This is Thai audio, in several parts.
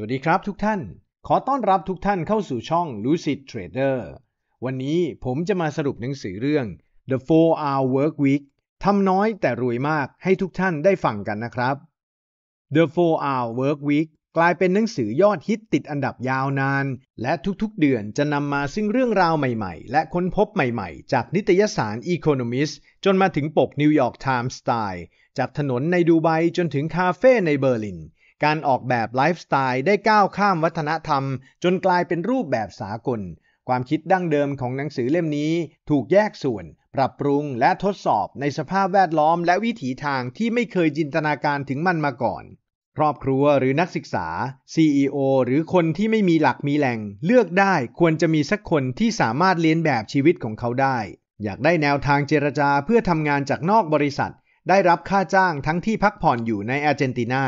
วัสดีครับทุกท่าน ขอต้อนรับทุกท่านเข้าสู่ช่อง Lucid Trader วันนี้ผมจะมาสรุปหนังสือเรื่อง The 4 Hour Work Week ทำน้อยแต่รวยมากให้ทุกท่านได้ฟังกันนะครับ The 4 Hour Work Week กลายเป็นหนังสือยอดฮิตติดอันดับยาวนาน และทุกๆ เดือนจะนำมาซึ่งเรื่องราวใหม่ๆ และค้นพบใหม่ๆ จากนิตยสาร Economist จนมาถึงปก New York Times Style จากถนนในดูไบจนถึงคาเฟ่ในเบอร์ลินการออกแบบไลฟ์สไตล์ได้ก้าวข้ามวัฒนธรรมจนกลายเป็นรูปแบบสากล ความคิดดั้งเดิมของหนังสือเล่มนี้ถูกแยกส่วน ปรับปรุงและทดสอบในสภาพแวดล้อมและวิถีทางที่ไม่เคยจินตนาการถึงมันมาก่อน ครอบครัวหรือนักศึกษา CEO หรือคนที่ไม่มีหลักมีแหล่งเลือกได้ควรจะมีสักคนที่สามารถเลียนแบบชีวิตของเขาได้ อยากได้แนวทางเจรจาเพื่อทำงานจากนอกบริษัท ได้รับค่าจ้างทั้งที่พักผ่อนอยู่ในอาร์เจนตินา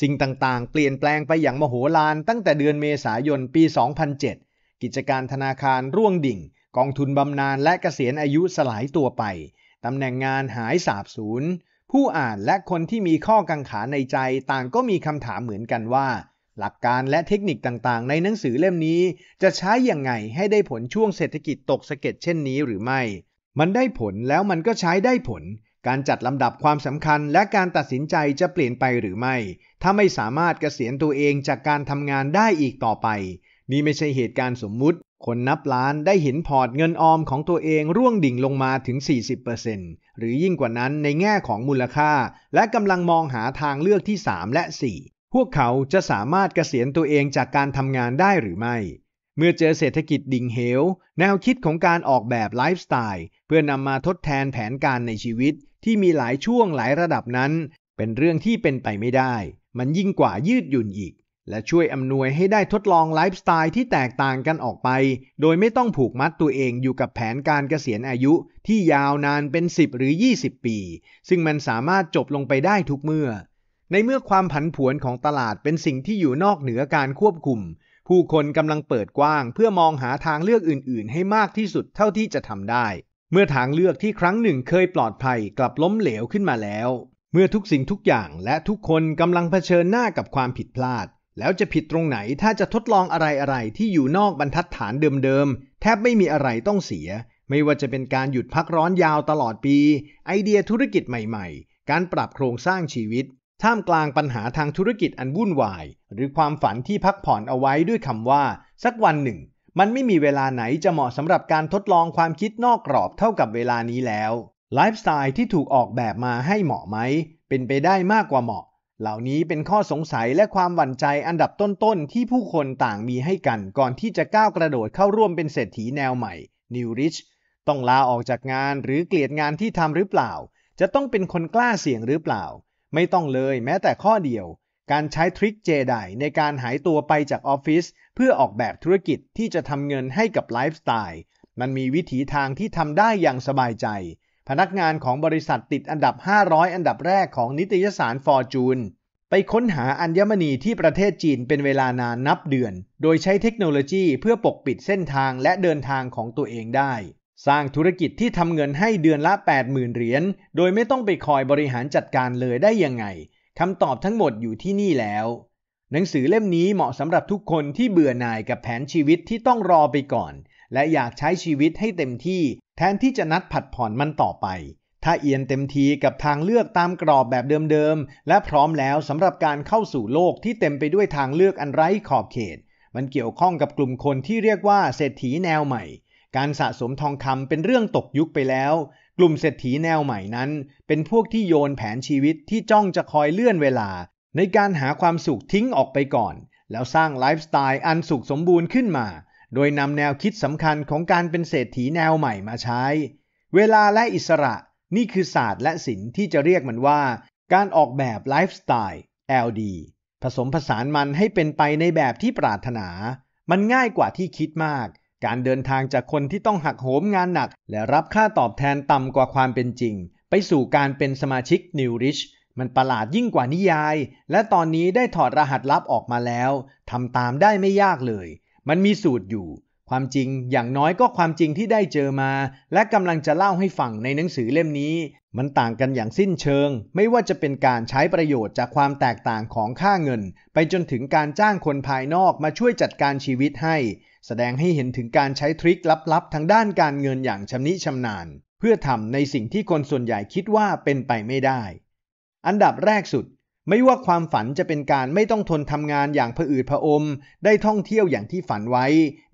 สิ่งต่างๆ เปลี่ยนแปลงไปอย่างมโหฬารตั้งแต่เดือนเมษายนปี 2007 กิจการธนาคารร่วงดิ่ง กองทุนบำนาญและเกษียณอายุสลายตัวไป ตำแหน่งงานหายสาบสูญผู้อ่านและคนที่มีข้อกังขาในใจต่างก็มีคำถามเหมือนกันว่า หลักการและเทคนิคต่างๆ ในหนังสือเล่มนี้ จะใช้อย่างไงให้ได้ผลช่วงเศรษฐกิจตกสะเก็ดเช่นนี้หรือไม่ มันได้ผลแล้วมันก็ใช้ได้ผลการจัดลำดับความสำคัญและการตัดสินใจจะเปลี่ยนไปหรือไม่ ถ้าไม่สามารถเกษียณตัวเองจากการทำงานได้อีกต่อไป นี่ไม่ใช่เหตุการณ์สมมุติ คนนับล้านได้เห็นพอร์ตเงินออมของตัวเองร่วงดิ่งลงมาถึง 40%หรือยิ่งกว่านั้นในแง่ของมูลค่า และกำลังมองหาทางเลือกที่ 3 และ 4 พวกเขาจะสามารถเกษียณตัวเองจากการทำงานได้หรือไม่ เมื่อเจอเศรษฐกิจดิ่งเหว แนวคิดของการออกแบบไลฟ์สไตล์เพื่อนำมาทดแทนแผนการในชีวิตที่มีหลายช่วงหลายระดับนั้น เป็นเรื่องที่เป็นไปไม่ได้ มันยิ่งกว่ายืดหยุ่นอีก และช่วยอำนวยให้ได้ทดลองไลฟ์สไตล์ที่แตกต่างกันออกไป โดยไม่ต้องผูกมัดตัวเองอยู่กับแผนการเกษียณอายุที่ยาวนานเป็น 10 หรือ 20 ปี ซึ่งมันสามารถจบลงไปได้ทุกเมื่อ ในเมื่อความผันผวนของตลาดเป็นสิ่งที่อยู่นอกเหนือการควบคุม ผู้คนกำลังเปิดกว้างเพื่อมองหาทางเลือกอื่นๆ ให้มากที่สุดเท่าที่จะทำได้เมื่อทางเลือกที่ครั้งหนึ่งเคยปลอดภัยกลับล้มเหลวขึ้นมาแล้ว เมื่อทุกสิ่งทุกอย่างและทุกคนกำลังเผชิญหน้ากับความผิดพลาด แล้วจะผิดตรงไหนถ้าจะทดลองอะไรอะไรที่อยู่นอกบรรทัดฐานเดิมๆ แทบไม่มีอะไรต้องเสีย ไม่ว่าจะเป็นการหยุดพักร้อนยาวตลอดปี ไอเดียธุรกิจใหม่ๆ การปรับโครงสร้างชีวิต ท่ามกลางปัญหาทางธุรกิจอันวุ่นวาย หรือความฝันที่พักผ่อนเอาไว้ด้วยคำว่าสักวันหนึ่งมันไม่มีเวลาไหนจะเหมาะสำหรับการทดลองความคิดนอกกรอบเท่ากับเวลานี้แล้วไลฟ์สไตล์ที่ถูกออกแบบมาให้เหมาะไหม เป็นไปได้มากกว่าเหมาะ เหล่านี้เป็นข้อสงสัยและความหวั่นใจอันดับต้นๆ ที่ผู้คนต่างมีให้กันก่อนที่จะก้าวกระโดดเข้าร่วมเป็นเศรษฐีแนวใหม่ New Rich ต้องลาออกจากงานหรือเกลียดงานที่ทำหรือเปล่า จะต้องเป็นคนกล้าเสี่ยงหรือเปล่า ไม่ต้องเลยแม้แต่ข้อเดียวการใช้ทริคเจไดในการหายตัวไปจากออฟฟิศเพื่อออกแบบธุรกิจที่จะทำเงินให้กับไลฟ์สไตล์มันมีวิถีทางที่ทำได้อย่างสบายใจ พนักงานของบริษัทติดอันดับ 500 อันดับแรกของนิตยสารฟอร์จูนไปค้นหาอัญมณีที่ประเทศจีนเป็นเวลานานนับเดือน โดยใช้เทคโนโลยีเพื่อปกปิดเส้นทางและเดินทางของตัวเองได้ สร้างธุรกิจที่ทำเงินให้เดือนละ 80,000 เหรียญโดยไม่ต้องไปคอยบริหารจัดการเลยได้ยังไงคำตอบทั้งหมดอยู่ที่นี่แล้ว หนังสือเล่มนี้เหมาะสำหรับทุกคนที่เบื่อหน่ายกับแผนชีวิตที่ต้องรอไปก่อน และอยากใช้ชีวิตให้เต็มที่แทนที่จะนัดผัดผ่อนมันต่อไป ถ้าเอียนเต็มทีกับทางเลือกตามกรอบแบบเดิมๆและพร้อมแล้วสำหรับการเข้าสู่โลกที่เต็มไปด้วยทางเลือกอันไร้ขอบเขต มันเกี่ยวข้องกับกลุ่มคนที่เรียกว่าเศรษฐีแนวใหม่ การสะสมทองคำเป็นเรื่องตกยุคไปแล้วลุ่มเศรษฐีแนวใหม่นั้นเป็นพวกที่โยนแผนชีวิตที่จ้องจะคอยเลื่อนเวลา ในการหาความสุขทิ้งออกไปก่อน แล้วสร้างไลฟ์สไตล์อันสุขสมบูรณ์ขึ้นมา โดยนำแนวคิดสำคัญของการเป็นเศรษฐีแนวใหม่มาใช้ เวลาและอิสระ นี่คือศาสตร์และศิลป์ที่จะเรียกมันว่าการออกแบบไลฟ์สไตล์ LD ผสมผสานมันให้เป็นไปในแบบที่ปรารถนา มันง่ายกว่าที่คิดมากการเดินทางจากคนที่ต้องหักโหมงานหนักและรับค่าตอบแทนต่ำกว่าความเป็นจริง ไปสู่การเป็นสมาชิก New Rich มันประหลาดยิ่งกว่านิยาย และตอนนี้ได้ถอดรหัสลับออกมาแล้ว ทำตามได้ไม่ยากเลย มันมีสูตรอยู่ความจริงอย่างน้อยก็ความจริงที่ได้เจอมา และกำลังจะเล่าให้ฟังในหนังสือเล่มนี้มันต่างกันอย่างสิ้นเชิง ไม่ว่าจะเป็นการใช้ประโยชน์จากความแตกต่างของค่าเงิน ไปจนถึงการจ้างคนภายนอกมาช่วยจัดการชีวิตให้ แสดงให้เห็นถึงการใช้ทริคลับๆ ทางด้านการเงินอย่างชำนิชำนาญเพื่อทำในสิ่งที่คนส่วนใหญ่คิดว่าเป็นไปไม่ได้ อันดับแรกสุดไม่ว่าความฝันจะเป็นการไม่ต้องทนทำงานอย่างผอืดผอม ได้ท่องเที่ยวอย่างที่ฝันไว้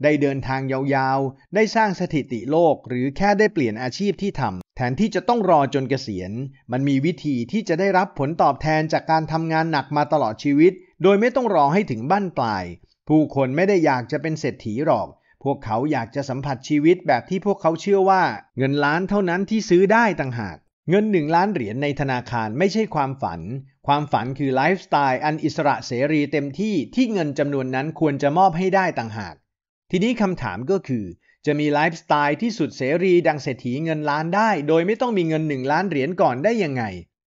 ได้เดินทางยาวๆ ได้สร้างสถิติโลกหรือแค่ได้เปลี่ยนอาชีพที่ทำ แทนที่จะต้องรอจนเกษียณ มันมีวิธีที่จะได้รับผลตอบแทนจากการทำงานหนักมาตลอดชีวิต โดยไม่ต้องรอให้ถึงบั้นปลาย ผู้คนไม่ได้อยากจะเป็นเศรษฐีหรอก พวกเขาอยากจะสัมผัสชีวิตแบบที่พวกเขาเชื่อว่า เงินล้านเท่านั้นที่ซื้อได้ต่างหากเงิน 1 ล้านเหรียญในธนาคารไม่ใช่ความฝัน ความฝันคือไลฟ์สไตล์อันอิสระเสรีเต็มที่ ที่เงินจำนวนนั้นควรจะมอบให้ได้ต่างหาก ทีนี้คำถามก็คือจะมีไลฟ์สไตล์ที่สุดเสรีดังเศรษฐีเงินล้านได้ โดยไม่ต้องมีเงิน 1 ล้านเหรียญก่อนได้ยังไง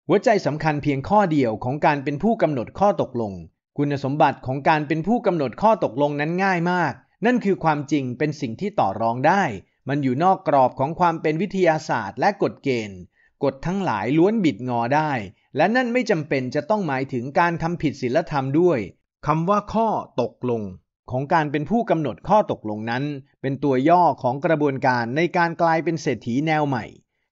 หัวใจสำคัญเพียงข้อเดียวของการเป็นผู้กำหนดข้อตกลง คุณสมบัติของการเป็นผู้กำหนดข้อตกลงนั้นง่ายมาก นั่นคือความจริงเป็นสิ่งที่ต่อรองได้ มันอยู่นอกกรอบของความเป็นวิทยาศาสตร์และกฎเกณฑ์กฎทั้งหลายล้วนบิดงอได้ และนั่นไม่จำเป็นจะต้องหมายถึงการทำผิดศีลธรรมด้วย คำว่าข้อตกลง ของการเป็นผู้กำหนดข้อตกลงนั้น เป็นตัวย่อของกระบวนการในการกลายเป็นเศรษฐีแนวใหม่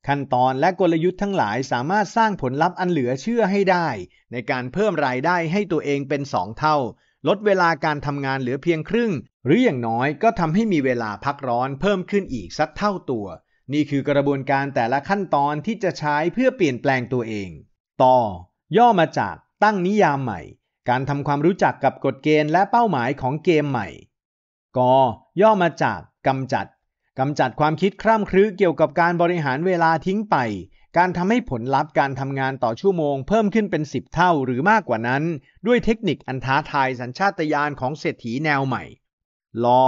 ขั้นตอนและกลยุทธ์ทั้งหลายสามารถสร้างผลลัพธ์อันเหลือเชื่อให้ได้ ในการเพิ่มรายได้ให้ตัวเองเป็นสองเท่า ลดเวลาการทำงานเหลือเพียงครึ่ง หรืออย่างน้อยก็ทำให้มีเวลาพักร้อนเพิ่มขึ้นอีกสักเท่าตัวนี่คือกระบวนการแต่ละขั้นตอนที่จะใช้เพื่อเปลี่ยนแปลงตัวเอง ต่อ ย่อมาจากตั้งนิยามใหม่ การทำความรู้จักกับกฎเกณฑ์และเป้าหมายของเกมใหม่ ก ย่อมาจากกำจัดกำจัดความคิดคร่ำครึเกี่ยวกับการบริหารเวลาทิ้งไป การทำให้ผลลัพธ์การทำงานต่อชั่วโมงเพิ่มขึ้นเป็น 10 เท่าหรือมากกว่านั้น ด้วยเทคนิคอันท้าทายสัญชาตญาณของเศรษฐีแนวใหม่ลอ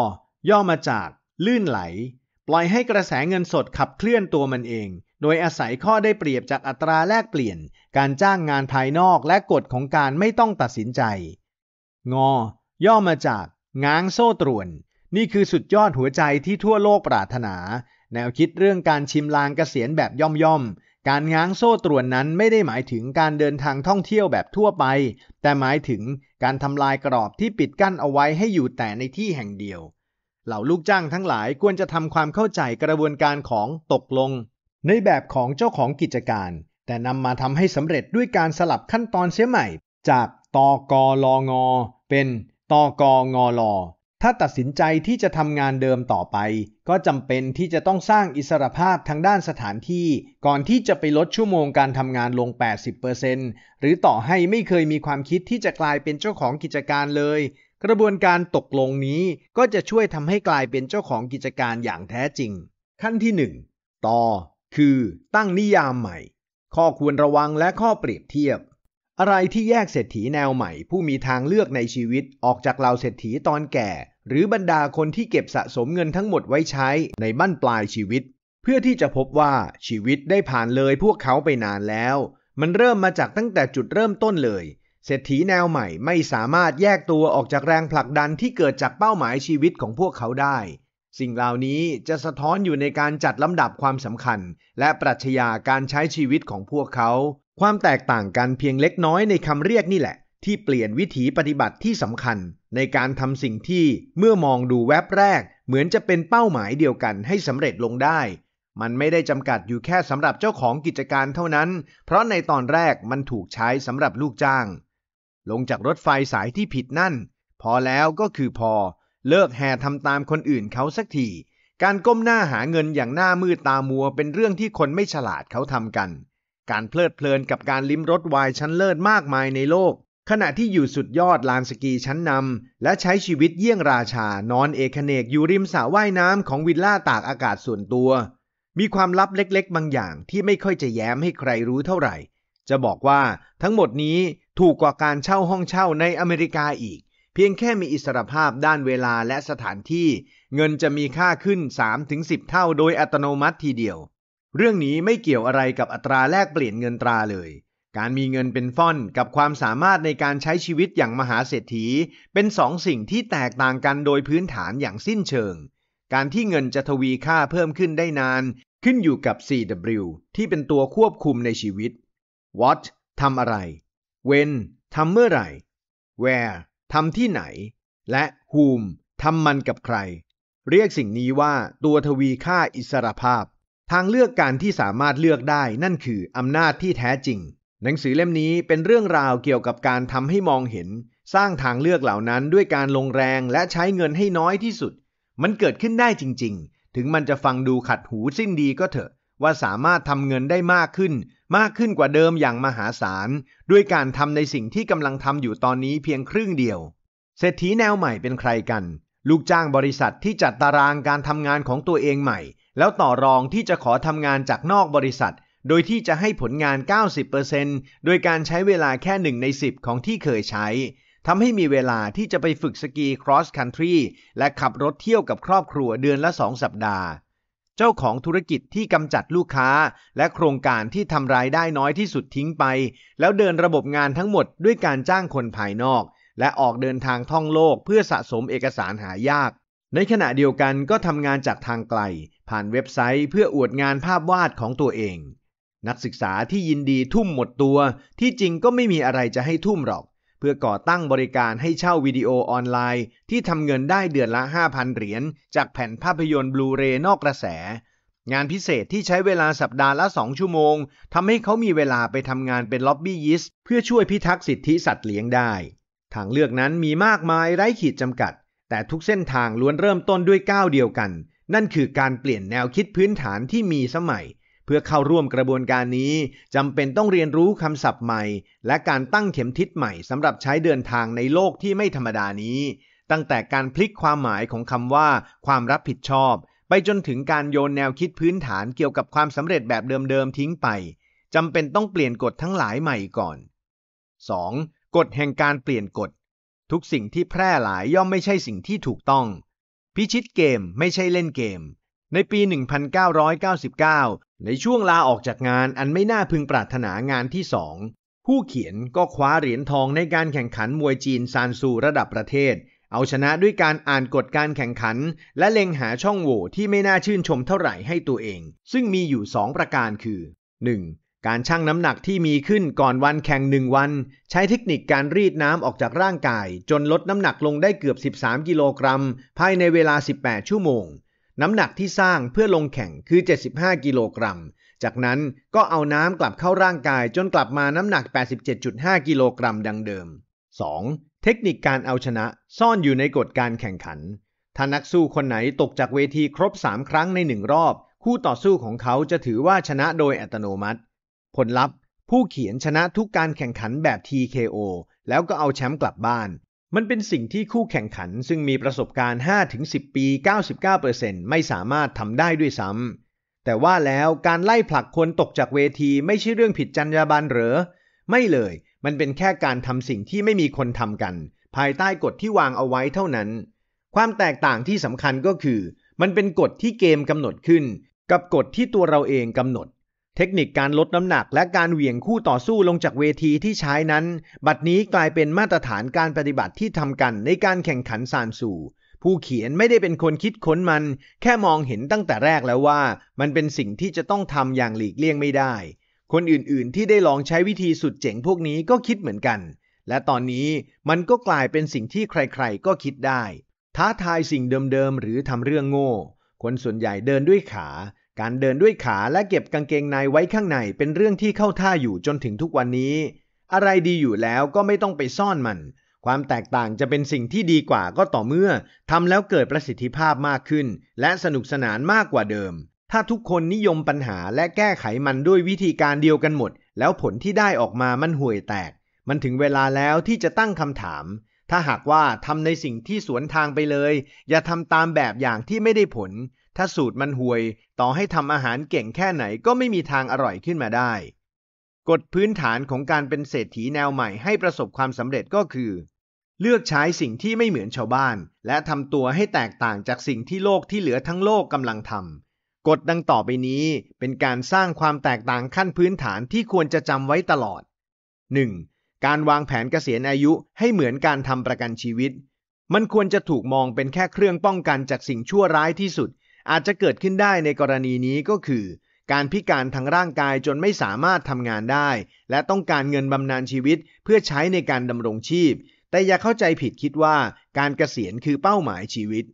ย่อมาจาก ลื่นไหลปล่อยให้กระแสเงินสดขับเคลื่อนตัวมันเอง โดยอาศัยข้อได้เปรียบจากอัตราแลกเปลี่ยน การจ้างงานภายนอกและกฎของการไม่ต้องตัดสินใจงอย่อมาจาก ง้างโซ่ตรวน นี่คือสุดยอดหัวใจที่ทั่วโลกปรารถนา แนวคิดเรื่องการชิมลางเกษียณแบบย่อมย่อมการง้างโซ่ตรวนนั้นไม่ได้หมายถึงการเดินทางท่องเที่ยวแบบทั่วไป แต่หมายถึงการทำลายกรอบที่ปิดกั้นเอาไว้ให้อยู่แต่ในที่แห่งเดียวเหล่าลูกจ้างทั้งหลายควรจะทำความเข้าใจกระบวนการของตกลง ในแบบของเจ้าของกิจการ แต่นำมาทำให้สำเร็จด้วยการสลับขั้นตอนเสียใหม่ จากตกลงงเป็นตกงลอถ้าตัดสินใจที่จะทำงานเดิมต่อไป ก็จำเป็นที่จะต้องสร้างอิสรภาพทางด้านสถานที่ ก่อนที่จะไปลดชั่วโมงการทำงานลง 80%หรือต่อให้ไม่เคยมีความคิดที่จะกลายเป็นเจ้าของกิจการเลยกระบวนการตกลงนี้ก็จะช่วยทำให้กลายเป็นเจ้าของกิจการอย่างแท้จริง ขั้นที่ 1ต่อคือตั้งนิยามใหม่ ข้อควรระวังและข้อเปรียบเทียบ อะไรที่แยกเศรษฐีแนวใหม่ผู้มีทางเลือกในชีวิต ออกจากเหล่าเศรษฐีตอนแก่ หรือบรรดาคนที่เก็บสะสมเงินทั้งหมดไว้ใช้ในบั้นปลายชีวิต เพื่อที่จะพบว่าชีวิตได้ผ่านเลยพวกเขาไปนานแล้ว มันเริ่มมาจากตั้งแต่จุดเริ่มต้นเลยเศรษฐีแนวใหม่ไม่สามารถแยกตัวออกจากแรงผลักดันที่เกิดจากเป้าหมายชีวิตของพวกเขาได้ สิ่งเหล่านี้จะสะท้อนอยู่ในการจัดลำดับความสำคัญและปรัชญาการใช้ชีวิตของพวกเขา ความแตกต่างกันเพียงเล็กน้อยในคำเรียกนี่แหละที่เปลี่ยนวิถีปฏิบัติที่สำคัญ ในการทำสิ่งที่เมื่อมองดูแวบแรก เหมือนจะเป็นเป้าหมายเดียวกันให้สำเร็จลงได้ มันไม่ได้จำกัดอยู่แค่สำหรับเจ้าของกิจการเท่านั้น เพราะในตอนแรกมันถูกใช้สำหรับลูกจ้างลงจากรถไฟสายที่ผิดนั่น พอแล้วก็คือพอเลิกแห่ทำตามคนอื่นเขาสักทีการก้มหน้าหาเงินอย่างหน้ามืดตามัวเป็นเรื่องที่คนไม่ฉลาดเขาทำกัน การเพลิดเพลินกับการลิ้มรสวายชั้นเลิศมากมายในโลก ขณะที่อยู่สุดยอดลานสกีชั้นนำและใช้ชีวิตเยี่ยงราชา นอนเอกเนกอยู่ริมสระว่ายน้ำของวิลล่าตากอากาศส่วนตัว มีความลับเล็กๆบางอย่างที่ไม่ค่อยจะแย้มให้ใครรู้เท่าไหร่ จะบอกว่าทั้งหมดนี้ถูกกว่าการเช่าห้องเช่าในอเมริกาอีก เพียงแค่มีอิสรภาพด้านเวลาและสถานที่ เงินจะมีค่าขึ้น 3-10 เท่าโดยอัตโนมัติทีเดียว เรื่องนี้ไม่เกี่ยวอะไรกับอัตราแลกเปลี่ยนเงินตราเลย การมีเงินเป็นฟ่อนกับความสามารถในการใช้ชีวิตอย่างมหาเศรษฐีเป็นสองสิ่งที่แตกต่างกันโดยพื้นฐานอย่างสิ้นเชิง การที่เงินจะทวีค่าเพิ่มขึ้นได้นานขึ้นอยู่กับ 4W ที่เป็นตัวควบคุมในชีวิต What ทำอะไร when ทำเมื่อไหร่ where ทำที่ไหน และ whom ทำมันกับใคร เรียกสิ่งนี้ว่าตัวทวีค่าอิสรภาพ ทางเลือกการที่สามารถเลือกได้นั่นคืออำนาจที่แท้จริง หนังสือเล่มนี้เป็นเรื่องราวเกี่ยวกับการทำให้มองเห็น สร้างทางเลือกเหล่านั้นด้วยการลงแรงและใช้เงินให้น้อยที่สุด มันเกิดขึ้นได้จริงๆ ถึงมันจะฟังดูขัดหูสิ้นดีก็เถอะ ว่าสามารถทำเงินได้มากขึ้นมากขึ้นกว่าเดิมอย่างมหาศาล ด้วยการทำในสิ่งที่กำลังทำอยู่ตอนนี้เพียงครึ่งเดียวเศรษฐีแนวใหม่เป็นใครกัน ลูกจ้างบริษัทที่จัดตารางการทำงานของตัวเองใหม่ แล้วต่อรองที่จะขอทำงานจากนอกบริษัท โดยที่จะให้ผลงาน 90%โดยการใช้เวลาแค่หนึ่งใน 10 ของที่เคยใช้ทำให้มีเวลาที่จะไปฝึกสกี cross country และขับรถเที่ยวกับครอบครัวเดือนละงสัปดาห์เจ้าของธุรกิจที่กำจัดลูกค้า และโครงการที่ทำรายได้น้อยที่สุดทิ้งไป แล้วเดินระบบงานทั้งหมดด้วยการจ้างคนภายนอก และออกเดินทางท่องโลก เพื่อสะสมเอกสารหายาก ในขณะเดียวกันก็ทำงานจากทางไกล ผ่านเว็บไซต์เพื่ออวดงานภาพวาดของตัวเอง นักศึกษาที่ยินดีทุ่มหมดตัว ที่จริงก็ไม่มีอะไรจะให้ทุ่มหรอกเพื่อก่อตั้งบริการให้เช่าวิดีโอออนไลน์ที่ทำเงินได้เดือนละ 5,000 เหรียญ จากแผ่นภาพยนตร์บลูเรย์นอกกระแส งานพิเศษที่ใช้เวลาสัปดาห์ละ 2 ชั่วโมง ทำให้เขามีเวลาไปทำงานเป็นล็อบบี้ยิสเพื่อช่วยพิทักษ์สิทธิสัตว์เลี้ยงได้ ทางเลือกนั้นมีมากมายไร้ขีดจำกัด แต่ทุกเส้นทางล้วนเริ่มต้นด้วยก้าวเดียวกัน นั่นคือการเปลี่ยนแนวคิดพื้นฐานที่มีสมัยพื่อเข้าร่วมกระบวนการนี้จำเป็นต้องเรียนรู้คำศัพท์ใหม่ และการตั้งเข็มทิศใหม่สำหรับใช้เดินทางในโลกที่ไม่ธรรมดานี้ ตั้งแต่การพลิกความหมายของคำว่า ความรับผิดชอบ ไปจนถึงการโยนแนวคิดพื้นฐานเกี่ยวกับความสำเร็จแบบเดิมๆทิ้งไป จำเป็นต้องเปลี่ยนกฎทั้งหลายใหม่ก่อน 2. กฎแห่งการเปลี่ยนกฎทุกสิ่งที่แพร่หลายย่อมไม่ใช่สิ่งที่ถูกต้อง พิชิตเกมไม่ใช่เล่นเกม ในปี 1999ในช่วงลาออกจากงานอันไม่น่าพึงปรารถนางานที่สองผู้เขียนก็คว้าเหรียญทองในการแข่งขันมวยจีนซานซูระดับประเทศ เอาชนะด้วยการอ่านกฎการแข่งขันและเล็งหาช่องโหว่ที่ไม่น่าชื่นชมเท่าไหร่ให้ตัวเอง ซึ่งมีอยู่ 2 ประการคือ 1. การชั่งน้ำหนักที่มีขึ้นก่อนวันแข่งหนึ่งวัน ใช้เทคนิคการรีดน้ำออกจากร่างกาย จนลดน้ำหนักลงได้เกือบ 13 กิโลกรัม ภายในเวลา 18 ชั่วโมงน้ำหนักที่สร้างเพื่อลงแข่งคือ 75 กิโลกรัม จากนั้นก็เอาน้ำกลับเข้าร่างกายจนกลับมาน้ำหนัก 87.5 กิโลกรัมดังเดิม 2. เทคนิคการเอาชนะซ่อนอยู่ในกฎการแข่งขัน ถ้านักสู้คนไหนตกจากเวทีครบ 3 ครั้งใน 1 รอบ คู่ต่อสู้ของเขาจะถือว่าชนะโดยอัตโนมัติ ผลลัพธ์ผู้เขียนชนะทุกการแข่งขันแบบ TKO แล้วก็เอาแชมป์กลับบ้านมันเป็นสิ่งที่คู่แข่งขันซึ่งมีประสบการณ์ 5-10 ปี 99%ไม่สามารถทำได้ด้วยซ้ำ แต่ว่าแล้วการไล่ผลักคนตกจากเวทีไม่ใช่เรื่องผิดจรรยาบรรณหรอ ไม่เลย มันเป็นแค่การทำสิ่งที่ไม่มีคนทำกัน ภายใต้กฎที่วางเอาไว้เท่านั้น ความแตกต่างที่สำคัญก็คือ มันเป็นกฎที่เกมกำหนดขึ้น กับกฎที่ตัวเราเองกำหนดทคนิคการลดน้ำหนักและการเหวี่ยงคู่ต่อสู้ลงจากเวทีที่ใช้นั้น บัดนี้กลายเป็นมาตรฐานการปฏิบัติที่ทำกันในการแข่งขันซานสู่ผู้เขียนไม่ได้เป็นคนคิดค้นมัน แค่มองเห็นตั้งแต่แรกแล้วว่า มันเป็นสิ่งที่จะต้องทำอย่างหลีกเลี่ยงไม่ได้ คนอื่น ๆ ที่ได้ลองใช้วิธีสุดเจ๋งพวกนี้ก็คิดเหมือนกัน และตอนนี้มันก็กลายเป็นสิ่งที่ใคร ๆ ก็คิดได้ ท้าทายสิ่งเดิม ๆ หรือทำเรื่องโง่ คนส่วนใหญ่เดินด้วยขาการเดินด้วยขาและเก็บกางเกงในไว้ข้างในเป็นเรื่องที่เข้าท่าอยู่จนถึงทุกวันนี้ อะไรดีอยู่แล้วก็ไม่ต้องไปซ่อนมัน ความแตกต่างจะเป็นสิ่งที่ดีกว่าก็ต่อเมื่อทำแล้วเกิดประสิทธิภาพมากขึ้นและสนุกสนานมากกว่าเดิม ถ้าทุกคนนิยมปัญหาและแก้ไขมันด้วยวิธีการเดียวกันหมดแล้วผลที่ได้ออกมามันห่วยแตก มันถึงเวลาแล้วที่จะตั้งคำถาม ถ้าหากว่าทำในสิ่งที่สวนทางไปเลย อย่าทำตามแบบอย่างที่ไม่ได้ผลถ้าสูตรมันห่วย ต่อให้ทำอาหารเก่งแค่ไหนก็ไม่มีทางอร่อยขึ้นมาได้ กฎพื้นฐานของการเป็นเศรษฐีแนวใหม่ให้ประสบความสำเร็จก็คือ เลือกใช้สิ่งที่ไม่เหมือนชาวบ้าน และทำตัวให้แตกต่างจากสิ่งที่โลกที่เหลือทั้งโลกกำลังทำ กฎดังต่อไปนี้เป็นการสร้างความแตกต่างขั้นพื้นฐานที่ควรจะจำไว้ตลอด 1. การวางแผนเกษียณอายุให้เหมือนการทำประกันชีวิต มันควรจะถูกมองเป็นแค่เครื่องป้องกันจากสิ่งชั่วร้ายที่สุดอาจจะเกิดขึ้นได้ในกรณีนี้ก็คือ การพิการทางร่างกายจนไม่สามารถทำงานได้ และต้องการเงินบำนาญชีวิต เพื่อใช้ในการดำรงชีพ แต่อย่าเข้าใจผิดคิดว่าการเกษียณคือเป้าหมายชีวิต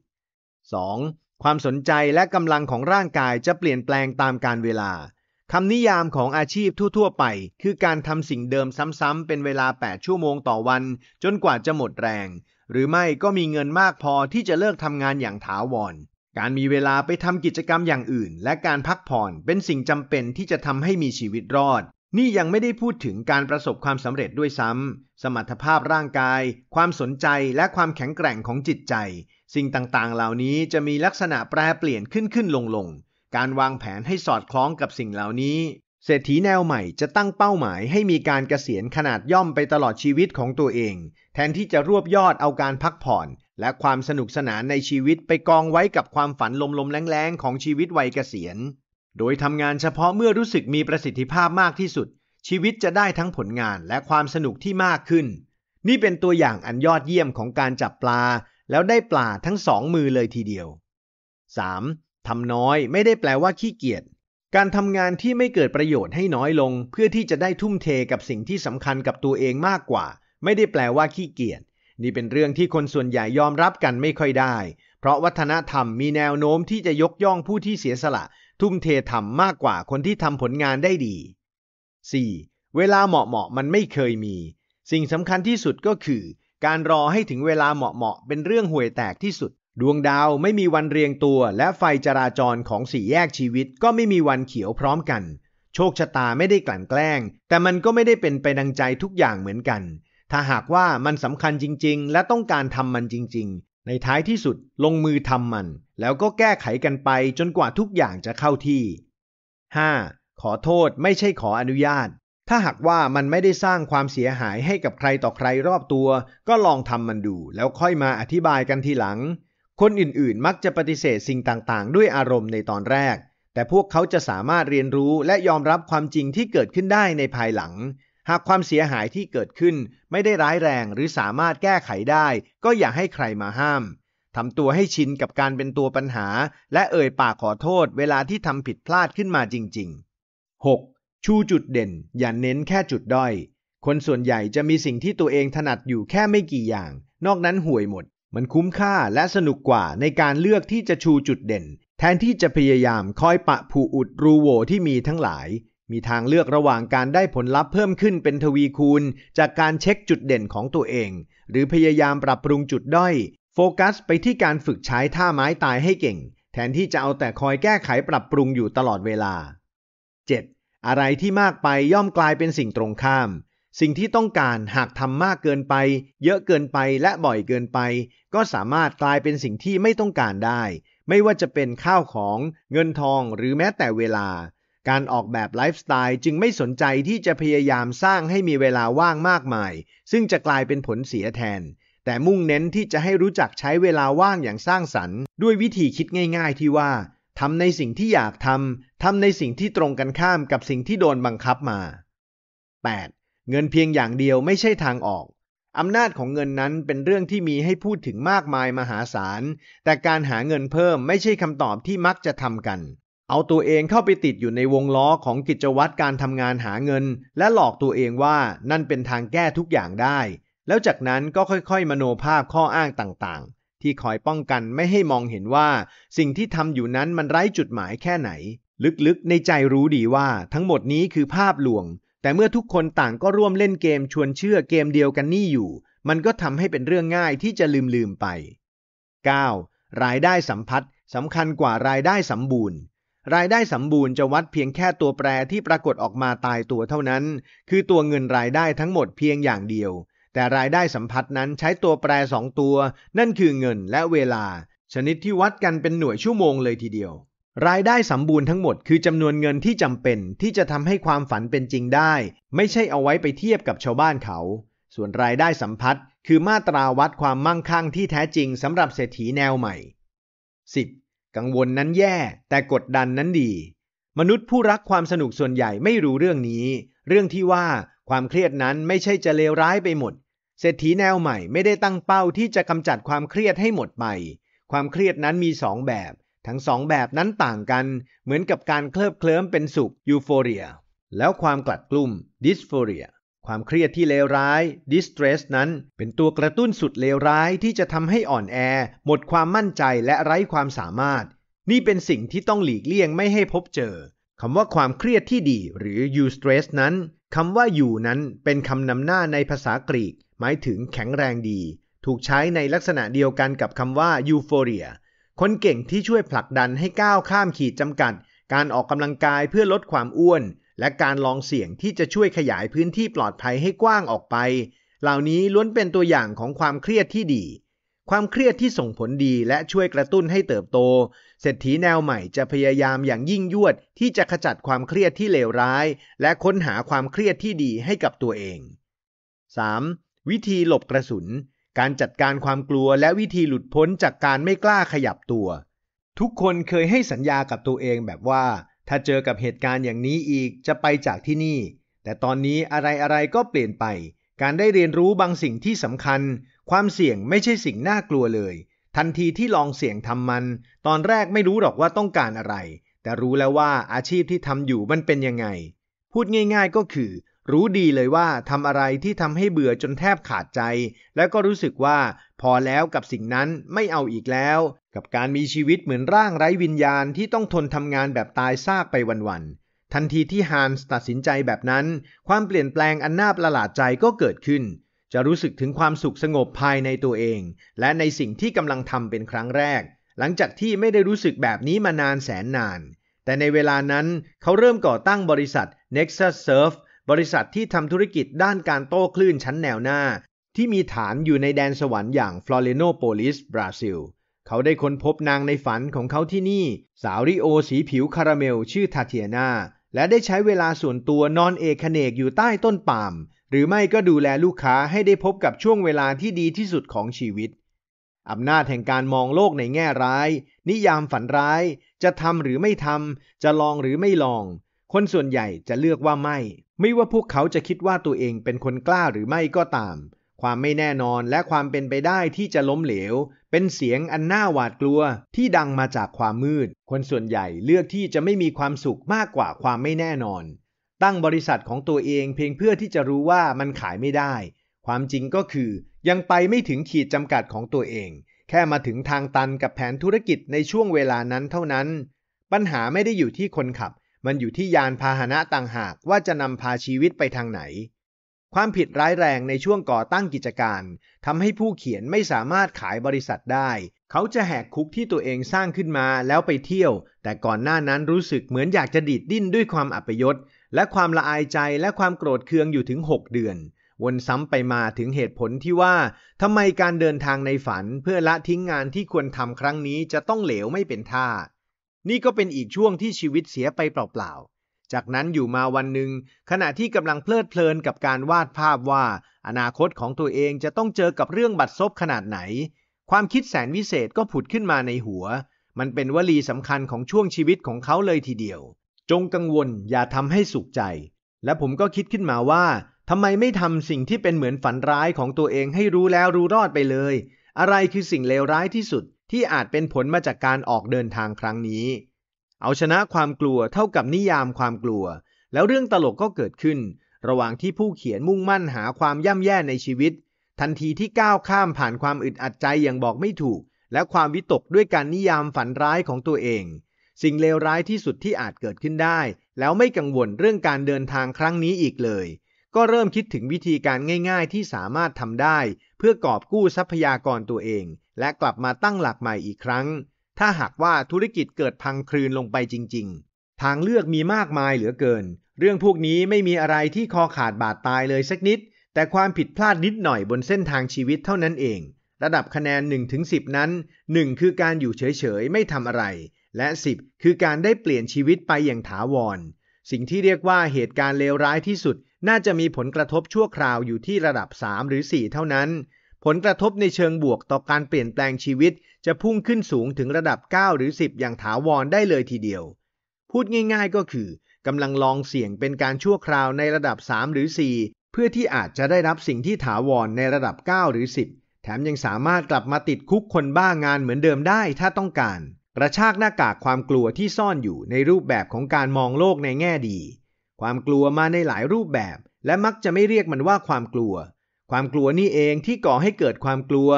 2. ความสนใจและกำลังของร่างกายจะเปลี่ยนแปลงตามการเวลาคำนิยามของอาชีพทั่ว ๆ ไป คือการทำสิ่งเดิมซ้ำๆเป็นเวลา 8 ชั่วโมงต่อวันจนกว่าจะหมดแรง หรือไม่ก็มีเงินมากพอที่จะเลิกทำงานอย่างถาวรการมีเวลาไปทำกิจกรรมอย่างอื่นและการพักผ่อนเป็นสิ่งจำเป็นที่จะทำให้มีชีวิตรอด นี่ยังไม่ได้พูดถึงการประสบความสำเร็จด้วยซ้ำ สมรรถภาพร่างกาย ความสนใจและความแข็งแกร่งของจิตใจ สิ่งต่างๆ เหล่านี้จะมีลักษณะแปรเปลี่ยนขึ้นขึ้นลงลงการวางแผนให้สอดคล้องกับสิ่งเหล่านี้เศรษฐีแนวใหม่จะตั้งเป้าหมายให้มีการเกษียณขนาดย่อมไปตลอดชีวิตของตัวเอง แทนที่จะรวบยอดเอาการพักผ่อนและความสนุกสนานในชีวิตไปกองไว้กับความฝันลมๆแรงๆ ของชีวิตวัยเกษียณ โดยทำงานเฉพาะเมื่อรู้สึกมีประสิทธิภาพมากที่สุด ชีวิตจะได้ทั้งผลงานและความสนุกที่มากขึ้น นี่เป็นตัวอย่างอันยอดเยี่ยมของการจับปลาแล้วได้ปลาทั้งสองมือเลยทีเดียว 3. ทำน้อยไม่ได้แปลว่าขี้เกียจการทำงานที่ไม่เกิดประโยชน์ให้น้อยลงเพื่อที่จะได้ทุ่มเทกับสิ่งที่สำคัญกับตัวเองมากกว่า ไม่ได้แปลว่าขี้เกียจ นี่เป็นเรื่องที่คนส่วนใหญ่ยอมรับกันไม่ค่อยได้ เพราะวัฒนธรรมมีแนวโน้มที่จะยกย่องผู้ที่เสียสละ ทุ่มเททำมากกว่าคนที่ทำผลงานได้ดี 4. เวลาเหมาะๆมันไม่เคยมี สิ่งสำคัญที่สุดก็คือการรอให้ถึงเวลาเหมาะๆเป็นเรื่องห่วยแตกที่สุดดวงดาวไม่มีวันเรียงตัว และไฟจราจรของสี่แยกชีวิตก็ไม่มีวันเขียวพร้อมกัน โชคชะตาไม่ได้กลั่นแกล้ง แต่มันก็ไม่ได้เป็นไปดังใจทุกอย่างเหมือนกัน ถ้าหากว่ามันสำคัญจริง ๆ และต้องการทำมันจริงๆ ในท้ายที่สุดลงมือทำมัน แล้วก็แก้ไขกันไป จนกว่าทุกอย่างจะเข้าที่ 5. ขอโทษไม่ใช่ขออนุญาต ถ้าหากว่ามันไม่ได้สร้างความเสียหายให้กับใครต่อใครรอบตัว ก็ลองทำมันดูแล้วค่อยมาอธิบายกันทีหลังคนอื่นๆมักจะปฏิเสธสิ่งต่างๆ ด้วยอารมณ์ในตอนแรก แต่พวกเขาจะสามารถเรียนรู้และยอมรับความจริงที่เกิดขึ้นได้ในภายหลัง หากความเสียหายที่เกิดขึ้นไม่ได้ร้ายแรงหรือสามารถแก้ไขได้ ก็อย่าให้ใครมาห้าม ทำตัวให้ชินกับการเป็นตัวปัญหา และเอ่ยปากขอโทษ เวลาที่ทำผิดพลาดขึ้นมาจริง ๆ 6. ชูจุดเด่น อย่าเน้นแค่จุดด้อย คนส่วนใหญ่จะมีสิ่งที่ตัวเองถนัดอยู่แค่ไม่กี่อย่าง นอกนั้นห่วยหมดมันคุ้มค่าและสนุกกว่าในการเลือกที่จะชูจุดเด่น แทนที่จะพยายามคอยปะผูอุดรูโว่ที่มีทั้งหลาย มีทางเลือกระหว่างการได้ผลลัพธ์เพิ่มขึ้นเป็นทวีคูณ จากการเช็คจุดเด่นของตัวเอง หรือพยายามปรับปรุงจุดด้อยโฟกัสไปที่การฝึกใช้ท่าไม้ตายให้เก่ง แทนที่จะเอาแต่คอยแก้ไขปรับปรุงอยู่ตลอดเวลา 7. อะไรที่มากไปย่อมกลายเป็นสิ่งตรงข้ามสิ่งที่ต้องการหากทำมากเกินไป เยอะเกินไปและบ่อยเกินไป ก็สามารถกลายเป็นสิ่งที่ไม่ต้องการได้ ไม่ว่าจะเป็นข้าวของ เงินทอง หรือแม้แต่เวลา การออกแบบไลฟ์สไตล์จึงไม่สนใจที่จะพยายามสร้างให้มีเวลาว่างมากมาย ซึ่งจะกลายเป็นผลเสียแทน แต่มุ่งเน้นที่จะให้รู้จักใช้เวลาว่างอย่างสร้างสรรค์ ด้วยวิธีคิดง่ายๆ ที่ว่า ทำในสิ่งที่อยากทำ ทำในสิ่งที่ตรงกันข้ามกับสิ่งที่โดนบังคับมา 8. เงินเพียงอย่างเดียวไม่ใช่ทางออก อำนาจของเงินนั้นเป็นเรื่องที่มีให้พูดถึงมากมายมหาศาล แต่การหาเงินเพิ่มไม่ใช่คำตอบที่มักจะทำกัน เอาตัวเองเข้าไปติดอยู่ในวงล้อของกิจวัตรการทำงานหาเงิน และหลอกตัวเองว่านั่นเป็นทางแก้ทุกอย่างได้ แล้วจากนั้นก็ค่อยๆ มโนภาพข้ออ้างต่างๆ ที่คอยป้องกันไม่ให้มองเห็นว่า สิ่งที่ทำอยู่นั้นมันไร้จุดหมายแค่ไหน ลึกๆ ในใจรู้ดีว่าทั้งหมดนี้คือภาพลวงแต่เมื่อทุกคนต่างก็ร่วมเล่นเกมชวนเชื่อเกมเดียวกันนี่อยู่ มันก็ทำให้เป็นเรื่องง่ายที่จะลืมลืมไป 9. รายได้สัมพัทธ์สำคัญกว่ารายได้สมบูรณ์ รายได้สมบูรณ์จะวัดเพียงแค่ตัวแปรที่ปรากฏออกมาตายตัวเท่านั้น คือตัวเงินรายได้ทั้งหมดเพียงอย่างเดียว แต่รายได้สัมพัทธ์นั้นใช้ตัวแปรสองตัว นั่นคือเงินและเวลา ชนิดที่วัดกันเป็นหน่วยชั่วโมงเลยทีเดียวรายได้สมบูรณ์ทั้งหมดคือจำนวนเงินที่จำเป็นที่จะทำให้ความฝันเป็นจริงได้ ไม่ใช่เอาไว้ไปเทียบกับชาวบ้านเขา ส่วนรายได้สัมพัทธ์คือมาตราวัดความมั่งคั่งที่แท้จริงสำหรับเศรษฐีแนวใหม่ 10. กังวลนั้นแย่ แต่กดดันนั้นดี มนุษย์ผู้รักความสนุกส่วนใหญ่ไม่รู้เรื่องนี้ เรื่องที่ว่าความเครียดนั้นไม่ใช่จะเลวร้ายไปหมด เศรษฐีแนวใหม่ไม่ได้ตั้งเป้าที่จะกำจัดความเครียดให้หมดไปความเครียดนั้นมีสองแบบทั้งสองแบบนั้นต่างกัน เหมือนกับการเคลิบเคลิ้มเป็นสุขยูโฟเรีย แล้วความกลัดกลุ่มดิสโฟเรีย ความเครียดที่เลวร้ายดิสเตรสนั้น เป็นตัวกระตุ้นสุดเลวร้ายที่จะทำให้อ่อนแอ หมดความมั่นใจและไร้ความสามารถ นี่เป็นสิ่งที่ต้องหลีกเลี่ยงไม่ให้พบเจอ คำว่าความเครียดที่ดีหรือยูสเตรสนั้น คำว่าอยู่นั้นเป็นคำนำหน้าในภาษากรีก หมายถึงแข็งแรงดี ถูกใช้ในลักษณะเดียวกันกับคำว่ายูโฟเรียคนเก่งที่ช่วยผลักดันให้ก้าวข้ามขีดจำกัด การออกกำลังกายเพื่อลดความอ้วน และการลองเสี่ยงที่จะช่วยขยายพื้นที่ปลอดภัยให้กว้างออกไป เหล่านี้ล้วนเป็นตัวอย่างของความเครียดที่ดี ความเครียดที่ส่งผลดีและช่วยกระตุ้นให้เติบโต เศรษฐีแนวใหม่จะพยายามอย่างยิ่งยวดที่จะขจัดความเครียดที่เลวร้าย และค้นหาความเครียดที่ดีให้กับตัวเอง 3. วิธีหลบกระสุนการจัดการความกลัวและวิธีหลุดพ้นจากการไม่กล้าขยับตัว ทุกคนเคยให้สัญญากับตัวเองแบบว่า ถ้าเจอกับเหตุการณ์อย่างนี้อีกจะไปจากที่นี่ แต่ตอนนี้อะไรๆ ก็เปลี่ยนไป การได้เรียนรู้บางสิ่งที่สำคัญ ความเสี่ยงไม่ใช่สิ่งน่ากลัวเลย ทันทีที่ลองเสี่ยงทำมัน ตอนแรกไม่รู้หรอกว่าต้องการอะไร แต่รู้แล้วว่าอาชีพที่ทำอยู่มันเป็นยังไง พูดง่าย ๆ ก็คือรู้ดีเลยว่าทำอะไรที่ทำให้เบื่อจนแทบขาดใจ และก็รู้สึกว่า พอแล้วกับสิ่งนั้นไม่เอาอีกแล้ว กับการมีชีวิตเหมือนร่างไร้วิญญาณที่ต้องทนทำงานแบบตายซากไปวันๆ ทันทีที่ฮาน์ตัดสินใจแบบนั้น ความเปลี่ยนแปลงอันน่าประหลาดใจก็เกิดขึ้น จะรู้สึกถึงความสุขสงบภายในตัวเอง และในสิ่งที่กำลังทำเป็นครั้งแรก หลังจากที่ไม่ได้รู้สึกแบบนี้มานานแสนนาน แต่ในเวลานั้นเขาเริ่มก่อตั้งบริษัท Nexus Surf บริษัทที่ทำธุรกิจด้านการโต้คลื่นชั้นแนวหน้าที่มีฐานอยู่ในแดนสวรรค์อย่างฟลอเรโนโปลิสบราซิล เขาได้ค้นพบนางในฝันของเขาที่นี่ สาวริโอสีผิวคาราเมลชื่อทาเทียนา และได้ใช้เวลาส่วนตัวนอนเอกเนกอยู่ใต้ต้นปาล์มหรือไม่ก็ดูแลลูกค้าให้ได้พบกับช่วงเวลาที่ดีที่สุดของชีวิตอำนาจแห่งการมองโลกในแง่ร้าย นิยามฝันร้าย จะทำหรือไม่ทำ จะลองหรือไม่ลอง คนส่วนใหญ่จะเลือกว่าไม่ไม่ว่าพวกเขาจะคิดว่าตัวเองเป็นคนกล้าหรือไม่ก็ตาม ความไม่แน่นอนและความเป็นไปได้ที่จะล้มเหลว เป็นเสียงอันน่าหวาดกลัว ที่ดังมาจากความมืด คนส่วนใหญ่เลือกที่จะไม่มีความสุขมากกว่าความไม่แน่นอน ตั้งบริษัทของตัวเองเพียงเพื่อที่จะรู้ว่ามันขายไม่ได้ ความจริงก็คือยังไปไม่ถึงขีดจำกัดของตัวเอง แค่มาถึงทางตันกับแผนธุรกิจในช่วงเวลานั้นเท่านั้น ปัญหาไม่ได้อยู่ที่คนขับมันอยู่ที่ยานพาหนะต่างหากว่าจะนำพาชีวิตไปทางไหน ความผิดร้ายแรงในช่วงก่อตั้งกิจการทำให้ผู้เขียนไม่สามารถขายบริษัทได้ เขาจะแหกคุกที่ตัวเองสร้างขึ้นมาแล้วไปเที่ยว แต่ก่อนหน้านั้นรู้สึกเหมือนอยากจะดีดดิ้นด้วยความอัปยศและความละอายใจและความโกรธเคืองอยู่ถึง 6 เดือน วนซ้ำไปมาถึงเหตุผลที่ว่าทำไมการเดินทางในฝันเพื่อละทิ้งงานที่ควรทำครั้งนี้จะต้องเหลวไม่เป็นท่านี่ก็เป็นอีกช่วงที่ชีวิตเสียไปเปล่าๆ จากนั้นอยู่มาวันหนึ่งขณะที่กำลังเพลิดเพลินกับการวาดภาพว่า อนาคตของตัวเองจะต้องเจอกับเรื่องบัตรซบขนาดไหน ความคิดแสนวิเศษก็ผุดขึ้นมาในหัว มันเป็นวลีสำคัญของช่วงชีวิตของเขาเลยทีเดียว จงกังวลอย่าทำให้สุขใจ และผมก็คิดขึ้นมาว่าทำไมไม่ทำสิ่งที่เป็นเหมือนฝันร้ายของตัวเองให้รู้แล้วรู้รอดไปเลย อะไรคือสิ่งเลวร้ายที่สุดที่อาจเป็นผลมาจากการออกเดินทางครั้งนี้ เอาชนะความกลัวเท่ากับนิยามความกลัว แล้วเรื่องตลกก็เกิดขึ้น ระหว่างที่ผู้เขียนมุ่งมั่นหาความย่ำแย่ในชีวิต ทันทีที่ก้าวข้ามผ่านความอึดอัดใจอย่างบอกไม่ถูก และความวิตกด้วยการนิยามฝันร้ายของตัวเอง สิ่งเลวร้ายที่สุดที่อาจเกิดขึ้นได้ แล้วไม่กังวลเรื่องการเดินทางครั้งนี้อีกเลย ก็เริ่มคิดถึงวิธีการง่าย ๆ ที่สามารถทำได้เพื่อกอบกู้ทรัพยากรตัวเอง และกลับมาตั้งหลักใหม่อีกครั้ง ถ้าหากว่าธุรกิจเกิดพังคลืนลงไปจริงๆ ทางเลือกมีมากมายเหลือเกิน เรื่องพวกนี้ไม่มีอะไรที่คอขาดบาดตายเลยสักนิด แต่ความผิดพลาดนิดหน่อยบนเส้นทางชีวิตเท่านั้นเอง ระดับคะแนน1-10 นั้น 1 คือการอยู่เฉยๆไม่ทำอะไร และ10คือการได้เปลี่ยนชีวิตไปอย่างถาวร สิ่งที่เรียกว่าเหตุการณ์เลวร้ายที่สุดน่าจะมีผลกระทบชั่วคราวอยู่ที่ระดับ 3 หรือ 4 เท่านั้น ผลกระทบในเชิงบวกต่อการเปลี่ยนแปลงชีวิต จะพุ่งขึ้นสูงถึงระดับ 9 หรือ 10 อย่างถาวรได้เลยทีเดียว พูดง่ายๆก็คือกำลังลองเสี่ยงเป็นการชั่วคราวในระดับ 3 หรือ 4 เพื่อที่อาจจะได้รับสิ่งที่ถาวรในระดับ 9 หรือ 10 แถมยังสามารถกลับมาติดคุกคนบ้างานเหมือนเดิมได้ถ้าต้องการ กระชากหน้ากากความกลัวที่ซ่อนอยู่ในรูปแบบของการมองโลกในแง่ดีความกลัวมาในหลายรูปแบบ และมักจะไม่เรียกมันว่าความกลัว ความกลัวนี่เองที่ก่อให้เกิดความกลัว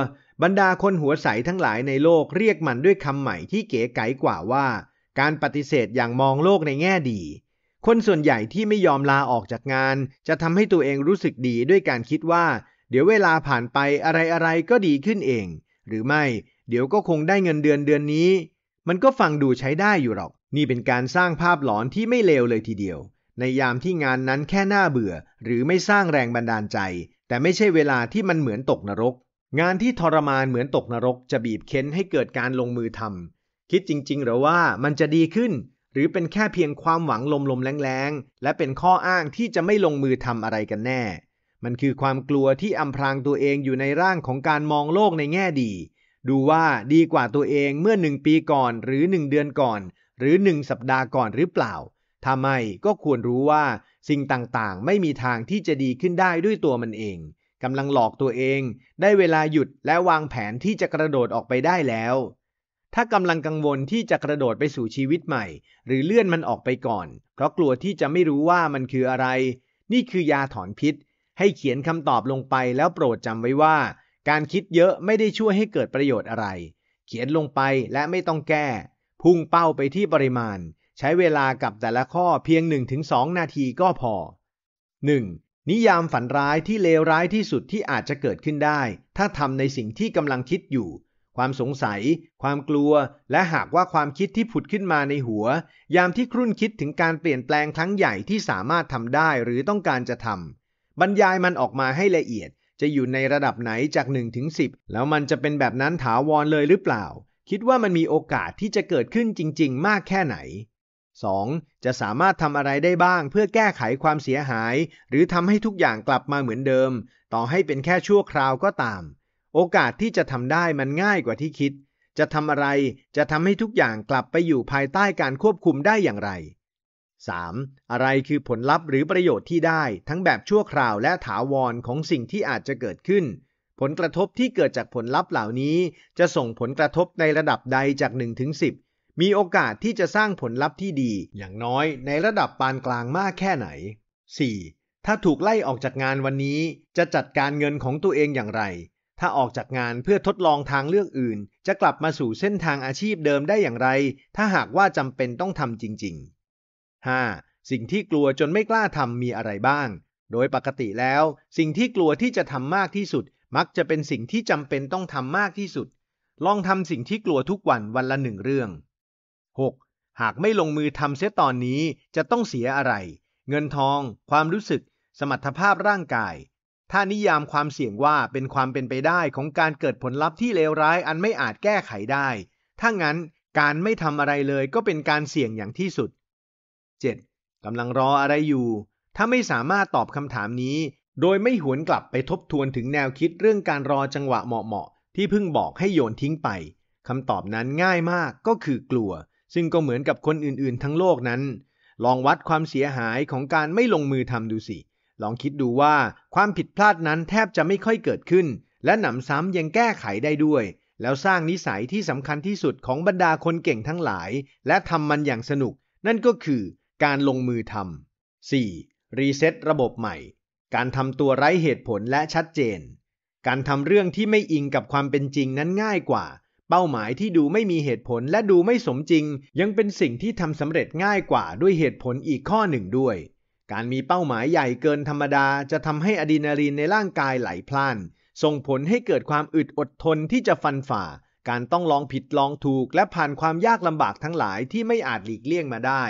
บรรดาคนหัวใสทั้งหลายในโลกเรียกมันด้วยคำใหม่ที่เก๋ไก๋กว่าว่า การปฏิเสธอย่างมองโลกในแง่ดี คนส่วนใหญ่ที่ไม่ยอมลาออกจากงาน จะทำให้ตัวเองรู้สึกดีด้วยการคิดว่า เดี๋ยวเวลาผ่านไปอะไรอะไรก็ดีขึ้นเอง หรือไม่ เดี๋ยวก็คงได้เงินเดือนเดือนนี้ มันก็ฟังดูใช้ได้อยู่หรอก นี่เป็นการสร้างภาพหลอนที่ไม่เลวเลยทีเดียวในยามที่งานนั้นแค่น่าเบื่อหรือไม่สร้างแรงบันดาลใจ แต่ไม่ใช่เวลาที่มันเหมือนตกนรก งานที่ทรมานเหมือนตกนรกจะบีบเค้นให้เกิดการลงมือทำคิดจริงๆหรือว่ามันจะดีขึ้นหรือเป็นแค่เพียงความหวังลมๆแรงๆ และเป็นข้ออ้างที่จะไม่ลงมือทำอะไรกันแน่ มันคือความกลัวที่อาพรางตัวเองอยู่ในร่างของการมองโลกในแง่ดี ดูว่าดีกว่าตัวเองเมื่อหนึ่งปีก่อนหรือหนึ่งเดือนก่อน หรือหนึ่งสัปดาห์ก่อนหรือเปล่าถ้าไม่ก็ควรรู้ว่า สิ่งต่างๆ ไม่มีทางที่จะดีขึ้นได้ด้วยตัวมันเองกำลังหลอกตัวเอง ได้เวลาหยุดและวางแผนที่จะกระโดดออกไปได้แล้ว ถ้ากำลังกังวลที่จะกระโดดไปสู่ชีวิตใหม่ หรือเลื่อนมันออกไปก่อน เพราะกลัวที่จะไม่รู้ว่ามันคืออะไร นี่คือยาถอนพิษให้เขียนคำตอบลงไป แล้วโปรดจำไว้ว่า การคิดเยอะไม่ได้ช่วยให้เกิดประโยชน์อะไร เขียนลงไปและไม่ต้องแก้พุ่งเป้าไปที่ปริมาณใช้เวลากับแต่ละข้อเพียง1-2นาทีก็พอ 1. นิยามฝันร้ายที่เลวร้ายที่สุดที่อาจจะเกิดขึ้นได้ถ้าทำในสิ่งที่กำลังคิดอยู่ ความสงสัย ความกลัวและหากว่าความคิดที่ผุดขึ้นมาในหัว ยามที่ครุ่นคิดถึงการเปลี่ยนแปลงครั้งใหญ่ที่สามารถทำได้หรือต้องการจะทำบรรยายมันออกมาให้ละเอียด จะอยู่ในระดับไหนจาก1ถึง10 แล้วมันจะเป็นแบบนั้นถาวรเลยหรือเปล่า คิดว่ามันมีโอกาสที่จะเกิดขึ้นจริงๆ มากแค่ไหน 2. จะสามารถทำอะไรได้บ้างเพื่อแก้ไขความเสียหาย หรือทำให้ทุกอย่างกลับมาเหมือนเดิม ต่อให้เป็นแค่ชั่วคราวก็ตาม โอกาสที่จะทำได้มันง่ายกว่าที่คิด จะทำอะไร จะทำให้ทุกอย่างกลับไปอยู่ภายใต้การควบคุมได้อย่างไร 3. อะไรคือผลลัพธ์หรือประโยชน์ที่ได้ ทั้งแบบชั่วคราวและถาวรของสิ่งที่อาจจะเกิดขึ้น ผลกระทบที่เกิดจากผลลัพธ์เหล่านี้จะส่งผลกระทบในระดับใดจาก1ถึง10มีโอกาสที่จะสร้างผลลัพธ์ที่ดีอย่างน้อยในระดับปานกลางมากแค่ไหน 4. ถ้าถูกไล่ออกจากงานวันนี้จะจัดการเงินของตัวเองอย่างไร ถ้าออกจากงานเพื่อทดลองทางเลือกอื่น จะกลับมาสู่เส้นทางอาชีพเดิมได้อย่างไร ถ้าหากว่าจำเป็นต้องทำจริง ๆ 5. สิ่งที่กลัวจนไม่กล้าทำมีอะไรบ้าง โดยปกติแล้วสิ่งที่กลัวที่จะทำมากที่สุด มักจะเป็นสิ่งที่จำเป็นต้องทำมากที่สุด ลองทำสิ่งที่กลัวทุกวันวันละหนึ่งเรื่อง 6. หากไม่ลงมือทำเสียตอนนี้จะต้องเสียอะไร เงินทอง ความรู้สึก สมรรถภาพร่างกาย ถ้านิยามความเสี่ยงว่าเป็นความเป็นไปได้ของการเกิดผลลัพธ์ที่เลวร้ายอันไม่อาจแก้ไขได้ ถ้างั้นการไม่ทำอะไรเลยก็เป็นการเสี่ยงอย่างที่สุด 7. กำลังรออะไรอยู่ ถ้าไม่สามารถตอบคำถามนี้ โดยไม่หวนกลับไปทบทวนถึงแนวคิดเรื่องการรอจังหวะเหมาะๆที่เพิ่งบอกให้โยนทิ้งไปคำตอบนั้นง่ายมากก็คือกลัวซึ่งก็เหมือนกับคนอื่นๆ ทั้งโลกนั้น ลองวัดความเสียหายของการไม่ลงมือทำดูสิ ลองคิดดูว่าความผิดพลาดนั้นแทบจะไม่ค่อยเกิดขึ้น และหนำซ้ำยังแก้ไขได้ด้วย แล้วสร้างนิสัยที่สำคัญที่สุดของบรรดาคนเก่งทั้งหลาย และทำมันอย่างสนุก นั่นก็คือการลงมือทำ 4. รีเซ็ตระบบใหม่ การทำตัวไร้เหตุผลและชัดเจน การทำเรื่องที่ไม่อิงกับความเป็นจริงนั้นง่ายกว่าเป้าหมายที่ดูไม่มีเหตุผลและดูไม่สมจริงยังเป็นสิ่งที่ทำสำเร็จง่ายกว่าด้วยเหตุผลอีกข้อหนึ่งด้วย การมีเป้าหมายใหญ่เกินธรรมดาจะทำให้อดีนารีนในร่างกายไหลพล่านส่งผลให้เกิดความอึดอดทนที่จะฟันฝ่า การต้องลองผิดลองถูกและผ่านความยากลำบากทั้งหลายที่ไม่อาจหลีกเลี่ยงมาได้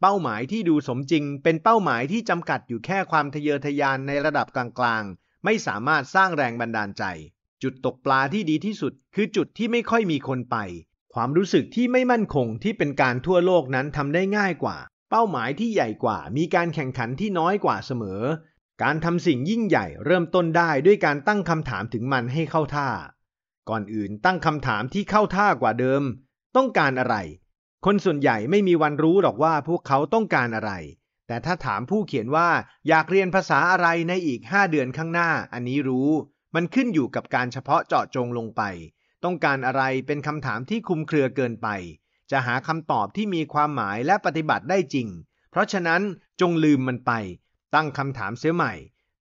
เป้าหมายที่ดูสมจริงเป็นเป้าหมายที่จำกัดอยู่แค่ความทะเยอทะยานในระดับกลางๆ ไม่สามารถสร้างแรงบันดาลใจจุดตกปลาที่ดีที่สุดคือจุดที่ไม่ค่อยมีคนไป ความรู้สึกที่ไม่มั่นคงที่เป็นการทั่วโลกนั้นทำได้ง่ายกว่า เป้าหมายที่ใหญ่กว่า มีการแข่งขันที่น้อยกว่าเสมอ การทำสิ่งยิ่งใหญ่เริ่มต้นได้ด้วยการตั้งคำถามถึงมันให้เข้าท่า ก่อนอื่นตั้งคำถามที่เข้าท่ากว่าเดิม ต้องการอะไร คนส่วนใหญ่ไม่มีวันรู้หรอกว่าพวกเขาต้องการอะไร แต่ถ้าถามผู้เขียนว่าอยากเรียนภาษาอะไรในอีก5เดือนข้างหน้า อันนี้รู้มันขึ้นอยู่กับการเฉพาะเจาะจงลงไป ต้องการอะไรเป็นคำถามที่คุมเครือเกินไป จะหาคำตอบที่มีความหมายและปฏิบัติได้จริง เพราะฉะนั้นจงลืมมันไป ตั้งคำถามเสียใหม่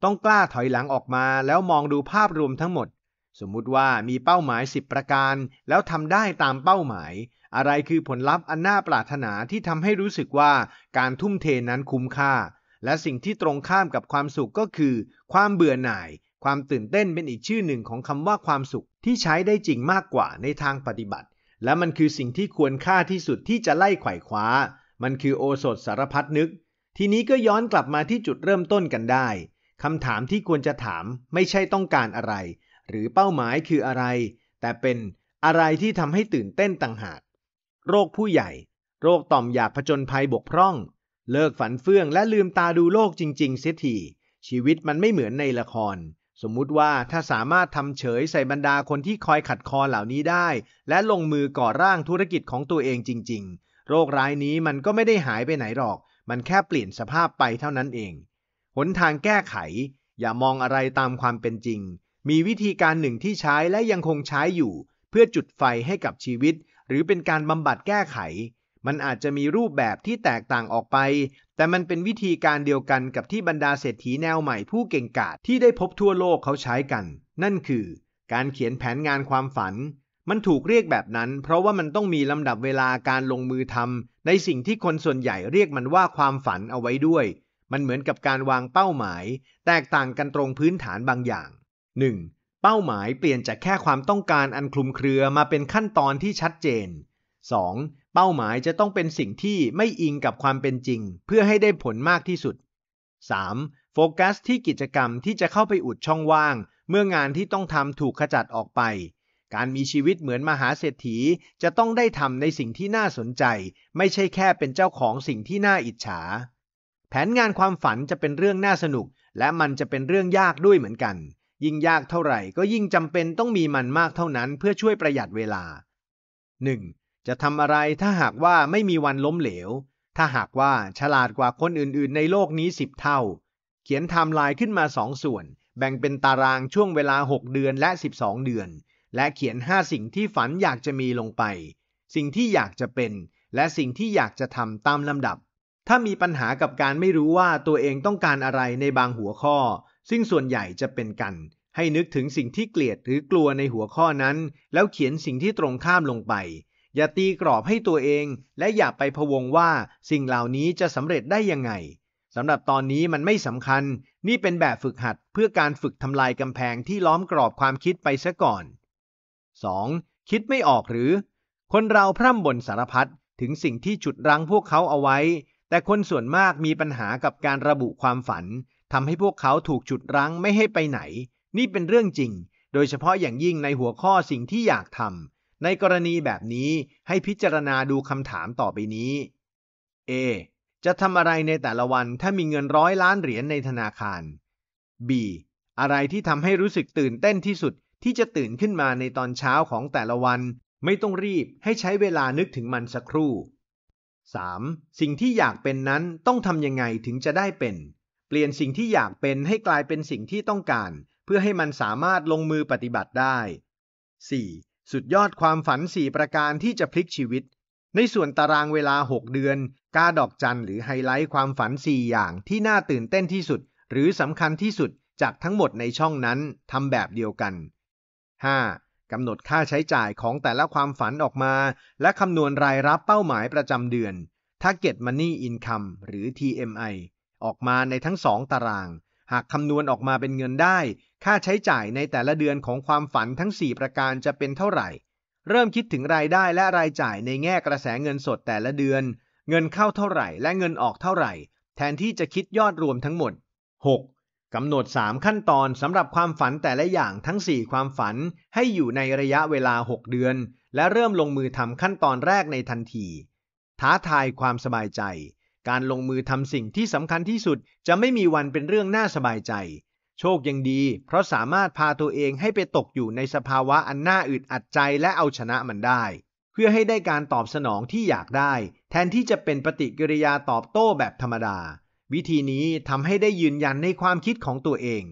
ต้องกล้าถอยหลังออกมาแล้วมองดูภาพรวมทั้งหมด สมมุติว่ามีเป้าหมาย 10 ประการ แล้วทำได้ตามเป้าหมาย อะไรคือผลลัพธ์อันน่าปรารถนาที่ทำให้รู้สึกว่าการทุ่มเทนั้นคุ้มค่า และสิ่งที่ตรงข้ามกับความสุขก็คือ ความเบื่อหน่ายความตื่นเต้นเป็นอีกชื่อหนึ่งของคำว่าความสุขที่ใช้ได้จริงมากกว่าในทางปฏิบัติ และมันคือสิ่งที่ควรค่าที่สุดที่จะไล่ไขว่คว้า มันคือโอสถสารพัดนึก ทีนี้ก็ย้อนกลับมาที่จุดเริ่มต้นกันได้คำถามที่ควรจะถามไม่ใช่ต้องการอะไร หรือเป้าหมายคืออะไร แต่เป็นอะไรที่ทำให้ตื่นเต้นต่างหากโรคผู้ใหญ่ โรคต่อมอยากผจญภัยบกพร่อง เลิกฝันเฟื่องและลืมตาดูโลกจริง ๆเสียทีชีวิตมันไม่เหมือนในละครสมมุติว่าถ้าสามารถทำเฉยใส่บรรดาคนที่คอยขัดคอเหล่านี้ได้ และลงมือก่อร่างธุรกิจของตัวเองจริง ๆ โรคร้ายนี้มันก็ไม่ได้หายไปไหนหรอก มันแค่เปลี่ยนสภาพไปเท่านั้นเอง หนทางแก้ไข อย่ามองอะไรตามความเป็นจริง มีวิธีการหนึ่งที่ใช้และยังคงใช้อยู่ เพื่อจุดไฟให้กับชีวิต หรือเป็นการบำบัดแก้ไข มันอาจจะมีรูปแบบที่แตกต่างออกไปแต่มันเป็นวิธีการเดียวกันกับที่บรรดาเศรษฐีแนวใหม่ผู้เก่งกาจที่ได้พบทั่วโลกเขาใช้กัน นั่นคือ การเขียนแผนงานความฝัน มันถูกเรียกแบบนั้น เพราะว่ามันต้องมีลำดับเวลาการลงมือทำในสิ่งที่คนส่วนใหญ่เรียกมันว่าความฝันเอาไว้ด้วย มันเหมือนกับการวางเป้าหมาย แตกต่างกันตรงพื้นฐานบางอย่าง 1. เป้าหมายเปลี่ยนจากแค่ความต้องการอันคลุมเครือมาเป็นขั้นตอนที่ชัดเจน 2. เป้าหมายจะต้องเป็นสิ่งที่ไม่อิงกับความเป็นจริงเพื่อให้ได้ผลมากที่สุด 3. โฟกัสที่กิจกรรมที่จะเข้าไปอุดช่องว่าง เมื่องานที่ต้องทำถูกขจัดออกไป การมีชีวิตเหมือนมหาเศรษฐีจะต้องได้ทำในสิ่งที่น่าสนใจ ไม่ใช่แค่เป็นเจ้าของสิ่งที่น่าอิจฉา แผนงานความฝันจะเป็นเรื่องน่าสนุกและมันจะเป็นเรื่องยากด้วยเหมือนกัน ยิ่งยากเท่าไหร่ก็ยิ่งจำเป็นต้องมีมันมากเท่านั้นเพื่อช่วยประหยัดเวลา 1. จะทำอะไร ถ้าหากว่าไม่มีวันล้มเหลว ถ้าหากว่าฉลาดกว่าคนอื่นๆในโลกนี้สิบเท่า เขียนไทม์ไลน์ขึ้นมาสองส่วน แบ่งเป็นตารางช่วงเวลา 6 เดือนและ 12เดือน และเขียน 5 สิ่งที่ฝันอยากจะมีลงไป สิ่งที่อยากจะเป็น และสิ่งที่อยากจะทำตามลำดับ ถ้ามีปัญหากับการไม่รู้ว่าตัวเองต้องการอะไรในบางหัวข้อ ซึ่งส่วนใหญ่จะเป็นกัน ให้นึกถึงสิ่งที่เกลียดหรือกลัวในหัวข้อนั้น แล้วเขียนสิ่งที่ตรงข้ามลงไปอย่าตีกรอบให้ตัวเอง และอย่าไปพวงว่าสิ่งเหล่านี้จะสำเร็จได้ยังไงสำหรับตอนนี้มันไม่สำคัญ นี่เป็นแบบฝึกหัดเพื่อการฝึกทำลายกำแพงที่ล้อมกรอบความคิดไปซะก่อน 2. คิดไม่ออกหรือ คนเราพร่ำบ่นสารพัดถึงสิ่งที่จุดรั้งพวกเขาเอาไว้ แต่คนส่วนมากมีปัญหากับการระบุความฝันทำให้พวกเขาถูกจุดรั้งไม่ให้ไปไหน นี่เป็นเรื่องจริง โดยเฉพาะอย่างยิ่งในหัวข้อสิ่งที่อยากทำในกรณีแบบนี้ให้พิจารณาดูคำถามต่อไปนี้ A จะทำอะไรในแต่ละวันถ้ามีเงินร้อยล้านเหรียญในธนาคาร B อะไรที่ทำให้รู้สึกตื่นเต้นที่สุดที่จะตื่นขึ้นมาในตอนเช้าของแต่ละวัน ไม่ต้องรีบให้ใช้เวลานึกถึงมันสักครู่ 3. สิ่งที่อยากเป็นนั้นต้องทำยังไงถึงจะได้เป็น เปลี่ยนสิ่งที่อยากเป็นให้กลายเป็นสิ่งที่ต้องการ เพื่อให้มันสามารถลงมือปฏิบัติได้ 4. สุดยอดความฝัน 4 ประการที่จะพลิกชีวิต ในส่วนตารางเวลา 6 เดือน กาดอกจันหรือไฮไลท์ความฝัน 4 อย่างที่น่าตื่นเต้นที่สุด หรือสำคัญที่สุดจากทั้งหมดในช่องนั้นทำแบบเดียวกัน 5. กำหนดค่าใช้จ่ายของแต่ละความฝันออกมา และคำนวณรายรับเป้าหมายประจำเดือน Target Money Income หรือ TMI ออกมาในทั้ง 2 ตาราง หากคำนวณออกมาเป็นเงินได้ค่าใช้จ่ายในแต่ละเดือนของความฝันทั้ง 4 ประการจะเป็นเท่าไหร่ เริ่มคิดถึงรายได้และรายจ่ายในแง่กระแสเงินสดแต่ละเดือน เงินเข้าเท่าไหร่และเงินออกเท่าไหร่ แทนที่จะคิดยอดรวมทั้งหมด 6. กำหนด 3 ขั้นตอนสำหรับความฝันแต่ละอย่างทั้ง 4 ความฝัน ให้อยู่ในระยะเวลา 6 เดือน และเริ่มลงมือทำขั้นตอนแรกในทันที ท้าทายความสบายใจ การลงมือทำสิ่งที่สำคัญที่สุดจะไม่มีวันเป็นเรื่องน่าสบายใจโชคยังดีเพราะสามารถพาตัวเองให้ไปตกอยู่ในสภาวะอันน่าอึดอัดใจและเอาชนะมันได้ เพื่อให้ได้การตอบสนองที่อยากได้ แทนที่จะเป็นปฏิกิริยาตอบโต้แบบธรรมดา วิธีนี้ทำให้ได้ยืนยันในความคิดของตัวเอง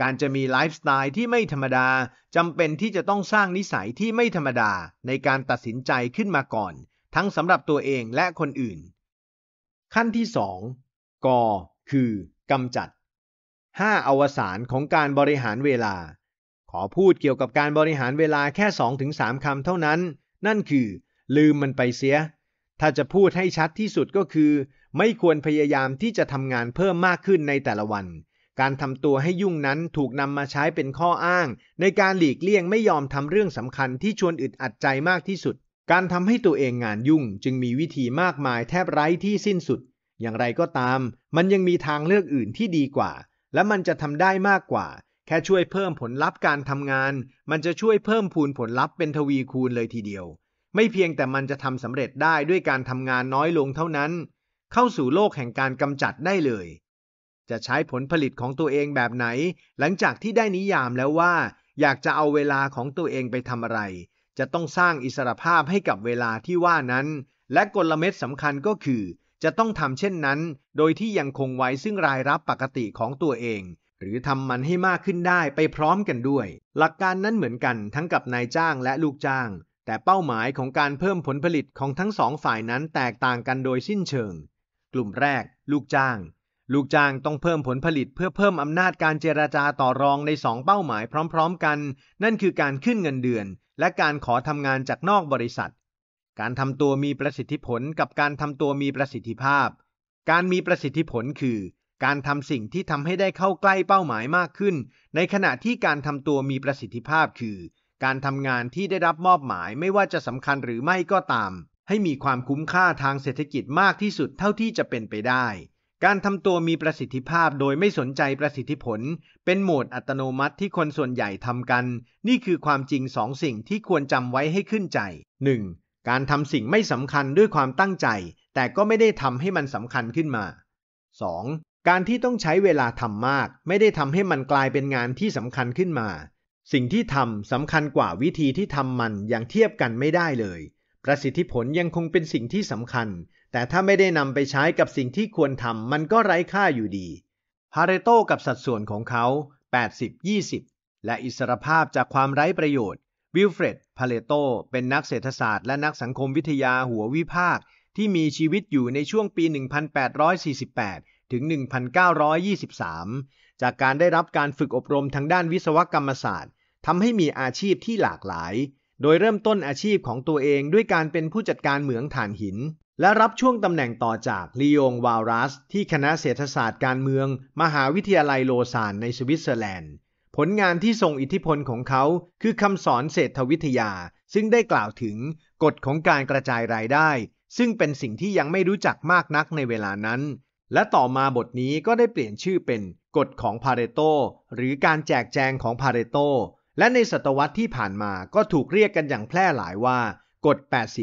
การจะมีไลฟ์สไตล์ที่ไม่ธรรมดาจำเป็นที่จะต้องสร้างนิสัยที่ไม่ธรรมดาในการตัดสินใจขึ้นมาก่อน ทั้งสำหรับตัวเองและคนอื่น ขั้นที่2กคือกำจัด 5. อวสานของการบริหารเวลา ขอพูดเกี่ยวกับการบริหารเวลาแค่2มคำเท่านั้น นั่นคือ ลืมมันไปเสีย ถ้าจะพูดให้ชัดที่สุดก็คือ ไม่ควรพยายามที่จะทำงานเพิ่มมากขึ้นในแต่ละวัน การทำตัวให้ยุ่งนั้นถูกนำมาใช้เป็นข้ออ้าง ในการหลีกเลี่ยงไม่ยอมทำเรื่องสำคัญที่ชวนอึดอัดใจมากที่สุด การทำให้ตัวเองงานยุ่งจึงมีวิธีมากมายแทบไร้ที่สิ้นสุด อย่างไรก็ตาม มันยังมีทางเลือกอื่นที่ดีกว่าและมันจะทำได้มากกว่า แค่ช่วยเพิ่มผลลัพธ์การทำงาน มันจะช่วยเพิ่มพูนผลลัพธ์เป็นทวีคูณเลยทีเดียว ไม่เพียงแต่มันจะทำสำเร็จได้ด้วยการทำงานน้อยลงเท่านั้น เข้าสู่โลกแห่งการกำจัดได้เลย จะใช้ผลผลิตของตัวเองแบบไหน หลังจากที่ได้นิยามแล้วว่า อยากจะเอาเวลาของตัวเองไปทำอะไร จะต้องสร้างอิสรภาพให้กับเวลาที่ว่านั้น และกลเม็ดสำคัญก็คือจะต้องทำเช่นนั้นโดยที่ยังคงไว้ซึ่งรายรับปกติของตัวเองหรือทำมันให้มากขึ้นได้ไปพร้อมกันด้วยหลักการนั้นเหมือนกันทั้งกับนายจ้างและลูกจ้างแต่เป้าหมายของการเพิ่มผลผลิตของทั้งสองฝ่ายนั้นแตกต่างกันโดยสิ้นเชิงกลุ่มแรกลูกจ้างลูกจ้างต้องเพิ่มผลผลิตเพื่อเพิ่มอำนาจการเจรจาต่อรองในสองเป้าหมายพร้อมๆกันนั่นคือการขึ้นเงินเดือนและการขอทำงานจากนอกบริษัทการทำตัวมีประสิทธิผลกับการทำตัวมีประสิทธิภาพ การมีประสิทธิผลคือการทำสิ่งที่ทำให้ได้เข้าใกล้เป้าหมายมากขึ้น ในขณะที่การทำตัวมีประสิทธิภาพคือการทำงานที่ได้รับมอบหมายไม่ว่าจะสำคัญหรือไม่ก็ตาม ให้มีความคุ้มค่าทางเศรษฐกิจมากที่สุดเท่าที่จะเป็นไปได้ การทำตัวมีประสิทธิภาพโดยไม่สนใจประสิทธิผล เป็นโหมดอัตโนมัติที่คนส่วนใหญ่ทำกัน นี่คือความจริงสองสิ่งที่ควรจำไว้ให้ขึ้นใจ 1. การทำสิ่งไม่สำคัญด้วยความตั้งใจแต่ก็ไม่ได้ทำให้มันสำคัญขึ้นมา 2. การที่ต้องใช้เวลาทำมากไม่ได้ทำให้มันกลายเป็นงานที่สำคัญขึ้นมา สิ่งที่ทำสำคัญกว่าวิธีที่ทำมันอย่างเทียบกันไม่ได้เลย ประสิทธิผลยังคงเป็นสิ่งที่สำคัญ แต่ถ้าไม่ได้นำไปใช้กับสิ่งที่ควรทำมันก็ไร้ค่าอยู่ดีฮาเรโตกับสัดส่วนของเขา80-20 และอิสรภาพจากความไร้ประโยชน์วิลเฟรดพาเลโตเป็นนักเศรษฐศาสตร์และนักสังคมวิทยาหัววิภาค ที่มีชีวิตอยู่ในช่วงปี 1848 ถึง 1923 จากการได้รับการฝึกอบรมทางด้านวิศวกรรมศาสตร์ทำให้มีอาชีพที่หลากหลาย โดยเริ่มต้นอาชีพของตัวเองด้วยการเป็นผู้จัดการเหมืองถ่านหิน และรับช่วงตำแหน่งต่อจากลีโองวารัส ที่คณะเศรษฐศาสตร์การเมือง มหาวิทยาลัยโลซานในสวิตเซอร์แลนด์ผลงานที่ทรงอิทธิพลของเขาคือคำสอนเศรษฐวิทยาซึ่งได้กล่าวถึงกฎของการกระจายรายได้ซึ่งเป็นสิ่งที่ยังไม่รู้จักมากนักในเวลานั้นและต่อมาบทนี้ก็ได้เปลี่ยนชื่อเป็นกฎของพาเรโตหรือการแจกแจงของพาเรโตและในศตวรรษที่ผ่านมาก็ถูกเรียกกันอย่างแพร่หลายว่ากฎ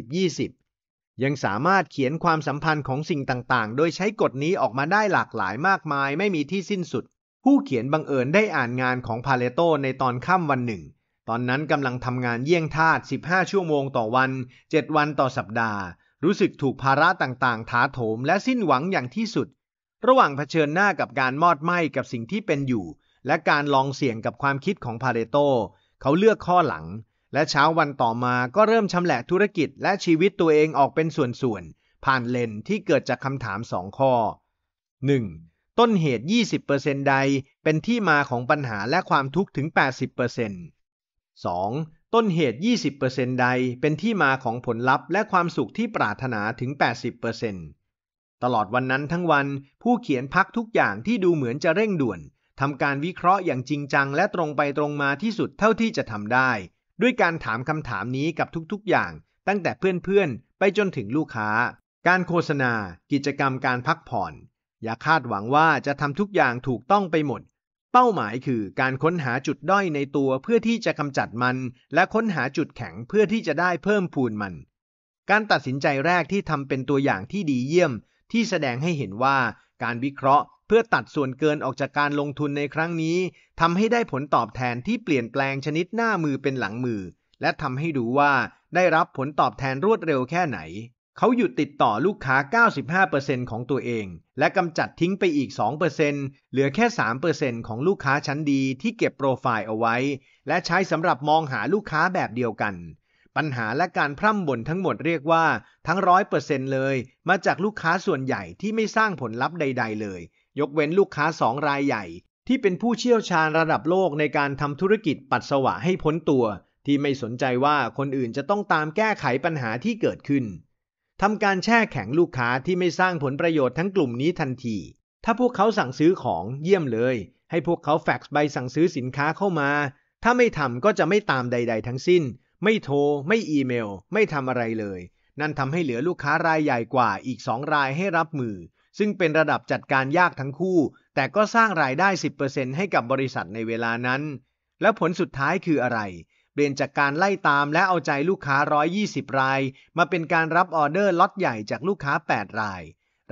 80-20 ยังสามารถเขียนความสัมพันธ์ของสิ่งต่างๆ โดยใช้กฎนี้ออกมาได้หลากหลายมากมายไม่มีที่สิ้นสุดผู้เขียนบังเอิญได้อ่านงานของพาเลโตในตอนค่ำวันหนึ่ง ตอนนั้นกำลังทำงานเยี่ยงทาส15 ชั่วโมงต่อวัน 7 วันต่อสัปดาห์ รู้สึกถูกภาระต่างๆ ถาโถมและสิ้นหวังอย่างที่สุด ระหว่างเผชิญหน้ากับการมอดไหม้กับสิ่งที่เป็นอยู่ และการลองเสี่ยงกับความคิดของพาเลโตเขาเลือกข้อหลัง และเช้าวันต่อมาก็เริ่มชำแหละธุรกิจและชีวิตตัวเองออกเป็นส่วนๆ ผ่านเลนที่เกิดจากคำถามสองข้อ 1. ต้นเหตุ 20%ใดเป็นที่มาของปัญหาและความทุกข์ถึง 80% 2. ต้นเหตุ 20%ใดเป็นที่มาของผลลัพธ์และความสุขที่ปรารถนาถึง 80%ตลอดวันนั้นทั้งวันผู้เขียนพักทุกอย่างที่ดูเหมือนจะเร่งด่วนทำการวิเคราะห์อย่างจริงจังและตรงไปตรงมาที่สุดเท่าที่จะทำได้ ด้วยการถามคำถามนี้กับทุกๆอย่างตั้งแต่เพื่อน ๆ ไปจนถึงลูกค้า การโฆษณา กิจกรรมการพักผ่อนอย่าคาดหวังว่าจะทำทุกอย่างถูกต้องไปหมด เป้าหมายคือการค้นหาจุดด้อยในตัวเพื่อที่จะกำจัดมันและค้นหาจุดแข็งเพื่อที่จะได้เพิ่มพูนมัน การตัดสินใจแรกที่ทำเป็นตัวอย่างที่ดีเยี่ยมที่แสดงให้เห็นว่าการวิเคราะห์เพื่อตัดส่วนเกินออกจากการลงทุนในครั้งนี้ทำให้ได้ผลตอบแทนที่เปลี่ยนแปลงชนิดหน้ามือเป็นหลังมือและทำให้ดูว่าได้รับผลตอบแทนรวดเร็วแค่ไหนเขาหยุดติดต่อลูกค้า 95%ของตัวเอง และกำจัดทิ้งไปอีก 2%เหลือแค่ 3%ของลูกค้าชั้นดีที่เก็บโปรไฟล์เอาไว้ และใช้สำหรับมองหาลูกค้าแบบเดียวกัน ปัญหาและการพร่ำบ่นทั้งหมดเรียกว่าทั้ง 100%เลย มาจากลูกค้าส่วนใหญ่ที่ไม่สร้างผลลัพธ์ใดๆ เลย ยกเว้นลูกค้า 2 รายใหญ่ ที่เป็นผู้เชี่ยวชาญระดับโลกในการทำธุรกิจปัสสาวะให้พ้นตัว ที่ไม่สนใจว่าคนอื่นจะต้องตามแก้ไขปัญหาที่เกิดขึ้นทำการแช่แข็งลูกค้าที่ไม่สร้างผลประโยชน์ทั้งกลุ่มนี้ทันที ถ้าพวกเขาสั่งซื้อของเยี่ยมเลย ให้พวกเขาแฟกซ์ใบสั่งซื้อสินค้าเข้ามา ถ้าไม่ทำก็จะไม่ตามใดๆทั้งสิ้น ไม่โทร ไม่อีเมล ไม่ทำอะไรเลย นั่นทำให้เหลือลูกค้ารายใหญ่กว่าอีก 2 รายให้รับมือ ซึ่งเป็นระดับจัดการยากทั้งคู่ แต่ก็สร้างรายได้ 10%ให้กับบริษัทในเวลานั้น และผลสุดท้ายคืออะไรเปลี่ยนจากการไล่ตามและเอาใจลูกค้า 120 ราย มาเป็นการรับออเดอร์ล็อตใหญ่จากลูกค้า 8 ราย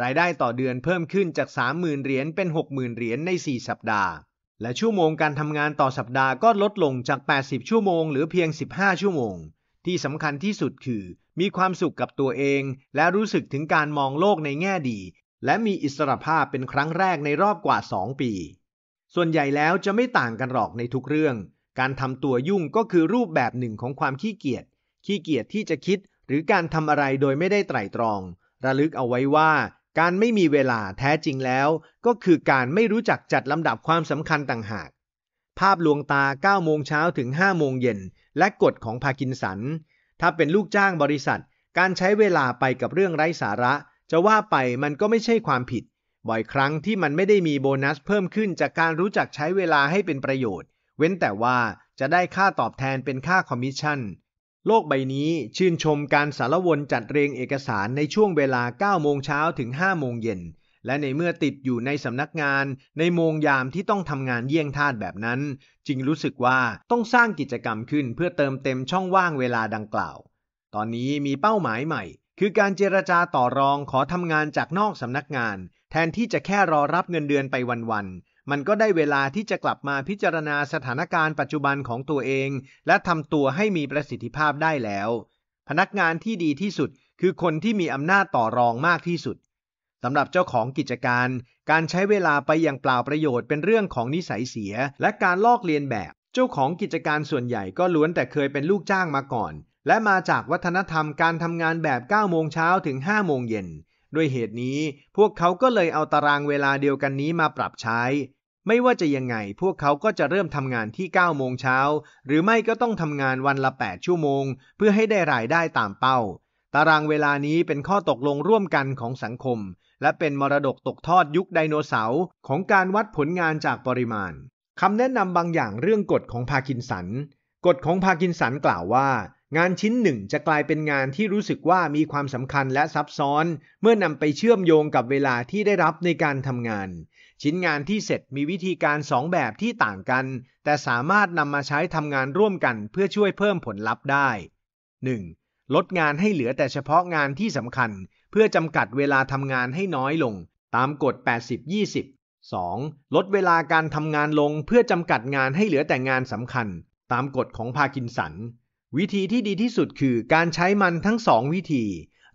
รายได้ต่อเดือนเพิ่มขึ้นจาก 30,000 เหรียญเป็น 60,000 เหรียญใน 4 สัปดาห์ และชั่วโมงการทำงานต่อสัปดาห์ก็ลดลงจาก 80 ชั่วโมงหรือเพียง 15 ชั่วโมง ที่สำคัญที่สุดคือมีความสุขกับตัวเอง และรู้สึกถึงการมองโลกในแง่ดี และมีอิสรภาพเป็นครั้งแรกในรอบกว่า 2 ปี ส่วนใหญ่แล้วจะไม่ต่างกันหรอกในทุกเรื่องการทำตัวยุ่งก็คือรูปแบบหนึ่งของความขี้เกียจ ขี้เกียจที่จะคิดหรือการทำอะไรโดยไม่ได้ไตร่ตรอง ระลึกเอาไว้ว่าการไม่มีเวลาแท้จริงแล้วก็คือการไม่รู้จักจัดลำดับความสำคัญต่างหาก ภาพลวงตา 9 โมงเช้าถึง 5 โมงเย็น และกฎของพากินสัน ถ้าเป็นลูกจ้างบริษัท การใช้เวลาไปกับเรื่องไร้สาระจะว่าไปมันก็ไม่ใช่ความผิด บ่อยครั้งที่มันไม่ได้มีโบนัสเพิ่มขึ้นจากการรู้จักใช้เวลาให้เป็นประโยชน์เว้นแต่ว่าจะได้ค่าตอบแทนเป็นค่าคอมมิชชั่น โลกใบนี้ชื่นชมการสารวนจัดเรียงเอกสารในช่วงเวลา 9 โมงเช้าถึง 5 โมงเย็น และในเมื่อติดอยู่ในสำนักงานในโมงยามที่ต้องทำงานเยี่ยงทาสแบบนั้น จึงรู้สึกว่าต้องสร้างกิจกรรมขึ้นเพื่อเติมเต็มช่องว่างเวลาดังกล่าว ตอนนี้มีเป้าหมายใหม่ คือการเจรจาต่อรองขอทำงานจากนอกสำนักงาน แทนที่จะแค่รอรับเงินเดือนไปวันๆมันก็ได้เวลาที่จะกลับมาพิจารณาสถานการณ์ปัจจุบันของตัวเอง และทำตัวให้มีประสิทธิภาพได้แล้ว พนักงานที่ดีที่สุดคือคนที่มีอำนาจต่อรองมากที่สุดสำหรับเจ้าของกิจการ การใช้เวลาไปอย่างเปล่าประโยชน์ เป็นเรื่องของนิสัยเสีย และการลอกเลียนแบบ เจ้าของกิจการส่วนใหญ่ก็ล้วนแต่เคยเป็นลูกจ้างมาก่อน และมาจากวัฒนธรรมการทำงานแบบ9โมงเช้าถึง5โมงเย็นด้วยเหตุนี้พวกเขาก็เลยเอาตารางเวลาเดียวกันนี้มาปรับใช้ไม่ว่าจะยังไง พวกเขาก็จะเริ่มทำงานที่9โมงเช้า หรือไม่ก็ต้องทำงานวันละ 8 ชั่วโมง เพื่อให้ได้รายได้ตามเป้า ตารางเวลานี้เป็นข้อตกลงร่วมกันของสังคม และเป็นมรดกตกทอดยุคไดโนเสาร์ของการวัดผลงานจากปริมาณคำแนะนำบางอย่างเรื่องกฎของพาคินสันกฎของพาคินสันกล่าวว่า งานชิ้นหนึ่งจะกลายเป็นงานที่รู้สึกว่ามีความสำคัญและซับซ้อน เมื่อนำไปเชื่อมโยงกับเวลาที่ได้รับในการทำงานชิ้นงานที่เสร็จมีวิธีการ 2 แบบที่ต่างกัน แต่สามารถนำมาใช้ทำงานร่วมกันเพื่อช่วยเพิ่มผลลัพธ์ได้ 1. ลดงานให้เหลือแต่เฉพาะงานที่สำคัญ เพื่อจำกัดเวลาทำงานให้น้อยลง ตามกฎ 80-20 2. ลดเวลาการทำงานลงเพื่อจำกัดงานให้เหลือแต่งานสำคัญ ตามกฎของพากินสัน วิธีที่ดีที่สุดคือการใช้มันทั้งสองวิธี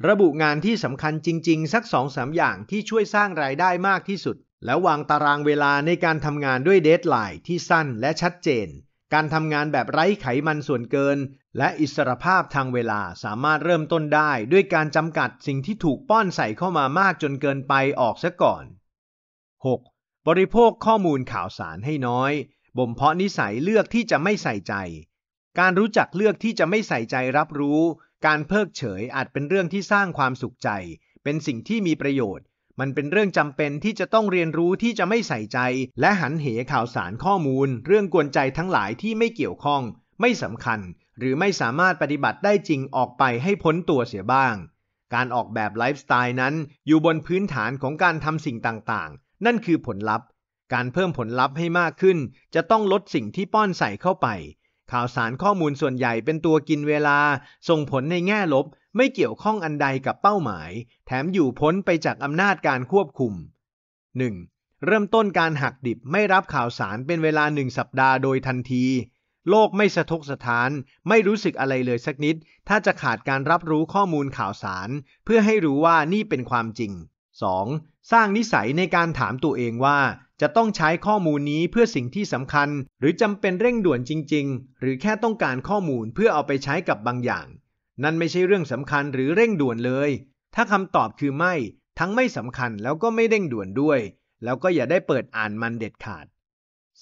ระบุงานที่สำคัญจริง ๆ สักสองสาอย่างที่ช่วยสร้างรายได้มากที่สุดแล้ววางตารางเวลาในการทำงานด้วยเดทไลน์ที่สั้นและชัดเจน การทำงานแบบไร้ไขมันส่วนเกิน และอิสรภาพทางเวลาสามารถเริ่มต้นได้ ด้วยการจำกัดสิ่งที่ถูกป้อนใส่เข้ามามากจนเกินไปออกซะก่อน 6. บริโภคข้อมูลข่าวสารให้น้อย บ่มเพาะนิสัยเลือกที่จะไม่ใส่ใจ การรู้จักเลือกที่จะไม่ใส่ใจรับรู้ การเพิกเฉยอาจเป็นเรื่องที่สร้างความสุขใจ เป็นสิ่งที่มีประโยชน์มันเป็นเรื่องจำเป็นที่จะต้องเรียนรู้ที่จะไม่ใส่ใจ และหันเหข่าวสารข้อมูล เรื่องกวนใจทั้งหลายที่ไม่เกี่ยวข้อง ไม่สำคัญ หรือไม่สามารถปฏิบัติได้จริงออกไปให้พ้นตัวเสียบ้าง การออกแบบไลฟ์สไตล์นั้นอยู่บนพื้นฐานของการทำสิ่งต่างๆ นั่นคือผลลัพธ์ การเพิ่มผลลัพธ์ให้มากขึ้น จะต้องลดสิ่งที่ป้อนใส่เข้าไป ข่าวสารข้อมูลส่วนใหญ่เป็นตัวกินเวลาส่งผลในแง่ลบไม่เกี่ยวข้องอันใดกับเป้าหมาย แถมอยู่พ้นไปจากอำนาจการควบคุม 1. เริ่มต้นการหักดิบไม่รับข่าวสารเป็นเวลาหนึ่งสัปดาห์โดยทันที โลกไม่สะทกสะท้าน ไม่รู้สึกอะไรเลยสักนิด ถ้าจะขาดการรับรู้ข้อมูลข่าวสาร เพื่อให้รู้ว่านี่เป็นความจริง 2. สร้างนิสัยในการถามตัวเองว่า จะต้องใช้ข้อมูลนี้เพื่อสิ่งที่สำคัญ หรือจำเป็นเร่งด่วนจริง ๆ หรือแค่ต้องการข้อมูลเพื่อเอาไปใช้กับบางอย่างนั่นไม่ใช่เรื่องสำคัญหรือเร่งด่วนเลย ถ้าคำตอบคือไม่ ทั้งไม่สำคัญแล้วก็ไม่เร่งด่วนด้วย แล้วก็อย่าได้เปิดอ่านมันเด็ดขาด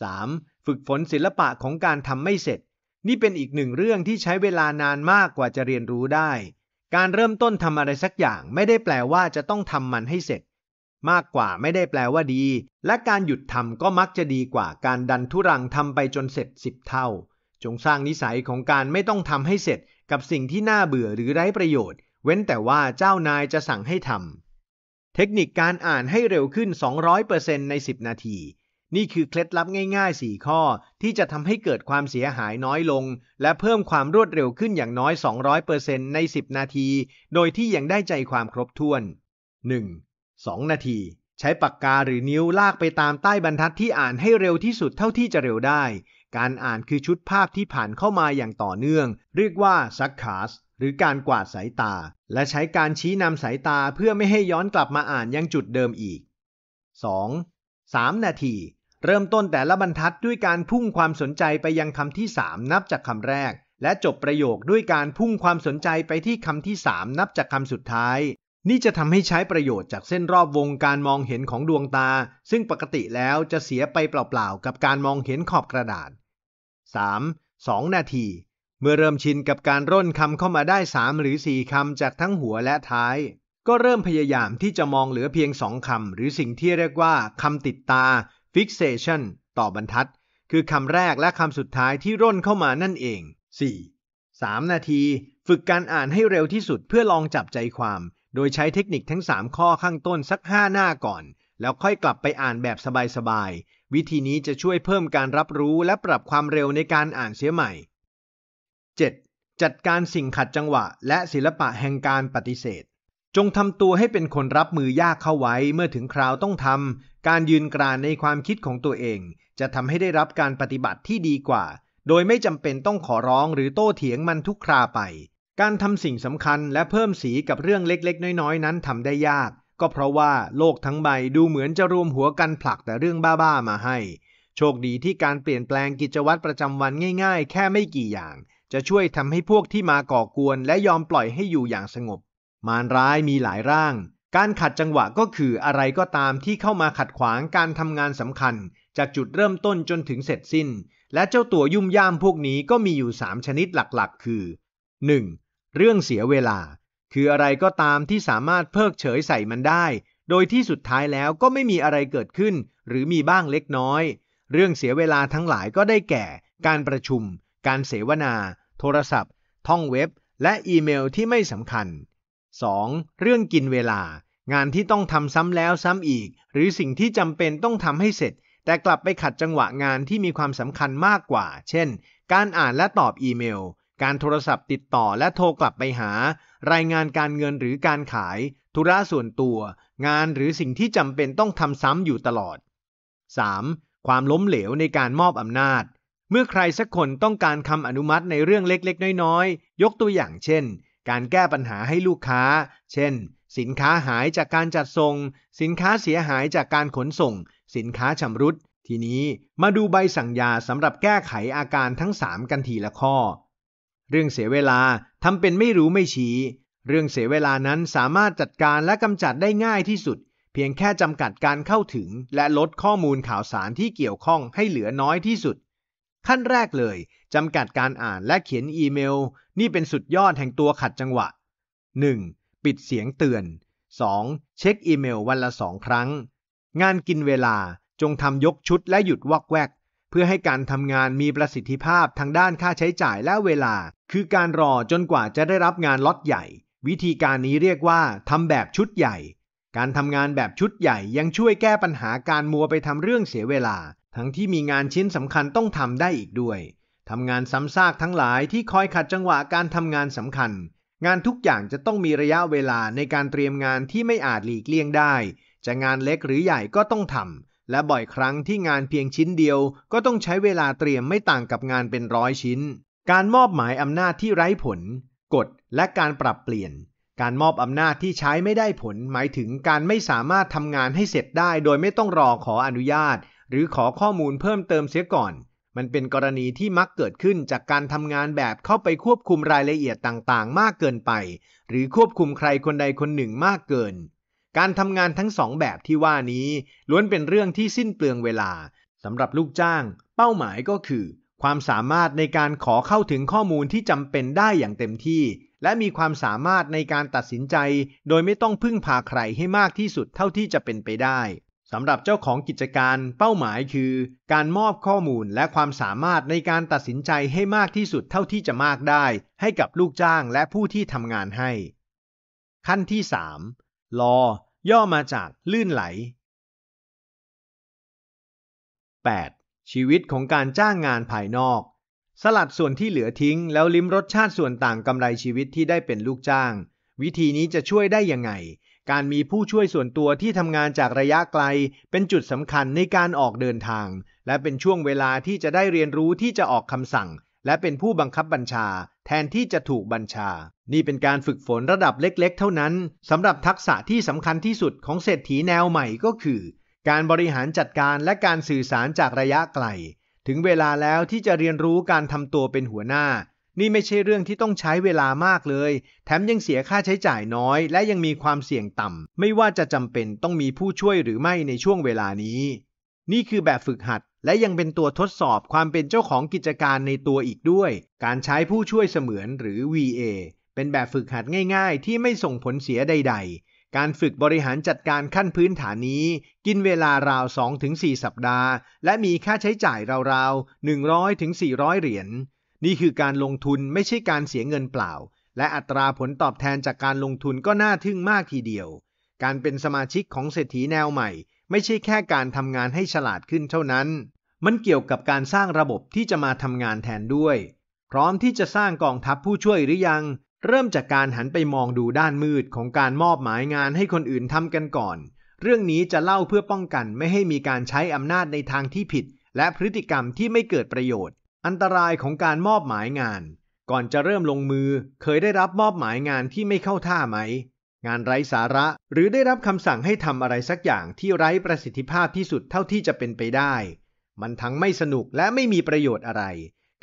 3. ฝึกฝนศิลปะของการทำไม่เสร็จ นี่เป็นอีกหนึ่งเรื่องที่ใช้เวลานานมากกว่าจะเรียนรู้ได้ การเริ่มต้นทำอะไรสักอย่างไม่ได้แปลว่าจะต้องทำมันให้เสร็จ มากกว่าไม่ได้แปลว่าดี และการหยุดทำก็มักจะดีกว่า การดันทุรังทำไปจนเสร็จสิบเท่าจงสร้างนิสัยของการไม่ต้องทำให้เสร็จกับสิ่งที่น่าเบื่อหรือไร้ประโยชน์เว้นแต่ว่าเจ้านายจะสั่งให้ทำ เทคนิคการอ่านให้เร็วขึ้น 200%ใน 10 นาที นี่คือเคล็ดลับง่ายๆ 4 ข้อที่จะทำให้เกิดความเสียหายน้อยลง และเพิ่มความรวดเร็วขึ้นอย่างน้อย 200%ใน 10 นาที โดยที่ยังได้ใจความครบถ้วน 1. 2 นาที ใช้ปากกาหรือนิ้วลากไปตามใต้บรรทัดที่อ่านให้เร็วที่สุดเท่าที่จะเร็วได้การอ่านคือชุดภาพที่ผ่านเข้ามาอย่างต่อเนื่องเรียกว่าซักคาสหรือการกวาดสายตาและใช้การชี้นำสายตาเพื่อไม่ให้ย้อนกลับมาอ่านยังจุดเดิมอีก 2. 3 นาทีเริ่มต้นแต่ละบรรทัดด้วยการพุ่งความสนใจไปยังคำที่ 3 นับจากคำแรกและจบประโยคด้วยการพุ่งความสนใจไปที่คำที่3นับจากคำสุดท้ายนี่จะทำให้ใช้ประโยชน์จากเส้นรอบวงการมองเห็นของดวงตา ซึ่งปกติแล้วจะเสียไปเปล่าๆกับการมองเห็นขอบกระดาษ 3. 2 นาที เมื่อเริ่มชินกับการร่นคำเข้ามาได้ 3 หรือ 4 คำจากทั้งหัวและท้าย ก็เริ่มพยายามที่จะมองเหลือเพียง 2 คำหรือสิ่งที่เรียกว่าคำติดตา fixation ต่อบรรทัด คือคำแรกและคำสุดท้ายที่ร่นเข้ามานั่นเอง 4. 3 นาที ฝึกการอ่านให้เร็วที่สุดเพื่อลองจับใจความโดยใช้เทคนิคทั้ง3ข้อข้างต้นสัก 5 หน้าก่อน แล้วค่อยกลับไปอ่านแบบสบายๆวิธีนี้จะช่วยเพิ่มการรับรู้และปรับความเร็วในการอ่านเสียใหม่ 7. จัดการสิ่งขัดจังหวะและศิลปะแห่งการปฏิเสธ จงทำตัวให้เป็นคนรับมือยากเข้าไว้ เมื่อถึงคราวต้องทำการยืนกรานในความคิดของตัวเอง จะทำให้ได้รับการปฏิบัติที่ดีกว่า โดยไม่จำเป็นต้องขอร้องหรือโต้เถียงมันทุกคราไปการทำสิ่งสำคัญและเพิ่มสีกับเรื่องเล็กๆ น้อยๆ นั้นทำได้ยาก ก็เพราะว่าโลกทั้งใบดูเหมือนจะรวมหัวกันผลักแต่เรื่องบ้าๆ มาให้ โชคดีที่การเปลี่ยนแปลงกิจวัตรประจำวันง่ายๆ แค่ไม่กี่อย่างจะช่วยทำให้พวกที่มาก่อกวนและยอมปล่อยให้อยู่อย่างสงบ มารร้ายมีหลายร่าง การขัดจังหวะก็คืออะไรก็ตามที่เข้ามาขัดขวางการทำงานสำคัญจากจุดเริ่มต้นจนถึงเสร็จสิ้น และเจ้าตัวยุ่มย่ามพวกนี้ก็มีอยู่3ชนิดหลักๆ คือ 1. เรื่องเสียเวลา คืออะไรก็ตามที่สามารถเพิกเฉยใส่มันได้ โดยที่สุดท้ายแล้วก็ไม่มีอะไรเกิดขึ้น หรือมีบ้างเล็กน้อย เรื่องเสียเวลาทั้งหลายก็ได้แก่ การประชุม การเสวนา โทรศัพท์ ท่องเว็บ และอีเมลที่ไม่สำคัญ 2. เรื่องกินเวลา งานที่ต้องทำซ้ำแล้วซ้ำอีก หรือสิ่งที่จำเป็นต้องทำให้เสร็จ แต่กลับไปขัดจังหวะงานที่มีความสำคัญมากกว่า เช่น การอ่านและตอบอีเมลการโทรศัพท์ติดต่อและโทรกลับไปหา รายงานการเงินหรือการขายธุระส่วนตัวงานหรือสิ่งที่จำเป็นต้องทำซ้ำอยู่ตลอด 3. ความล้มเหลวในการมอบอำนาจ เมื่อใครสักคนต้องการคำอนุมัติในเรื่องเล็กๆ น้อยๆ ยกตัวอย่างเช่น การแก้ปัญหาให้ลูกค้า เช่น สินค้าหายจากการจัดส่งสินค้าเสียหายจากการขนส่ง สินค้าชำรุดทีนี้มาดูใบสั่งยาสำหรับแก้ไขอาการทั้ง 3 กันทีละข้อเรื่องเสียเวลา ทำเป็นไม่รู้ไม่ชี้ เรื่องเสียเวลานั้นสามารถจัดการและกำจัดได้ง่ายที่สุด เพียงแค่จำกัดการเข้าถึง และลดข้อมูลข่าวสารที่เกี่ยวข้องให้เหลือน้อยที่สุด ขั้นแรกเลย จำกัดการอ่านและเขียนอีเมล นี่เป็นสุดยอดแห่งตัวขัดจังหวะ 1. ปิดเสียงเตือน 2. เช็คอีเมลวันละสองครั้ง งานกินเวลาจงทำยกชุดและหยุดวอกแวก เพื่อให้การทำงานมีประสิทธิภาพทางด้านค่าใช้จ่ายและเวลาคือการรอจนกว่าจะได้รับงานล็อตใหญ่ วิธีการนี้เรียกว่าทำแบบชุดใหญ่ การทำงานแบบชุดใหญ่ยังช่วยแก้ปัญหาการมัวไปทำเรื่องเสียเวลา ทั้งที่มีงานชิ้นสำคัญต้องทำได้อีกด้วย ทำงานซ้ำซากทั้งหลายที่คอยขัดจังหวะการทำงานสำคัญ งานทุกอย่างจะต้องมีระยะเวลาในการเตรียมงานที่ไม่อาจหลีกเลี่ยงได้ จะงานเล็กหรือใหญ่ก็ต้องทำ และบ่อยครั้งที่งานเพียงชิ้นเดียวก็ต้องใช้เวลาเตรียมไม่ต่างกับงานเป็นร้อยชิ้นการมอบหมายอำนาจที่ไร้ผลกฎและการปรับเปลี่ยน การมอบอำนาจที่ใช้ไม่ได้ผล หมายถึงการไม่สามารถทำงานให้เสร็จได้โดยไม่ต้องรอขออนุญาต หรือขอข้อมูลเพิ่มเติมเสียก่อน มันเป็นกรณีที่มักเกิดขึ้นจากการทำงานแบบเข้าไปควบคุมรายละเอียดต่างๆ มากเกินไป หรือควบคุมใครคนใดคนหนึ่งมากเกิน การทำงานทั้งสองแบบที่ว่านี้ ล้วนเป็นเรื่องที่สิ้นเปลืองเวลาสำหรับลูกจ้าง เป้าหมายก็คือความสามารถในการขอเข้าถึงข้อมูลที่จำเป็นได้อย่างเต็มที่และมีความสามารถในการตัดสินใจโดยไม่ต้องพึ่งพาใครให้มากที่สุดเท่าที่จะเป็นไปได้สำหรับเจ้าของกิจการเป้าหมายคือการมอบข้อมูลและความสามารถในการตัดสินใจให้มากที่สุดเท่าที่จะมากได้ให้กับลูกจ้างและผู้ที่ทำงานให้ ขั้นที่ 3. ลอย่อมาจากลื่นไหล 8. ชีวิตของการจ้างงานภายนอก สลัดส่วนที่เหลือทิ้ง แล้วลิ้มรสชาติส่วนต่างกำไรชีวิตที่ได้เป็นลูกจ้าง วิธีนี้จะช่วยได้ยังไง การมีผู้ช่วยส่วนตัวที่ทำงานจากระยะไกล เป็นจุดสำคัญในการออกเดินทาง และเป็นช่วงเวลาที่จะได้เรียนรู้ที่จะออกคำสั่ง และเป็นผู้บังคับบัญชาแทนที่จะถูกบัญชา นี่เป็นการฝึกฝนระดับเล็ก ๆ เท่านั้นสำหรับทักษะที่สำคัญที่สุดของเศรษฐีแนวใหม่ก็คือการบริหารจัดการและการสื่อสารจากระยะไกลถึงเวลาแล้วที่จะเรียนรู้การทำตัวเป็นหัวหน้า นี่ไม่ใช่เรื่องที่ต้องใช้เวลามากเลย แถมยังเสียค่าใช้จ่ายน้อยและยังมีความเสี่ยงต่ำ ไม่ว่าจะจำเป็นต้องมีผู้ช่วยหรือไม่ในช่วงเวลานี้ นี่คือแบบฝึกหัดและยังเป็นตัวทดสอบความเป็นเจ้าของกิจการในตัวอีกด้วย การใช้ผู้ช่วยเสมือนหรือ VA เป็นแบบฝึกหัดง่ายๆ ที่ไม่ส่งผลเสียใดๆการฝึกบริหารจัดการขั้นพื้นฐานนี้กินเวลาราว 2-4 สัปดาห์ และมีค่าใช้จ่ายราวๆ100-400 เหรียญ นี่คือการลงทุนไม่ใช่การเสียเงินเปล่า และอัตราผลตอบแทนจากการลงทุนก็น่าทึ่งมากทีเดียว การเป็นสมาชิกของเศรษฐีแนวใหม่ ไม่ใช่แค่การทำงานให้ฉลาดขึ้นเท่านั้น มันเกี่ยวกับการสร้างระบบที่จะมาทำงานแทนด้วย พร้อมที่จะสร้างกองทัพผู้ช่วยหรือยังเริ่มจากการหันไปมองดูด้านมืดของการมอบหมายงานให้คนอื่นทำกันก่อน เรื่องนี้จะเล่าเพื่อป้องกันไม่ให้มีการใช้อำนาจในทางที่ผิด และพฤติกรรมที่ไม่เกิดประโยชน์ อันตรายของการมอบหมายงาน ก่อนจะเริ่มลงมือ เคยได้รับมอบหมายงานที่ไม่เข้าท่าไหม งานไร้สาระหรือได้รับคำสั่งให้ทำอะไรสักอย่างที่ไร้ประสิทธิภาพที่สุดเท่าที่จะเป็นไปได้ มันทั้งไม่สนุกและไม่มีประโยชน์อะไร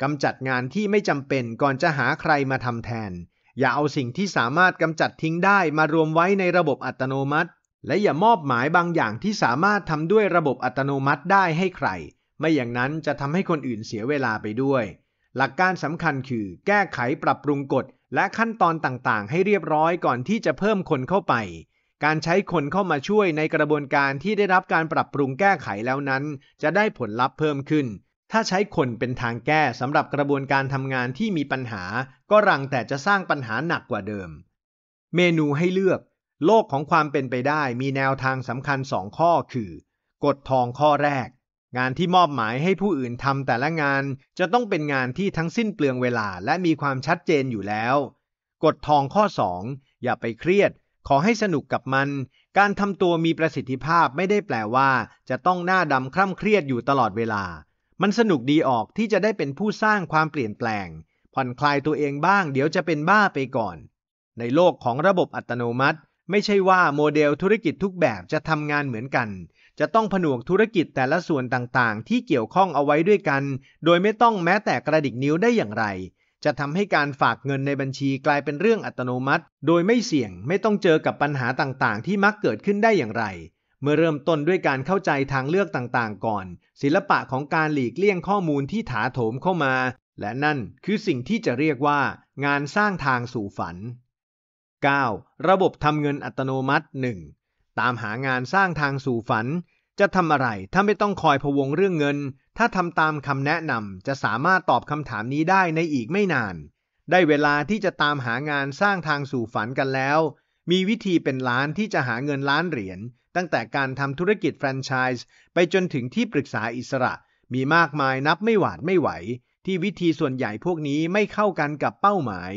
กำจัดงานที่ไม่จำเป็นก่อนจะหาใครมาทำแทนอย่าเอาสิ่งที่สามารถกำจัดทิ้งได้มารวมไว้ในระบบอัตโนมัติ และอย่ามอบหมายบางอย่างที่สามารถทำด้วยระบบอัตโนมัติได้ให้ใคร ไม่อย่างนั้นจะทำให้คนอื่นเสียเวลาไปด้วย หลักการสำคัญคือแก้ไขปรับปรุงกฎและขั้นตอนต่างๆ ให้เรียบร้อยก่อนที่จะเพิ่มคนเข้าไป การใช้คนเข้ามาช่วยในกระบวนการที่ได้รับการปรับปรุงแก้ไขแล้วนั้น จะได้ผลลัพธ์เพิ่มขึ้นถ้าใช้คนเป็นทางแก้ สำหรับกระบวนการทำงานที่มีปัญหาก็รังแต่จะสร้างปัญหาหนักกว่าเดิม เมนูให้เลือก โลกของความเป็นไปได้มีแนวทางสำคัญ 2 ข้อคือกฎทองข้อแรก งานที่มอบหมายให้ผู้อื่นทำแต่ละงาน จะต้องเป็นงานที่ทั้งสิ้นเปลืองเวลา และมีความชัดเจนอยู่แล้วกฎทองข้อ 2 อย่าไปเครียด ขอให้สนุกกับมัน การทำตัวมีประสิทธิภาพไม่ได้แปลว่า จะต้องหน้าดำคร่ำเครียดอยู่ตลอดเวลามันสนุกดีออกที่จะได้เป็นผู้สร้างความเปลี่ยนแปลง ผ่อนคลายตัวเองบ้างเดี๋ยวจะเป็นบ้าไปก่อน ในโลกของระบบอัตโนมัติ ไม่ใช่ว่าโมเดลธุรกิจทุกแบบจะทำงานเหมือนกัน จะต้องผนวกธุรกิจแต่ละส่วนต่างๆที่เกี่ยวข้องเอาไว้ด้วยกัน โดยไม่ต้องแม้แต่กระดิกนิ้วได้อย่างไร จะทำให้การฝากเงินในบัญชีกลายเป็นเรื่องอัตโนมัติ โดยไม่เสี่ยงไม่ต้องเจอกับปัญหาต่างๆ ที่มักเกิดขึ้นได้อย่างไรมื่อเริ่มต้นด้วยการเข้าใจทางเลือกต่างๆ ก่อน ศิลปะของการหลีกเลี่ยงข้อมูลที่ถาโถมเข้ามา และนั่นคือสิ่งที่จะเรียกว่า งานสร้างทางสู่ฝัน 9. ระบบทำเงินอัตโนมัติ 1. ตามหางานสร้างทางสู่ฝัน จะทำอะไรถ้าไม่ต้องคอยพวงเรื่องเงิน ถ้าทำตามคำแนะนำจะสามารถตอบคำถามนี้ได้ในอีกไม่นาน ได้เวลาที่จะตามหางานสร้างทางสู่ฝันกันแล้ว มีวิธีเป็นล้านที่จะหาเงินล้านเหรียญตั้งแต่การทำธุรกิจแฟรนไชส์ไปจนถึงที่ปรึกษาอิสระมีมากมายนับไม่หวาดไม่ไหวที่วิธีส่วนใหญ่พวกนี้ไม่เข้ากันกับเป้าหมาย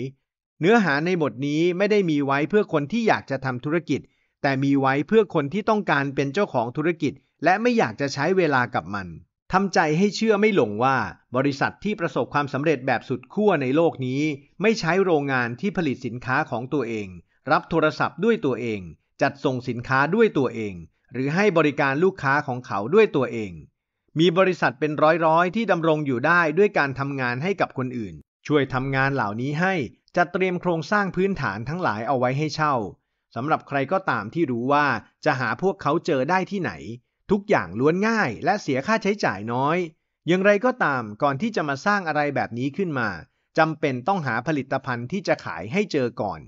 เนื้อหาในบทนี้ไม่ได้มีไว้เพื่อคนที่อยากจะทำธุรกิจ แต่มีไว้เพื่อคนที่ต้องการเป็นเจ้าของธุรกิจและไม่อยากจะใช้เวลากับมันทำใจให้เชื่อไม่หลงว่าบริษัทที่ประสบความสำเร็จแบบสุดขั้วในโลกนี้ไม่ใช้โรงงานที่ผลิตสินค้าของตัวเอง รับโทรศัพท์ด้วยตัวเองจัดส่งสินค้าด้วยตัวเอง หรือให้บริการลูกค้าของเขาด้วยตัวเอง มีบริษัทเป็นร้อยๆ ที่ดำรงอยู่ได้ด้วยการทำงานให้กับคนอื่น ช่วยทำงานเหล่านี้ให้ จัดเตรียมโครงสร้างพื้นฐานทั้งหลายเอาไว้ให้เช่า สำหรับใครก็ตามที่รู้ว่าจะหาพวกเขาเจอได้ที่ไหน ทุกอย่างล้วนง่ายและเสียค่าใช้จ่ายน้อย อย่างไรก็ตามก่อนที่จะมาสร้างอะไรแบบนี้ขึ้นมา จำเป็นต้องหาผลิตภัณฑ์ที่จะขายให้เจอก่อน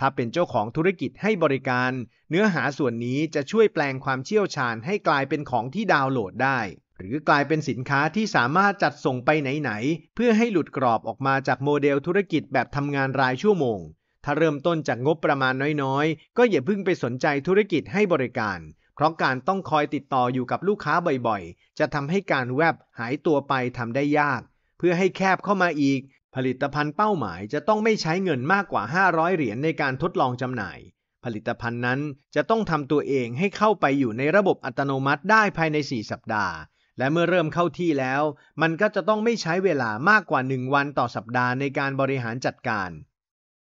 ถ้าเป็นเจ้าของธุรกิจให้บริการ เนื้อหาส่วนนี้จะช่วยแปลงความเชี่ยวชาญให้กลายเป็นของที่ดาวน์โหลดได้ หรือกลายเป็นสินค้าที่สามารถจัดส่งไปไหน ๆ เพื่อให้หลุดกรอบออกมาจากโมเดลธุรกิจแบบทำงานรายชั่วโมง ถ้าเริ่มต้นจากงบประมาณน้อยๆ ก็อย่าเพิ่งไปสนใจธุรกิจให้บริการ เพราะการต้องคอยติดต่ออยู่กับลูกค้าบ่อยๆ จะทำให้การแวบหายตัวไปทำได้ยาก เพื่อให้แคบเข้ามาอีกผลิตภัณฑ์เป้าหมายจะต้องไม่ใช้เงินมากกว่า 500 เหรียญในการทดลองจำหน่าย ผลิตภัณฑ์นั้นจะต้องทำตัวเองให้เข้าไปอยู่ในระบบอัตโนมัติได้ภายใน 4 สัปดาห์ และเมื่อเริ่มเข้าที่แล้ว มันก็จะต้องไม่ใช้เวลามากกว่า 1 วันต่อสัปดาห์ในการบริหารจัดการ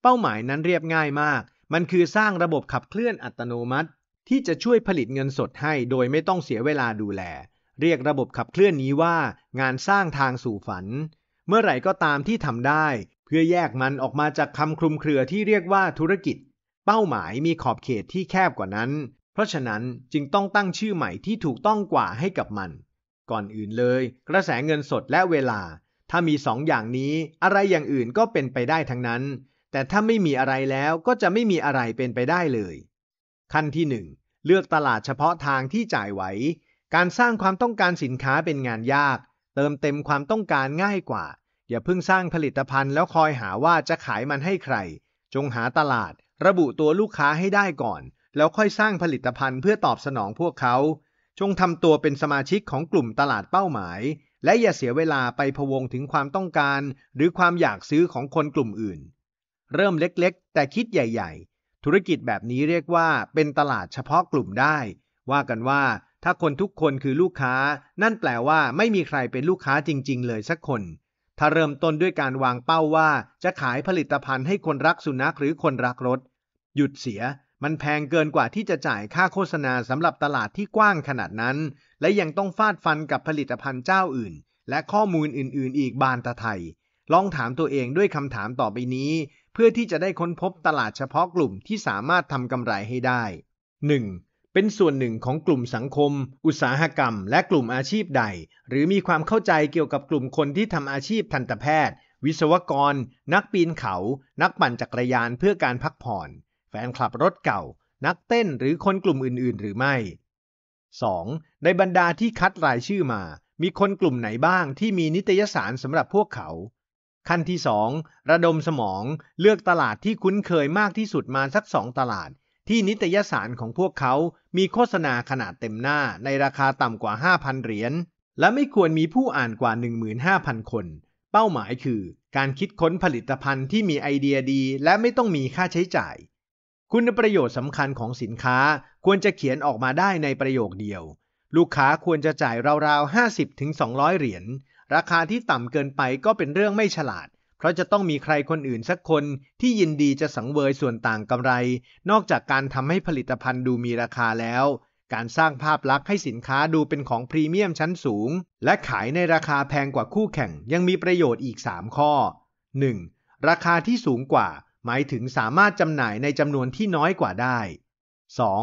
เป้าหมายนั้นเรียบง่ายมาก มันคือสร้างระบบขับเคลื่อนอัตโนมัติที่จะช่วยผลิตเงินสดให้โดยไม่ต้องเสียเวลาดูแล เรียกระบบขับเคลื่อนนี้ว่างานสร้างทางสู่ฝันเมื่อไหร่ก็ตามที่ทำได้เพื่อแยกมันออกมาจากคำคลุมเครือที่เรียกว่าธุรกิจ เป้าหมายมีขอบเขตที่แคบกว่านั้น เพราะฉะนั้นจึงต้องตั้งชื่อใหม่ที่ถูกต้องกว่าให้กับมัน ก่อนอื่นเลย กระแสเงินสดและเวลา ถ้ามีสองอย่างนี้อะไรอย่างอื่นก็เป็นไปได้ทั้งนั้น แต่ถ้าไม่มีอะไรแล้วก็จะไม่มีอะไรเป็นไปได้เลย ขั้นที่ 1 เลือกตลาดเฉพาะทางที่จ่ายไหวการสร้างความต้องการสินค้าเป็นงานยากเติมเต็มความต้องการง่ายกว่า อย่าเพิ่งสร้างผลิตภัณฑ์แล้วคอยหาว่าจะขายมันให้ใคร จงหาตลาด ระบุตัวลูกค้าให้ได้ก่อน แล้วค่อยสร้างผลิตภัณฑ์เพื่อตอบสนองพวกเขา จงทำตัวเป็นสมาชิกของกลุ่มตลาดเป้าหมาย และอย่าเสียเวลาไปพวงถึงความต้องการ หรือความอยากซื้อของคนกลุ่มอื่น เริ่มเล็กๆ แต่คิดใหญ่ ๆ ธุรกิจแบบนี้เรียกว่า เป็นตลาดเฉพาะกลุ่มได้ ว่ากันว่าถ้าคนทุกคนคือลูกค้า นั่นแปลว่าไม่มีใครเป็นลูกค้าจริงๆ เลยสักคน ถ้าเริ่มต้นด้วยการวางเป้าว่าจะขายผลิตภัณฑ์ให้คนรักสุนัขหรือคนรักรถ หยุดเสีย มันแพงเกินกว่าที่จะจ่ายค่าโฆษณาสำหรับตลาดที่กว้างขนาดนั้น และยังต้องฟาดฟันกับผลิตภัณฑ์เจ้าอื่น และข้อมูลอื่นๆ อีกบานตะไทยลองถามตัวเองด้วยคำถามต่อไปนี้ เพื่อที่จะได้ค้นพบตลาดเฉพาะกลุ่มที่สามารถทำกำไรให้ได้ 1. เป็นส่วนหนึ่งของกลุ่มสังคม อุตสาหกรรมและกลุ่มอาชีพใด หรือมีความเข้าใจเกี่ยวกับกลุ่มคนที่ทำอาชีพทันตแพทย์ วิศวกร นักปีนเขา นักปั่นจักรยานเพื่อการพักผ่อนแฟนคลับรถเก่า นักเต้นหรือคนกลุ่มอื่น ๆหรือไม่ 2. ในบรรดาที่คัดรายชื่อมา มีคนกลุ่มไหนบ้างที่มีนิตยสารสำหรับพวกเขา ขั้นที่ 2 ระดมสมองเลือกตลาดที่คุ้นเคยมากที่สุดมาสัก 2 ตลาดที่นิตยสารของพวกเขามีโฆษณาขนาดเต็มหน้าในราคาต่ำกว่า 5,000 เหรียญ และไม่ควรมีผู้อ่านกว่า 15,000 คน เป้าหมายคือการคิดค้นผลิตภัณฑ์ที่มีไอเดียดีและไม่ต้องมีค่าใช้จ่าย คุณประโยชน์สำคัญของสินค้าควรจะเขียนออกมาได้ในประโยคเดียว ลูกค้าควรจะจ่ายราวๆ 50-200 เหรียญ ราคาที่ต่ำเกินไปก็เป็นเรื่องไม่ฉลาดเพราะจะต้องมีใครคนอื่นสักคนที่ยินดีจะสังเวยส่วนต่างกำไร นอกจากการทำให้ผลิตภัณฑ์ดูมีราคาแล้ว การสร้างภาพลักษณ์ให้สินค้าดูเป็นของพรีเมียมชั้นสูง และขายในราคาแพงกว่าคู่แข่งยังมีประโยชน์อีก 3 ข้อ 1. ราคาที่สูงกว่า หมายถึงสามารถจำหน่ายในจำนวนที่น้อยกว่าได้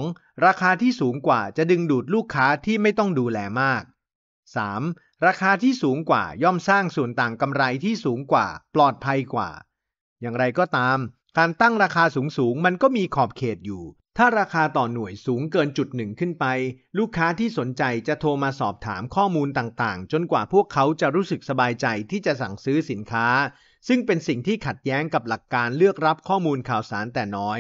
2. ราคาที่สูงกว่าจะดึงดูดลูกค้าที่ไม่ต้องดูแลมาก 3. ราคาที่สูงกว่าย่อมสร้างส่วนต่างกำไรที่สูงกว่า ปลอดภัยกว่า อย่างไรก็ตาม การตั้งราคาสูงสูงมันก็มีขอบเขตอยู่ ถ้าราคาต่อหน่วยสูงเกินจุดหนึ่งขึ้นไป ลูกค้าที่สนใจจะโทรมาสอบถามข้อมูลต่างๆ จนกว่าพวกเขาจะรู้สึกสบายใจที่จะสั่งซื้อสินค้า ซึ่งเป็นสิ่งที่ขัดแย้งกับหลักการเลือกรับข้อมูลข่าวสารแต่น้อย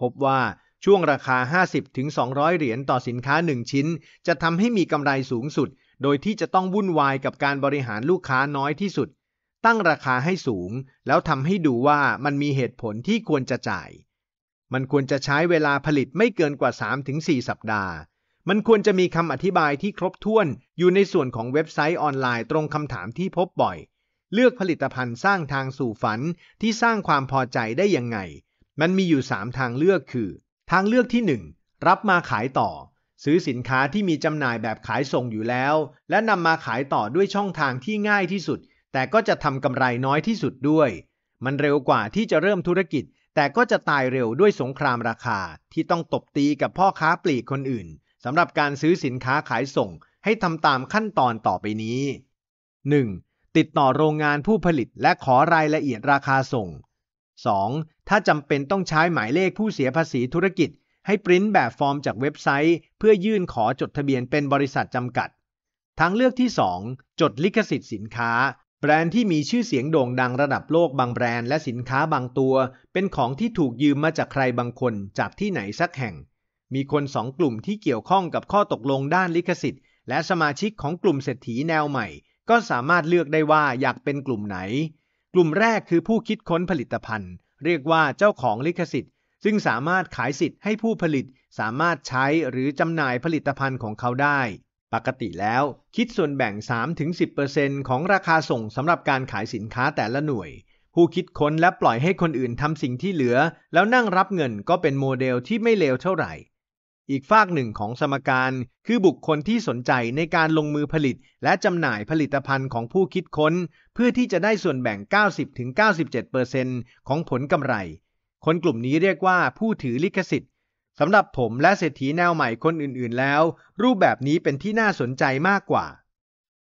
พบว่าช่วงราคา 50-200 เหรียญต่อสินค้า1ชิ้นจะทำให้มีกำไรสูงสุดโดยที่จะต้องวุ่นวายกับการบริหารลูกค้าน้อยที่สุด ตั้งราคาให้สูง แล้วทำให้ดูว่ามันมีเหตุผลที่ควรจะจ่าย มันควรจะใช้เวลาผลิตไม่เกินกว่า 3-4 สัปดาห์ มันควรจะมีคำอธิบายที่ครบถ้วน อยู่ในส่วนของเว็บไซต์ออนไลน์ตรงคำถามที่พบบ่อย เลือกผลิตภัณฑ์สร้างทางสู่ฝันที่สร้างความพอใจได้ยังไง มันมีอยู่ 3 ทางเลือก คือ ทางเลือกที่ 1 รับมาขายต่อซื้อสินค้าที่มีจำหน่ายแบบขายส่งอยู่แล้ว และนำมาขายต่อด้วยช่องทางที่ง่ายที่สุด แต่ก็จะทำกำไรน้อยที่สุดด้วย มันเร็วกว่าที่จะเริ่มธุรกิจ แต่ก็จะตายเร็วด้วยสงครามราคา ที่ต้องตบตีกับพ่อค้าปลีกคนอื่นสำหรับการซื้อสินค้าขายส่งให้ทำตามขั้นตอนต่อไปนี้ 1. ติดต่อโรงงานผู้ผลิตและขอรายละเอียดราคาส่ง 2. ถ้าจำเป็นต้องใช้หมายเลขผู้เสียภาษีธุรกิจให้ปริ้นแบบฟอร์มจากเว็บไซต์ เพื่อยื่นขอจดทะเบียนเป็นบริษัทจำกัด ทางเลือกที่ 2 จดลิขสิทธิ์สินค้า แบรนด์ที่มีชื่อเสียงโด่งดังระดับโลกบางแบรนด์และสินค้าบางตัว เป็นของที่ถูกยืมมาจากใครบางคนจากที่ไหนสักแห่ง มีคนสองกลุ่มที่เกี่ยวข้องกับข้อตกลงด้านลิขสิทธิ์ และสมาชิกของกลุ่มเศรษฐีแนวใหม่ ก็สามารถเลือกได้ว่าอยากเป็นกลุ่มไหน กลุ่มแรกคือผู้คิดค้นผลิตภัณฑ์ เรียกว่าเจ้าของลิขสิทธิ์ซึ่งสามารถขายสิทธิ์ให้ผู้ผลิตสามารถใช้หรือจำหน่ายผลิตภัณฑ์ของเขาได้ ปกติแล้ว คิดส่วนแบ่ง 3-10%ของราคาส่งสำหรับการขายสินค้าแต่ละหน่วย ผู้คิดค้นและปล่อยให้คนอื่นทำสิ่งที่เหลือ แล้วนั่งรับเงินก็เป็นโมเดลที่ไม่เลวเท่าไหร่ อีกฝากหนึ่งของสมการคือบุคคลที่สนใจในการลงมือผลิต และจำหน่ายผลิตภัณฑ์ของผู้คิดค้น เพื่อที่จะได้ส่วนแบ่ง90-97%ของผลกำไรคนกลุ่มนี้เรียกว่าผู้ถือลิขสิทธิ์สำหรับผมและเศรษฐีแนวใหม่คนอื่นๆแล้ว รูปแบบนี้เป็นที่น่าสนใจมากกว่า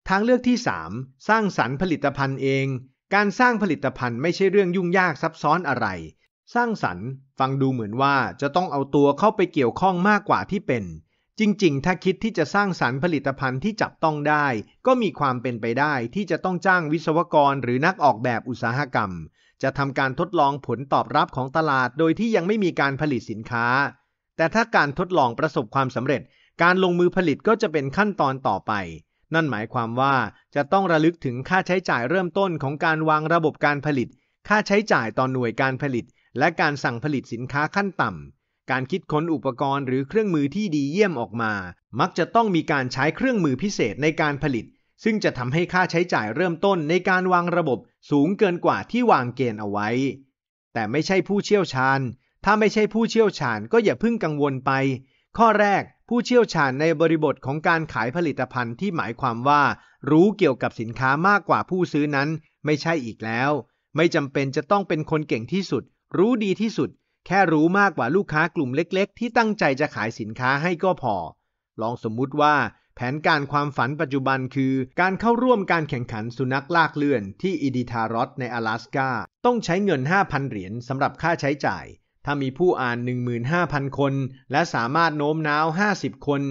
ทางเลือกที่3สร้างสรรค์ผลิตภัณฑ์เอง การสร้างผลิตภัณฑ์ไม่ใช่เรื่องยุ่งยากซับซ้อนอะไร สร้างสรรค์ฟังดูเหมือนว่าจะต้องเอาตัวเข้าไปเกี่ยวข้องมากกว่าที่เป็น จริงๆ ถ้าคิดที่จะสร้างสรรค์ผลิตภัณฑ์ที่จับต้องได้ ก็มีความเป็นไปได้ที่จะต้องจ้างวิศวกร หรือนักออกแบบอุตสาหกรรมจะทำการทดลองผลตอบรับของตลาดโดยที่ยังไม่มีการผลิตสินค้า แต่ถ้าการทดลองประสบความสำเร็จ การลงมือผลิตก็จะเป็นขั้นตอนต่อไป นั่นหมายความว่าจะต้องระลึกถึงค่าใช้จ่ายเริ่มต้นของการวางระบบการผลิต ค่าใช้จ่ายต่อหน่วยการผลิต และการสั่งผลิตสินค้าขั้นต่ำ การคิดค้นอุปกรณ์หรือเครื่องมือที่ดีเยี่ยมออกมา มักจะต้องมีการใช้เครื่องมือพิเศษในการผลิตซึ่งจะทำให้ค่าใช้จ่ายเริ่มต้นในการวางระบบสูงเกินกว่าที่วางเกณฑ์เอาไว้ แต่ไม่ใช่ผู้เชี่ยวชาญ ถ้าไม่ใช่ผู้เชี่ยวชาญก็อย่าเพิ่งกังวลไป ข้อแรก ผู้เชี่ยวชาญในบริบทของการขายผลิตภัณฑ์ที่หมายความว่า รู้เกี่ยวกับสินค้ามากกว่าผู้ซื้อนั้น ไม่ใช่อีกแล้ว ไม่จำเป็นจะต้องเป็นคนเก่งที่สุด รู้ดีที่สุด แค่รู้มากกว่าลูกค้ากลุ่มเล็กๆ ที่ตั้งใจจะขายสินค้าให้ก็พอ ลองสมมุติว่าแผนการความฝันปัจจุบันคือการเข้าร่วมการแข่งขันสุนัขลากเลื่อนที่อีดิทารอสใน阿拉斯กา ต้องใช้เงิน 5,000 เหรียญสำหรับค่าใช้จ่าย ถ้ามีผู้อ่าน15,000 คน และสามารถโน้มน้าว 50 คน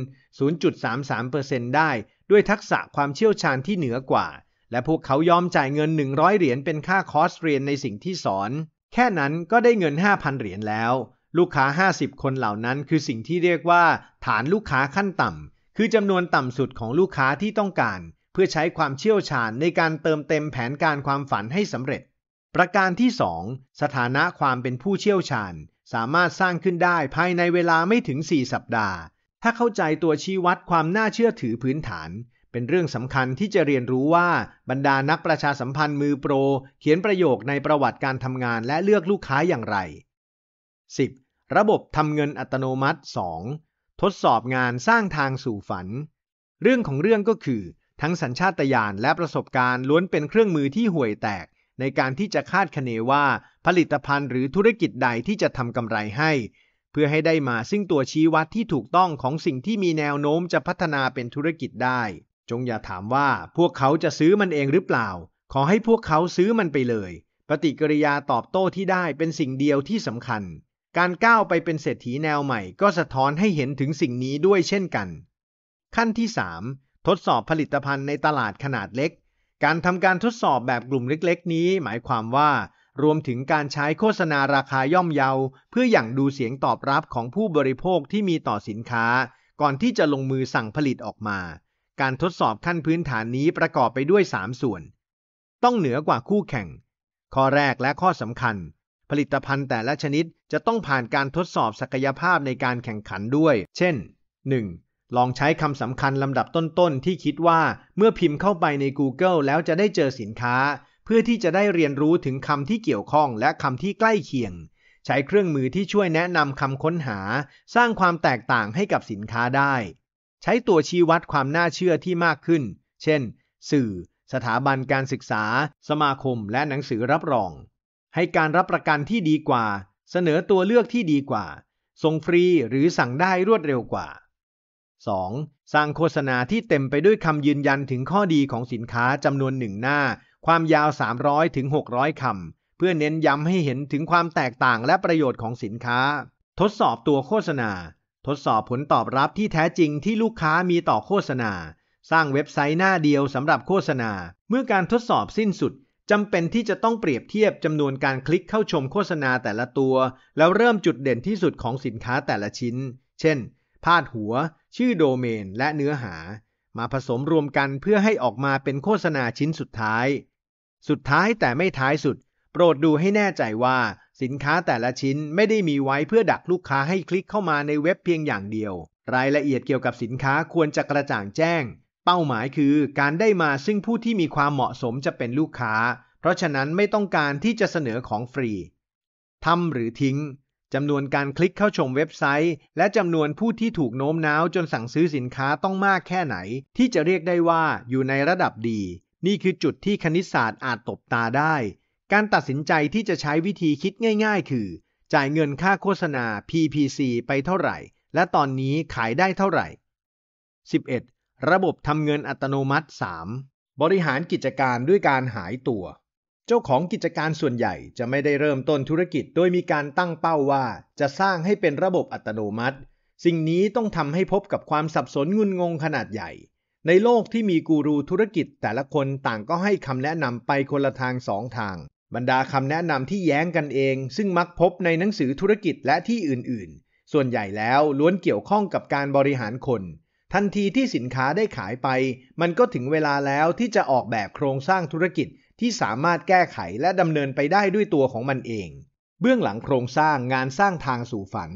0.33%ได้ ด้วยทักษะความเชี่ยวชาญที่เหนือกว่า และพวกเขายอมจ่ายเงิน 100 เหรียญเป็นค่าคอร์สเรียนในสิ่งที่สอน แค่นั้นก็ได้เงิน5,000เหรียญแล้วลูกค้า 50 คนเหล่านั้นคือสิ่งที่เรียกว่าฐานลูกค้าขั้นต่ำคือจำนวนต่ำสุดของลูกค้าที่ต้องการ เพื่อใช้ความเชี่ยวชาญในการเติมเต็มแผนการความฝันให้สำเร็จ ประการที่ 2 สถานะความเป็นผู้เชี่ยวชาญ สามารถสร้างขึ้นได้ภายในเวลาไม่ถึง 4 สัปดาห์ ถ้าเข้าใจตัวชี้วัดความน่าเชื่อถือพื้นฐาน เป็นเรื่องสำคัญที่จะเรียนรู้ว่า บรรดานักประชาสัมพันธ์มือโปร เขียนประโยคในประวัติการทำงานและเลือกลูกค้าอย่างไร 10. ระบบทำเงินอัตโนมัติ2ทดสอบงานสร้างทางสู่ฝัน เรื่องของเรื่องก็คือ ทั้งสัญชาตญาณและประสบการณ์ล้วนเป็นเครื่องมือที่ห่วยแตกในการที่จะคาดคะเนว่าผลิตภัณฑ์หรือธุรกิจใดที่จะทำกำไรให้ เพื่อให้ได้มาซึ่งตัวชี้วัดที่ถูกต้องของสิ่งที่มีแนวโน้มจะพัฒนาเป็นธุรกิจได้ จงอย่าถามว่าพวกเขาจะซื้อมันเองหรือเปล่า ขอให้พวกเขาซื้อมันไปเลย ปฏิกิริยาตอบโต้ที่ได้เป็นสิ่งเดียวที่สำคัญการก้าวไปเป็นเศรษฐีแนวใหม่ก็สะท้อนให้เห็นถึงสิ่งนี้ด้วยเช่นกัน ขั้นที่ 3 ทดสอบผลิตภัณฑ์ในตลาดขนาดเล็ก การทำการทดสอบแบบกลุ่มเล็กๆนี้ หมายความว่า รวมถึงการใช้โฆษณาราคาย่อมเยา เพื่ออย่างดูเสียงตอบรับของผู้บริโภคที่มีต่อสินค้าก่อนที่จะลงมือสั่งผลิตออกมา การทดสอบขั้นพื้นฐานนี้ประกอบไปด้วย3ส่วน ต้องเหนือกว่าคู่แข่งข้อแรกและข้อสำคัญผลิตภัณฑ์แต่ละชนิดจะต้องผ่านการทดสอบศักยภาพในการแข่งขันด้วย เช่น 1. ลองใช้คำสำคัญลำดับต้นๆ ที่คิดว่าเมื่อพิมพ์เข้าไปใน Google แล้วจะได้เจอสินค้า เพื่อที่จะได้เรียนรู้ถึงคำที่เกี่ยวข้องและคำที่ใกล้เคียง ใช้เครื่องมือที่ช่วยแนะนำคำค้นหา สร้างความแตกต่างให้กับสินค้าได้ ใช้ตัวชี้วัดความน่าเชื่อที่มากขึ้น เช่น สื่อ สถาบันการศึกษา สมาคม และหนังสือรับรองให้การรับประกันที่ดีกว่า เสนอตัวเลือกที่ดีกว่า ส่งฟรีหรือสั่งได้รวดเร็วกว่า 2. สร้างโฆษณาที่เต็มไปด้วยคำยืนยันถึงข้อดีของสินค้าจำนวนหนึ่งหน้า ความยาว 300ถึง600 คำ เพื่อเน้นย้ำให้เห็นถึงความแตกต่างและประโยชน์ของสินค้า ทดสอบตัวโฆษณา ทดสอบผลตอบรับที่แท้จริงที่ลูกค้ามีต่อโฆษณา สร้างเว็บไซต์หน้าเดียวสำหรับโฆษณา เมื่อการทดสอบสิ้นสุดจำเป็นที่จะต้องเปรียบเทียบจำนวนการคลิกเข้าชมโฆษณาแต่ละตัว แล้วเริ่มจุดเด่นที่สุดของสินค้าแต่ละชิ้น เช่น พาดหัว ชื่อโดเมนและเนื้อหา มาผสมรวมกันเพื่อให้ออกมาเป็นโฆษณาชิ้นสุดท้าย สุดท้ายแต่ไม่ท้ายสุด โปรดดูให้แน่ใจว่าสินค้าแต่ละชิ้นไม่ได้มีไว้เพื่อดักลูกค้าให้คลิกเข้ามาในเว็บเพียงอย่างเดียว รายละเอียดเกี่ยวกับสินค้าควรจะกระจ่างแจ้งเป้าหมายคือการได้มาซึ่งผู้ที่มีความเหมาะสมจะเป็นลูกค้า เพราะฉะนั้นไม่ต้องการที่จะเสนอของฟรี ทำ หรือทิ้ง จำนวนการคลิกเข้าชมเว็บไซต์ และจำนวนผู้ที่ถูกโน้มน้าวจนสั่งซื้อสินค้าต้องมากแค่ไหน ที่จะเรียกได้ว่าอยู่ในระดับดี นี่คือจุดที่คณิตศาสตร์อาจตบตาได้ การตัดสินใจที่จะใช้วิธีคิดง่าย ๆ คือ จ่ายเงินค่าโฆษณา PPC ไปเท่าไหร่ และตอนนี้ขายได้เท่าไหร่ 11ระบบทำเงินอัตโนมัติ 3. บริหารกิจการด้วยการหายตัว เจ้าของกิจการส่วนใหญ่จะไม่ได้เริ่มต้นธุรกิจโดยมีการตั้งเป้าว่า จะสร้างให้เป็นระบบอัตโนมัติ สิ่งนี้ต้องทำให้พบกับความสับสนงุนงงขนาดใหญ่ ในโลกที่มีกูรูธุรกิจแต่ละคนต่างก็ให้คำแนะนำไปคนละทางสองทางบรรดาคำแนะนำที่แย้งกันเอง ซึ่งมักพบในหนังสือธุรกิจและที่อื่น ๆ ส่วนใหญ่แล้วล้วนเกี่ยวข้องกับการบริหารคนทันทีที่สินค้าได้ขายไป มันก็ถึงเวลาแล้วที่จะออกแบบโครงสร้างธุรกิจที่สามารถแก้ไขและดำเนินไปได้ด้วยตัวของมันเอง เบื้องหลังโครงสร้างงานสร้างทางสู่ฝัน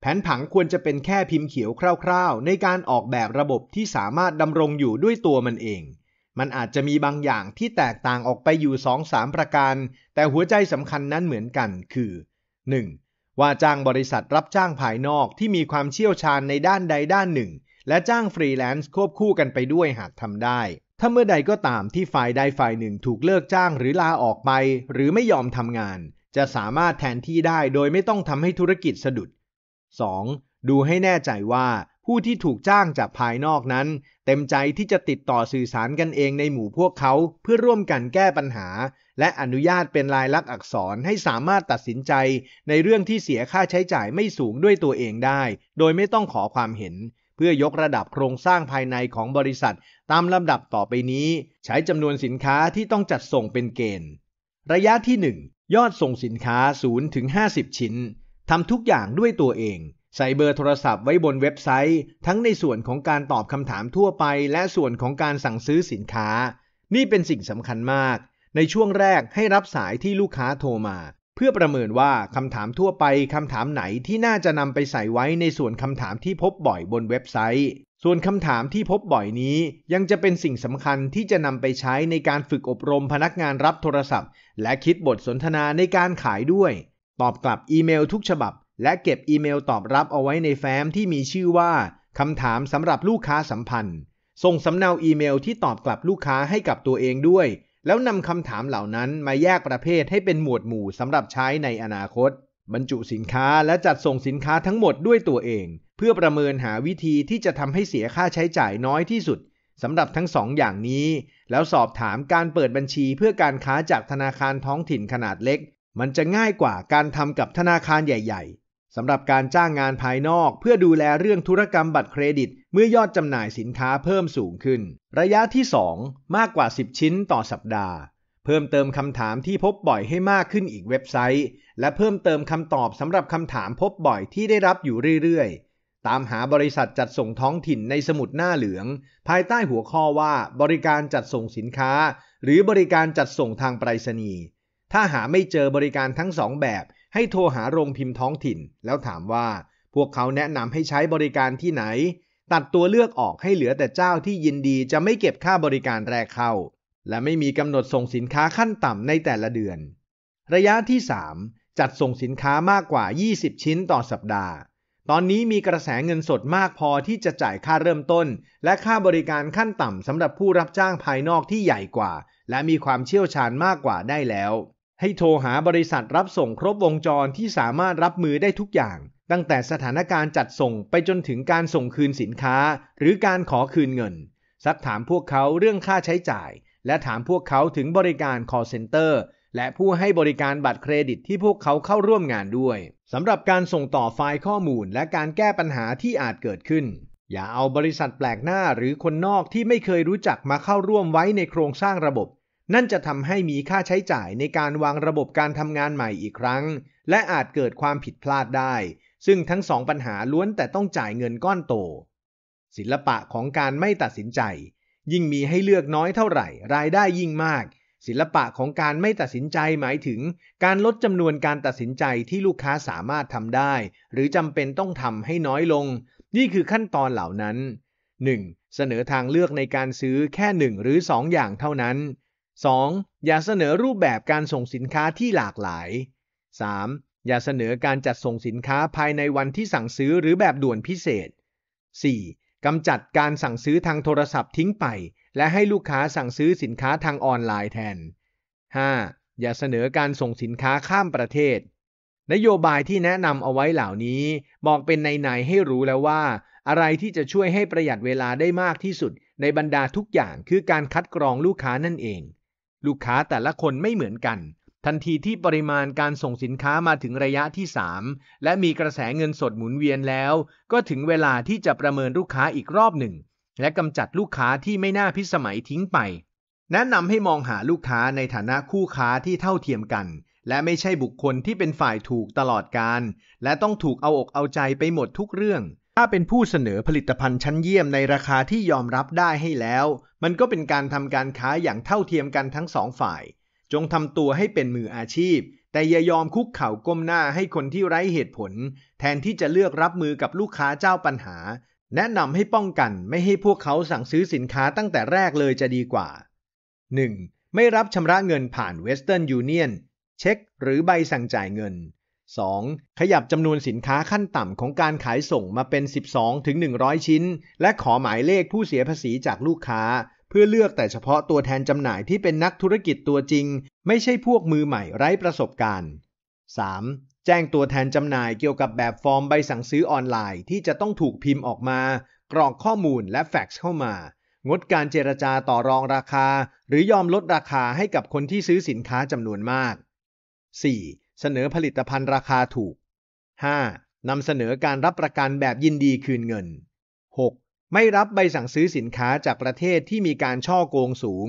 แผนผังควรจะเป็นแค่พิมพ์เขียวคร่าวๆ ในการออกแบบระบบที่สามารถดำรงอยู่ด้วยตัวมันเอง มันอาจจะมีบางอย่างที่แตกต่างออกไปอยู่สองสามประการ แต่หัวใจสำคัญนั้นเหมือนกันคือ 1. ว่าจ้างบริษัทรับจ้างภายนอกที่มีความเชี่ยวชาญในด้านใดด้านหนึ่งและจ้างฟรีแลนซ์ควบคู่กันไปด้วยหากทำได้ ถ้าเมื่อใดก็ตามที่ฝ่ายใดฝ่ายหนึ่งถูกเลิกจ้างหรือลาออกไป หรือไม่ยอมทำงาน จะสามารถแทนที่ได้โดยไม่ต้องทำให้ธุรกิจสะดุด 2. ดูให้แน่ใจว่าผู้ที่ถูกจ้างจากภายนอกนั้น เต็มใจที่จะติดต่อสื่อสารกันเองในหมู่พวกเขา เพื่อร่วมกันแก้ปัญหา และอนุญาตเป็นลายลักษณ์อักษรให้สามารถตัดสินใจในเรื่องที่เสียค่าใช้จ่ายไม่สูงด้วยตัวเองได้ โดยไม่ต้องขอความเห็นพื่อยกระดับโครงสร้างภายในของบริษัทตามลำดับต่อไปนี้ใช้จำนวนสินค้าที่ต้องจัดส่งเป็นเกณฑ์ระยะที่ 1 ยอดส่งสินค้า 0 ถึง 50 ชิ้นทำทุกอย่างด้วยตัวเอง ใส่เบอร์โทรศัพท์ไว้บนเว็บไซต์ทั้งในส่วนของการตอบคำถามทั่วไป และส่วนของการสั่งซื้อสินค้า นี่เป็นสิ่งสำคัญมาก ในช่วงแรกให้รับสายที่ลูกค้าโทรมาเพื่อประเมินว่าคำถามทั่วไปคำถามไหนที่น่าจะนำไปใส่ไว้ในส่วนคำถามที่พบบ่อยบนเว็บไซต์ ส่วนคำถามที่พบบ่อยนี้ ยังจะเป็นสิ่งสำคัญที่จะนำไปใช้ในการฝึกอบรมพนักงานรับโทรศัพท์ และคิดบทสนทนาในการขายด้วย ตอบกลับอีเมลทุกฉบับ และเก็บอีเมลตอบรับเอาไว้ในแฟ้มที่มีชื่อว่าคำถามสำหรับลูกค้าสัมพันธ์ ส่งสำเนาอีเมลที่ตอบกลับลูกค้าให้กับตัวเองด้วยแล้วนำคำถามเหล่านั้นมาแยกประเภทให้เป็นหมวดหมู่สำหรับใช้ในอนาคตบรรจุสินค้าและจัดส่งสินค้าทั้งหมดด้วยตัวเอง เพื่อประเมินหาวิธีที่จะทำให้เสียค่าใช้จ่ายน้อยที่สุดสำหรับทั้งสองอย่างนี้ แล้วสอบถามการเปิดบัญชีเพื่อการค้าจากธนาคารท้องถิ่นขนาดเล็ก มันจะง่ายกว่าการทำกับธนาคารใหญ่สำหรับการจ้างงานภายนอกเพื่อดูแลเรื่องธุรกรรมบัตรเครดิต เมื่อยอดจำหน่ายสินค้าเพิ่มสูงขึ้น ระยะที่ 2 มากกว่า 10 ชิ้นต่อสัปดาห์ เพิ่มเติมคำถามที่พบบ่อยให้มากขึ้นอีกเว็บไซต์ และเพิ่มเติมคำตอบสำหรับคำถามพบบ่อยที่ได้รับอยู่เรื่อยๆ ตามหาบริษัทจัดส่งท้องถิ่นในสมุดหน้าเหลือง ภายใต้หัวข้อว่า บริการจัดส่งสินค้า หรือบริการจัดส่งทางไปรษณีย์ถ้าหาไม่เจอบริการทั้งสองแบบให้โทรหาโรงพิมพ์ท้องถิ่นแล้วถามว่า พวกเขาแนะนำให้ใช้บริการที่ไหน ตัดตัวเลือกออกให้เหลือแต่เจ้าที่ยินดีจะไม่เก็บค่าบริการแรกเข้า และไม่มีกำหนดส่งสินค้าขั้นต่ำในแต่ละเดือน ระยะที่ 3 จัดส่งสินค้ามากกว่า 20 ชิ้นต่อสัปดาห์ ตอนนี้มีกระแสเงินสดมากพอที่จะจ่ายค่าเริ่มต้นและค่าบริการขั้นต่ำสำหรับผู้รับจ้างภายนอกที่ใหญ่กว่าและมีความเชี่ยวชาญมากกว่าได้แล้วให้โทรหาบริษัทรับส่งครบวงจรที่สามารถรับมือได้ทุกอย่าง ตั้งแต่สถานการณ์จัดส่งไปจนถึงการส่งคืนสินค้าหรือการขอคืนเงินซักถามพวกเขาเรื่องค่าใช้จ่ายและถามพวกเขาถึงบริการ call center และผู้ให้บริการบัตรเครดิตที่พวกเขาเข้าร่วมงานด้วยสำหรับการส่งต่อไฟล์ข้อมูลและการแก้ปัญหาที่อาจเกิดขึ้นอย่าเอาบริษัทแปลกหน้าหรือคนนอกที่ไม่เคยรู้จักมาเข้าร่วมไว้ในโครงสร้างระบบนั่นจะทำให้มีค่าใช้จ่ายในการวางระบบการทำงานใหม่อีกครั้ง และอาจเกิดความผิดพลาดได้ ซึ่งทั้งสองปัญหาล้วนแต่ต้องจ่ายเงินก้อนโต ศิลปะของการไม่ตัดสินใจ ยิ่งมีให้เลือกน้อยเท่าไหร่รายได้ยิ่งมาก ศิลปะของการไม่ตัดสินใจหมายถึงการลดจำนวนการตัดสินใจที่ลูกค้าสามารถทำได้ หรือจำเป็นต้องทำให้น้อยลง นี่คือขั้นตอนเหล่านั้น 1. เสนอทางเลือกในการซื้อแค่1หรือ 2 อย่างเท่านั้น 2. อย่าเสนอรูปแบบการส่งสินค้าที่หลากหลาย 3. อย่าเสนอการจัดส่งสินค้าภายในวันที่สั่งซื้อหรือแบบด่วนพิเศษ 4. กำจัดการสั่งซื้อทางโทรศัพท์ทิ้งไป และให้ลูกค้าสั่งซื้อสินค้าทางออนไลน์แทน 5. อย่าเสนอการส่งสินค้าข้ามประเทศ นโยบายที่แนะนำเอาไว้เหล่านี้บอกเป็นในในให้รู้แล้วว่า อะไรที่จะช่วยให้ประหยัดเวลาได้มากที่สุด ในบรรดาทุกอย่างคือการคัดกรองลูกค้านั่นเองลูกค้าแต่ละคนไม่เหมือนกัน ทันทีที่ปริมาณการส่งสินค้ามาถึงระยะที่ 3 และมีกระแสเงินสดหมุนเวียนแล้ว ก็ถึงเวลาที่จะประเมินลูกค้าอีกรอบหนึ่ง และกำจัดลูกค้าที่ไม่น่าพิสมัยทิ้งไป แนะนำให้มองหาลูกค้าในฐานะคู่ค้าที่เท่าเทียมกัน และไม่ใช่บุคคลที่เป็นฝ่ายถูกตลอดการ และต้องถูกเอาอกเอาใจไปหมดทุกเรื่องถ้าเป็นผู้เสนอผลิตภัณฑ์ชั้นเยี่ยมในราคาที่ยอมรับได้ให้แล้ว มันก็เป็นการทำการค้าอย่างเท่าเทียมกันทั้งสองฝ่าย จงทำตัวให้เป็นมืออาชีพ แต่อย่ายอมคุกเข่าก้มหน้าให้คนที่ไร้เหตุผล แทนที่จะเลือกรับมือกับลูกค้าเจ้าปัญหา แนะนำให้ป้องกันไม่ให้พวกเขาสั่งซื้อสินค้าตั้งแต่แรกเลยจะดีกว่า 1. ไม่รับชำระเงินผ่าน Western Union เช็ค หรือใบสั่งจ่ายเงิน 2. ขยับจำนวนสินค้าขั้นต่ำของการขายส่งมาเป็น 12-100 ชิ้น และขอหมายเลขผู้เสียภาษีจากลูกค้า เพื่อเลือกแต่เฉพาะตัวแทนจำหน่ายที่เป็นนักธุรกิจตัวจริง ไม่ใช่พวกมือใหม่ไร้ประสบการณ์ 3. แจ้งตัวแทนจำหน่ายเกี่ยวกับแบบฟอร์มใบสั่งซื้อออนไลน์ที่จะต้องถูกพิมพ์ออกมา กรอกข้อมูลและแฟกซ์เข้ามา งดการเจรจาต่อรองราคา หรือยอมลดราคาให้กับคนที่ซื้อสินค้าจำนวนมาก 4. เสนอผลิตภัณฑ์ราคาถูก 5. นำเสนอการรับประกันแบบยินดีคืนเงิน 6. ไม่รับใบสั่งซื้อสินค้าจากประเทศที่มีการช่อโกงสูง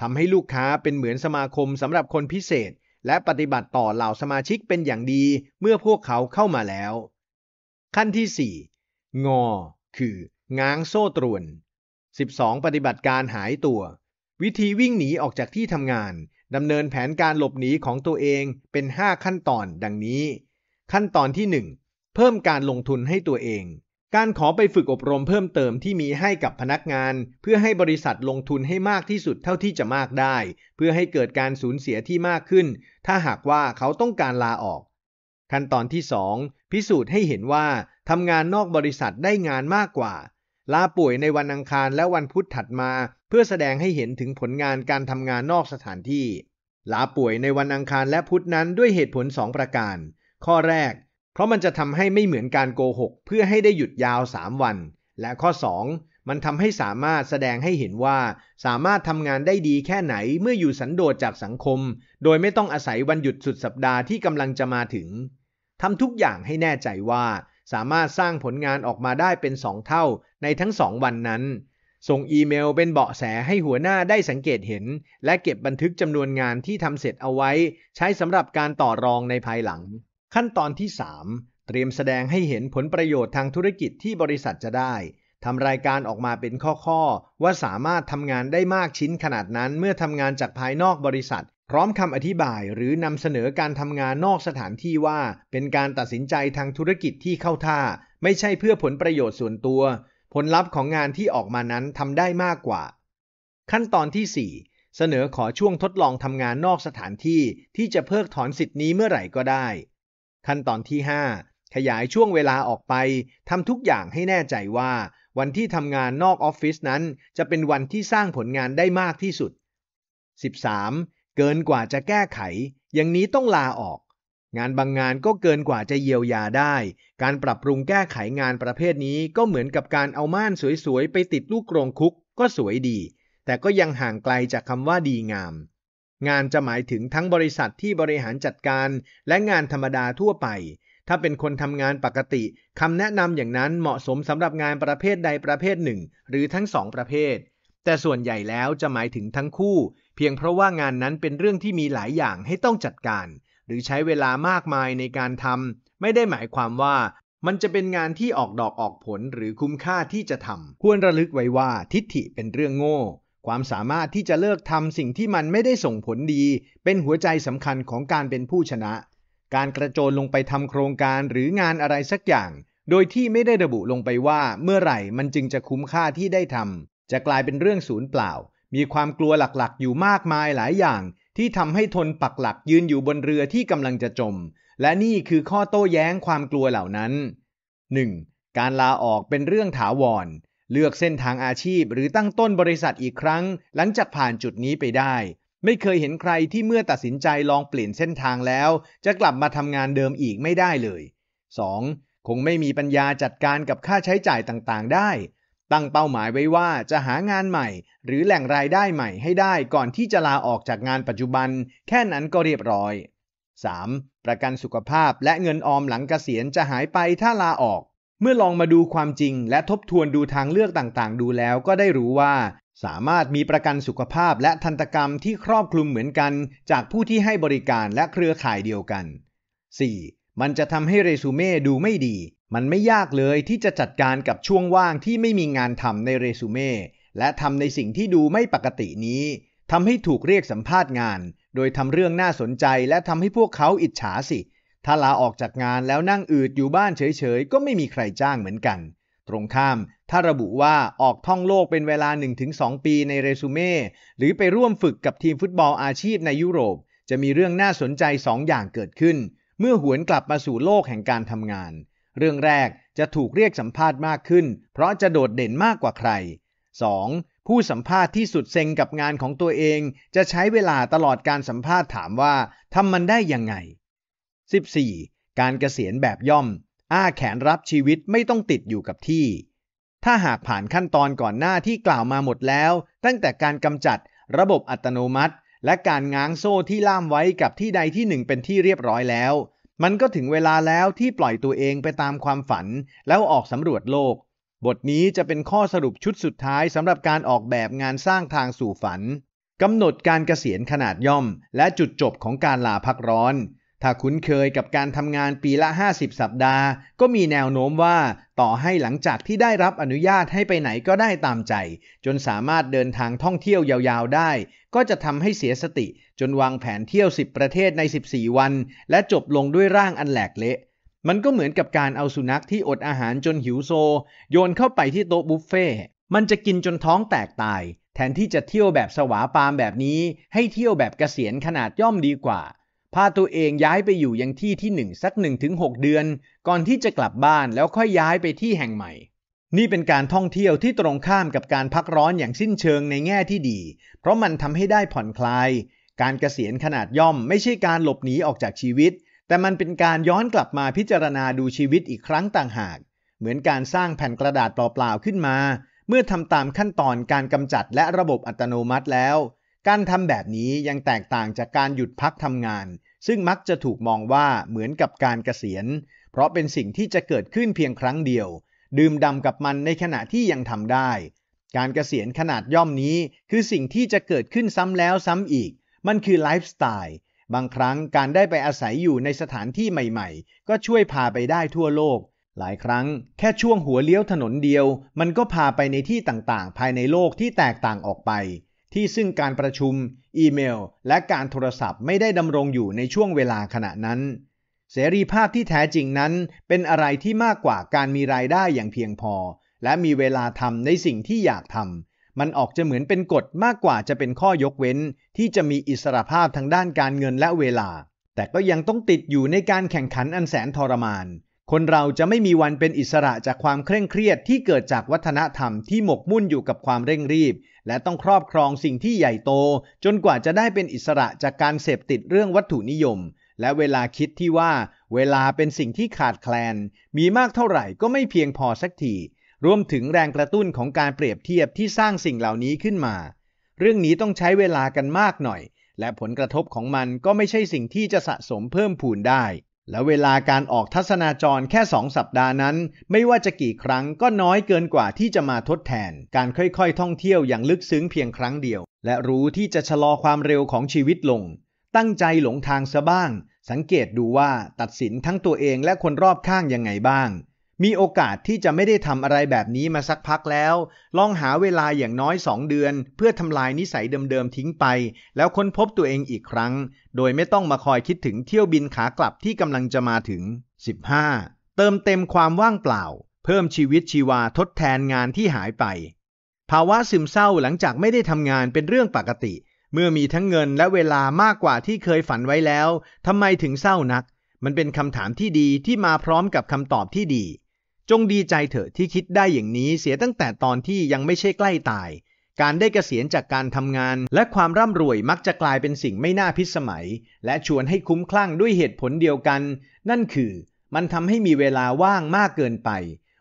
ทำให้ลูกค้าเป็นเหมือนสมาคมสำหรับคนพิเศษ และปฏิบัติต่อเหล่าสมาชิกเป็นอย่างดี เมื่อพวกเขาเข้ามาแล้ว ขั้นที่4งอคือ ง้างโซ่ตรวน 12. ปฏิบัติการหายตัว วิธีวิ่งหนีออกจากที่ทำงานดำเนินแผนการหลบหนีของตัวเองเป็น 5 ขั้นตอนดังนี้ ขั้นตอนที่ 1 เพิ่มการลงทุนให้ตัวเอง การขอไปฝึกอบรมเพิ่มเติมที่มีให้กับพนักงาน เพื่อให้บริษัทลงทุนให้มากที่สุดเท่าที่จะมากได้ เพื่อให้เกิดการสูญเสียที่มากขึ้น ถ้าหากว่าเขาต้องการลาออก ขั้นตอนที่ 2 พิสูจน์ให้เห็นว่า ทำงานนอกบริษัทได้งานมากกว่า ลาป่วยในวันอังคารและวันพุธถัดมาพื่อแสดงให้เห็นถึงผลงานการทำงานนอกสถานที่ลาป่วยในวันอังคารและพุธนั้นด้วยเหตุผล2ประการ ข้อแรก เพราะมันจะทำให้ไม่เหมือนการโกหก เพื่อให้ได้หยุดยาว3วัน และข้อ 2 มันทำให้สามารถแสดงให้เห็นว่าสามารถทำงานได้ดีแค่ไหนเมื่ออยู่สันโดษจากสังคม โดยไม่ต้องอาศัยวันหยุดสุดสัปดาห์ที่กำลังจะมาถึงทำทุกอย่างให้แน่ใจว่า สามารถสร้างผลงานออกมาได้เป็นสองเท่าในทั้งสองวันนั้นส่งอีเมลเป็นเบาะแสให้หัวหน้าได้สังเกตเห็น และเก็บบันทึกจำนวนงานที่ทำเสร็จเอาไว้ ใช้สำหรับการต่อรองในภายหลัง ขั้นตอนที่ 3 เตรียมแสดงให้เห็นผลประโยชน์ทางธุรกิจที่บริษัทจะได้ทำรายการออกมาเป็นข้อ ๆ ว่าสามารถทำงานได้มากชิ้นขนาดนั้นเมื่อทำงานจากภายนอกบริษัท พร้อมคำอธิบายหรือนำเสนอการทำงานนอกสถานที่ว่า เป็นการตัดสินใจทางธุรกิจที่เข้าท่า ไม่ใช่เพื่อผลประโยชน์ส่วนตัวผลลัพธ์ของงานที่ออกมานั้นทำได้มากกว่า ขั้นตอนที่ 4 เสนอขอช่วงทดลองทำงานนอกสถานที่ที่จะเพิกถอนสิทธินี้เมื่อไหร่ก็ได้ ขั้นตอนที่ 5 ขยายช่วงเวลาออกไปทำทุกอย่างให้แน่ใจว่า วันที่ทำงานนอกออฟฟิศนั้นจะเป็นวันที่สร้างผลงานได้มากที่สุด 13. เกินกว่าจะแก้ไข อย่างนี้ต้องลาออกงานบางงานก็เกินกว่าจะเยียวยาได้ การปรับปรุงแก้ไขงานประเภทนี้ก็เหมือนกับการเอาม่านสวยๆไปติดลูกกรงคุกก็สวยดี แต่ก็ยังห่างไกลจากคำว่าดีงาม งานจะหมายถึงทั้งบริษัทที่บริหารจัดการและงานธรรมดาทั่วไป ถ้าเป็นคนทำงานปกติ คำแนะนำอย่างนั้นเหมาะสมสำหรับงานประเภทใดประเภทหนึ่งหรือทั้งสองประเภท แต่ส่วนใหญ่แล้วจะหมายถึงทั้งคู่ เพียงเพราะว่างานนั้นเป็นเรื่องที่มีหลายอย่างให้ต้องจัดการหรือใช้เวลามากมายในการทำไม่ได้หมายความว่ามันจะเป็นงานที่ออกดอกออกผลหรือคุ้มค่าที่จะทำควรระลึกไว้ว่าทิฏฐิเป็นเรื่องโง่ ความสามารถที่จะเลิกทำสิ่งที่มันไม่ได้ส่งผลดี เป็นหัวใจสำคัญของการเป็นผู้ชนะ การกระโจนลงไปทำโครงการหรืองานอะไรสักอย่าง โดยที่ไม่ได้ระบุลงไปว่าเมื่อไหร่ มันจึงจะคุ้มค่าที่ได้ทำจะกลายเป็นเรื่องศูนย์เปล่า มีความกลัวหลักๆ อยู่มากมายหลายอย่างที่ทำให้ทนปักหลักยืนอยู่บนเรือที่กำลังจะจม และนี่คือข้อโต้แย้งความกลัวเหล่านั้น 1. การลาออกเป็นเรื่องถาวร เลือกเส้นทางอาชีพหรือตั้งต้นบริษัทอีกครั้ง หลังจากผ่านจุดนี้ไปได้ ไม่เคยเห็นใครที่เมื่อตัดสินใจลองเปลี่ยนเส้นทางแล้ว จะกลับมาทำงานเดิมอีกไม่ได้เลย 2. คงไม่มีปัญญาจัดการกับค่าใช้จ่ายต่างๆได้ตั้งเป้าหมายไว้ว่าจะหางานใหม่ หรือแหล่งรายได้ใหม่ให้ได้ก่อนที่จะลาออกจากงานปัจจุบัน แค่นั้นก็เรียบร้อย 3. ประกันสุขภาพและเงินออมหลังเกษียณจะหายไปถ้าลาออก เมื่อลองมาดูความจริงและทบทวนดูทางเลือกต่างๆ ดูแล้วก็ได้รู้ว่า สามารถมีประกันสุขภาพและทันตกรรมที่ครอบคลุมเหมือนกันจากผู้ที่ให้บริการและเครือข่ายเดียวกัน 4. มันจะทำให้เรซูเม่ดูไม่ดีมันไม่ยากเลยที่จะจัดการกับช่วงว่างที่ไม่มีงานทำในเรซูเม่และทำในสิ่งที่ดูไม่ปกตินี้ทำให้ถูกเรียกสัมภาษณ์งาน โดยทำเรื่องน่าสนใจและทำให้พวกเขาอิจฉาสิ ถ้าลาออกจากงานแล้วนั่งอืดอยู่บ้านเฉยๆ ก็ไม่มีใครจ้างเหมือนกัน ตรงข้ามถ้าระบุว่าออกท่องโลกเป็นเวลา 1-2 ปีในเรซูเม่หรือไปร่วมฝึกกับทีมฟุตบอลอาชีพในยุโรป จะมีเรื่องน่าสนใจ2อย่างเกิดขึ้นเมื่อหวนกลับมาสู่โลกแห่งการทำงานเรื่องแรกจะถูกเรียกสัมภาษณ์มากขึ้น เพราะจะโดดเด่นมากกว่าใคร 2. ผู้สัมภาษณ์ที่สุดเซ็งกับงานของตัวเองจะใช้เวลาตลอดการสัมภาษณ์ถามว่า ทำมันได้ยังไง 14. การเกษียณแบบย่อม อ้าแขนรับชีวิตไม่ต้องติดอยู่กับที่ ถ้าหากผ่านขั้นตอนก่อนหน้าที่กล่าวมาหมดแล้ว ตั้งแต่การกำจัดระบบอัตโนมัติ และการง้างโซ่ที่ล่ามไว้กับที่ใดที่หนึ่งเป็นที่เรียบร้อยแล้วมันก็ถึงเวลาแล้วที่ปล่อยตัวเองไปตามความฝันแล้วออกสำรวจโลก บทนี้จะเป็นข้อสรุปชุดสุดท้ายสำหรับการออกแบบงานสร้างทางสู่ฝันกำหนดการเกษียณขนาดย่อมและจุดจบของการลาพักร้อนถ้าคุ้นเคยกับการทำงานปีละ 50 สัปดาห์ ก็มีแนวโน้มว่า ต่อให้หลังจากที่ได้รับอนุญาตให้ไปไหนก็ได้ตามใจ จนสามารถเดินทางท่องเที่ยวยาวๆได้ ก็จะทำให้เสียสติ จนวางแผนเที่ยว 10 ประเทศใน 14 วัน และจบลงด้วยร่างอันแหลกเละ มันก็เหมือนกับการเอาสุนัขที่อดอาหารจนหิวโซ โยนเข้าไปที่โต๊ะบุฟเฟ่ มันจะกินจนท้องแตกตายแทนที่จะเที่ยวแบบสวาปามแบบนี้ ให้เที่ยวแบบกเกษียณขนาดย่อมดีกว่าพาตัวเองย้ายไปอยู่ยังที่ที่ 1 สัก1-6เดือน ก่อนที่จะกลับบ้านแล้วค่อยย้ายไปที่แห่งใหม่ นี่เป็นการท่องเที่ยวที่ตรงข้ามกับการพักร้อนอย่างสิ้นเชิงในแง่ที่ดี เพราะมันทำให้ได้ผ่อนคลาย การเกษียณขนาดย่อมไม่ใช่การหลบหนีออกจากชีวิต แต่มันเป็นการย้อนกลับมาพิจารณาดูชีวิตอีกครั้งต่างหาก เหมือนการสร้างแผ่นกระดาษเปล่าๆขึ้นมา เมื่อทำตามขั้นตอนการกำจัดและระบบอัตโนมัติแล้ว การทำแบบนี้ยังแตกต่างจากการหยุดพักทำงานซึ่งมักจะถูกมองว่าเหมือนกับการเกษียณ เพราะเป็นสิ่งที่จะเกิดขึ้นเพียงครั้งเดียว ดื่มดำกับมันในขณะที่ยังทำได้ การเกษียณขนาดย่อมนี้คือสิ่งที่จะเกิดขึ้นซ้ำแล้วซ้ำอีก มันคือไลฟ์สไตล์ บางครั้งการได้ไปอาศัยอยู่ในสถานที่ใหม่ๆ ก็ช่วยพาไปได้ทั่วโลก หลายครั้งแค่ช่วงหัวเลี้ยวถนนเดียว มันก็พาไปในที่ต่างๆ ภายในโลกที่แตกต่างออกไปที่ซึ่งการประชุม อีเมล และการโทรศัพท์ไม่ได้ดำรงอยู่ในช่วงเวลาขณะนั้น เสรีภาพที่แท้จริงนั้นเป็นอะไรที่มากกว่าการมีรายได้อย่างเพียงพอ และมีเวลาทำในสิ่งที่อยากทำ มันออกจะเหมือนเป็นกฎมากกว่าจะเป็นข้อยกเว้น ที่จะมีอิสรภาพทางด้านการเงินและเวลา แต่ก็ยังต้องติดอยู่ในการแข่งขันอันแสนทรมาน คนเราจะไม่มีวันเป็นอิสระจากความเคร่งเครียดที่เกิดจากวัฒนธรรมที่หมกมุ่นอยู่กับความเร่งรีบและต้องครอบครองสิ่งที่ใหญ่โต จนกว่าจะได้เป็นอิสระจากการเสพติดเรื่องวัตถุนิยม และเวลาคิดที่ว่า เวลาเป็นสิ่งที่ขาดแคลน มีมากเท่าไหร่ก็ไม่เพียงพอสักทีรวมถึงแรงกระตุ้นของการเปรียบเทียบที่สร้างสิ่งเหล่านี้ขึ้นมา เรื่องนี้ต้องใช้เวลากันมากหน่อย และผลกระทบของมันก็ไม่ใช่สิ่งที่จะสะสมเพิ่มพูนได้และเวลาการออกทัศนาจรแค่ 2 สัปดาห์นั้น ไม่ว่าจะกี่ครั้งก็น้อยเกินกว่าที่จะมาทดแทน การค่อย ๆ ท่องเที่ยวอย่างลึกซึ้งเพียงครั้งเดียว และรู้ที่จะชะลอความเร็วของชีวิตลง ตั้งใจหลงทางซะบ้าง สังเกตดูว่าตัดสินทั้งตัวเองและคนรอบข้างยังไงบ้างมีโอกาสที่จะไม่ได้ทำอะไรแบบนี้มาสักพักแล้ว ลองหาเวลาอย่างน้อย2เดือน เพื่อทำลายนิสัยเดิมๆ ทิ้งไป แล้วค้นพบตัวเองอีกครั้ง โดยไม่ต้องมาคอยคิดถึงเที่ยวบินขากลับที่กำลังจะมาถึง 15. เติมเต็มความว่างเปล่า เพิ่มชีวิตชีวาทดแทนงานที่หายไป ภาวะซึมเศร้าหลังจากไม่ได้ทำงานเป็นเรื่องปกติ เมื่อมีทั้งเงินและเวลามากกว่าที่เคยฝันไว้แล้ว ทำไมถึงเศร้านัก มันเป็นคำถามที่ดีที่มาพร้อมกับคำตอบที่ดีจงดีใจเถอะที่คิดได้อย่างนี้เสียตั้งแต่ตอนที่ยังไม่ใช่ใกล้ตาย การได้เกษียณจากการทำงาน และความร่ำรวยมักจะกลายเป็นสิ่งไม่น่าพิสมัย และชวนให้คุ้มคลั่งด้วยเหตุผลเดียวกัน นั่นคือ มันทำให้มีเวลาว่างมากเกินไป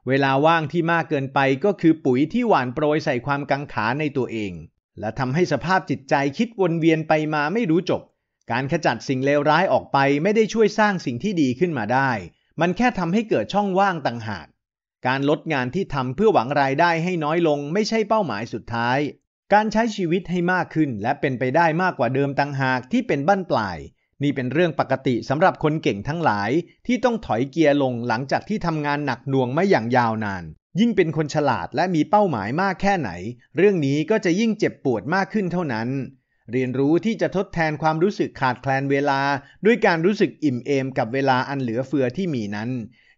เวลาว่างที่มากเกินไป ก็คือปุ๋ยที่หวานโปรยใส่ความกังขาในตัวเอง และทำให้สภาพจิตใจคิดวนเวียนไปมาไม่รู้จบ การขจัดสิ่งเลวร้ายออกไปไม่ได้ช่วยสร้างสิ่งที่ดีขึ้นมาได้ มันแค่ทำให้เกิดช่องว่างต่างหากการลดงานที่ทำเพื่อหวังรายได้ให้น้อยลงไม่ใช่เป้าหมายสุดท้าย การใช้ชีวิตให้มากขึ้นและเป็นไปได้มากกว่าเดิมต่างหากที่เป็นบั้นปลายนี่เป็นเรื่องปกติสำหรับคนเก่งทั้งหลายที่ต้องถอยเกียร์ลงหลังจากที่ทำงานหนักหน่วงมาอย่างยาวนาน ยิ่งเป็นคนฉลาดและมีเป้าหมายมากแค่ไหน เรื่องนี้ก็จะยิ่งเจ็บปวดมากขึ้นเท่านั้น เรียนรู้ที่จะทดแทนความรู้สึกขาดแคลนเวลาด้วยการรู้สึกอิ่มเอมกับเวลาอันเหลือเฟือที่มีนั้น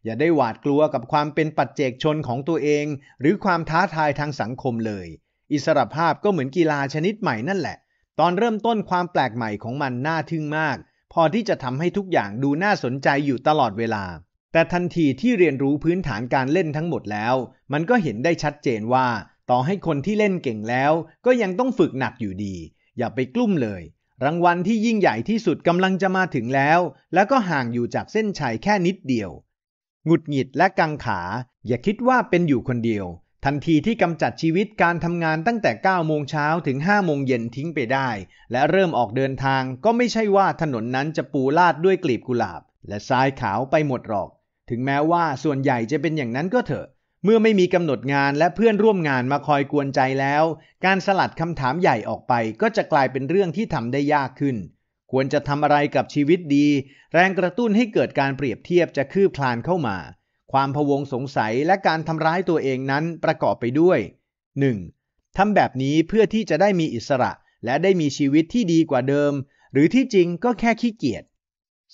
อย่าได้หวาดกลัวกับความเป็นปัจเจกชนของตัวเอง หรือความท้าทายทางสังคมเลย อิสรภาพก็เหมือนกีฬาชนิดใหม่นั่นแหละ ตอนเริ่มต้นความแปลกใหม่ของมันน่าทึ่งมาก พอที่จะทำให้ทุกอย่างดูน่าสนใจอยู่ตลอดเวลา แต่ทันทีที่เรียนรู้พื้นฐานการเล่นทั้งหมดแล้ว มันก็เห็นได้ชัดเจนว่า ต่อให้คนที่เล่นเก่งแล้ว ก็ยังต้องฝึกหนักอยู่ดี อย่าไปกลุ้มเลย รางวัลที่ยิ่งใหญ่ที่สุดกำลังจะมาถึงแล้ว แล้วก็ห่างอยู่จากเส้นชัยแค่นิดเดียวหงุดหงิดและกังขาอย่าคิดว่าเป็นอยู่คนเดียว ทันทีที่กำจัดชีวิตการทำงานตั้งแต่9โมงเช้าถึง5โมงเย็นทิ้งไปได้ และเริ่มออกเดินทางก็ไม่ใช่ว่าถนนนั้นจะปูลาดด้วยกลีบกุหลาบและทรายขาวไปหมดหรอก ถึงแม้ว่าส่วนใหญ่จะเป็นอย่างนั้นก็เถอะ เมื่อไม่มีกำหนดงานและเพื่อนร่วมงานมาคอยกวนใจแล้ว การสลัดคำถามใหญ่ออกไปก็จะกลายเป็นเรื่องที่ทำได้ยากขึ้นควรจะทำอะไรกับชีวิตดี แรงกระตุ้นให้เกิดการเปรียบเทียบจะคืบคลานเข้ามา ความพวงสงสัยและการทำร้ายตัวเองนั้นประกอบไปด้วย 1. ทำแบบนี้เพื่อที่จะได้มีอิสระ และได้มีชีวิตที่ดีกว่าเดิม หรือที่จริงก็แค่ขี้เกียจ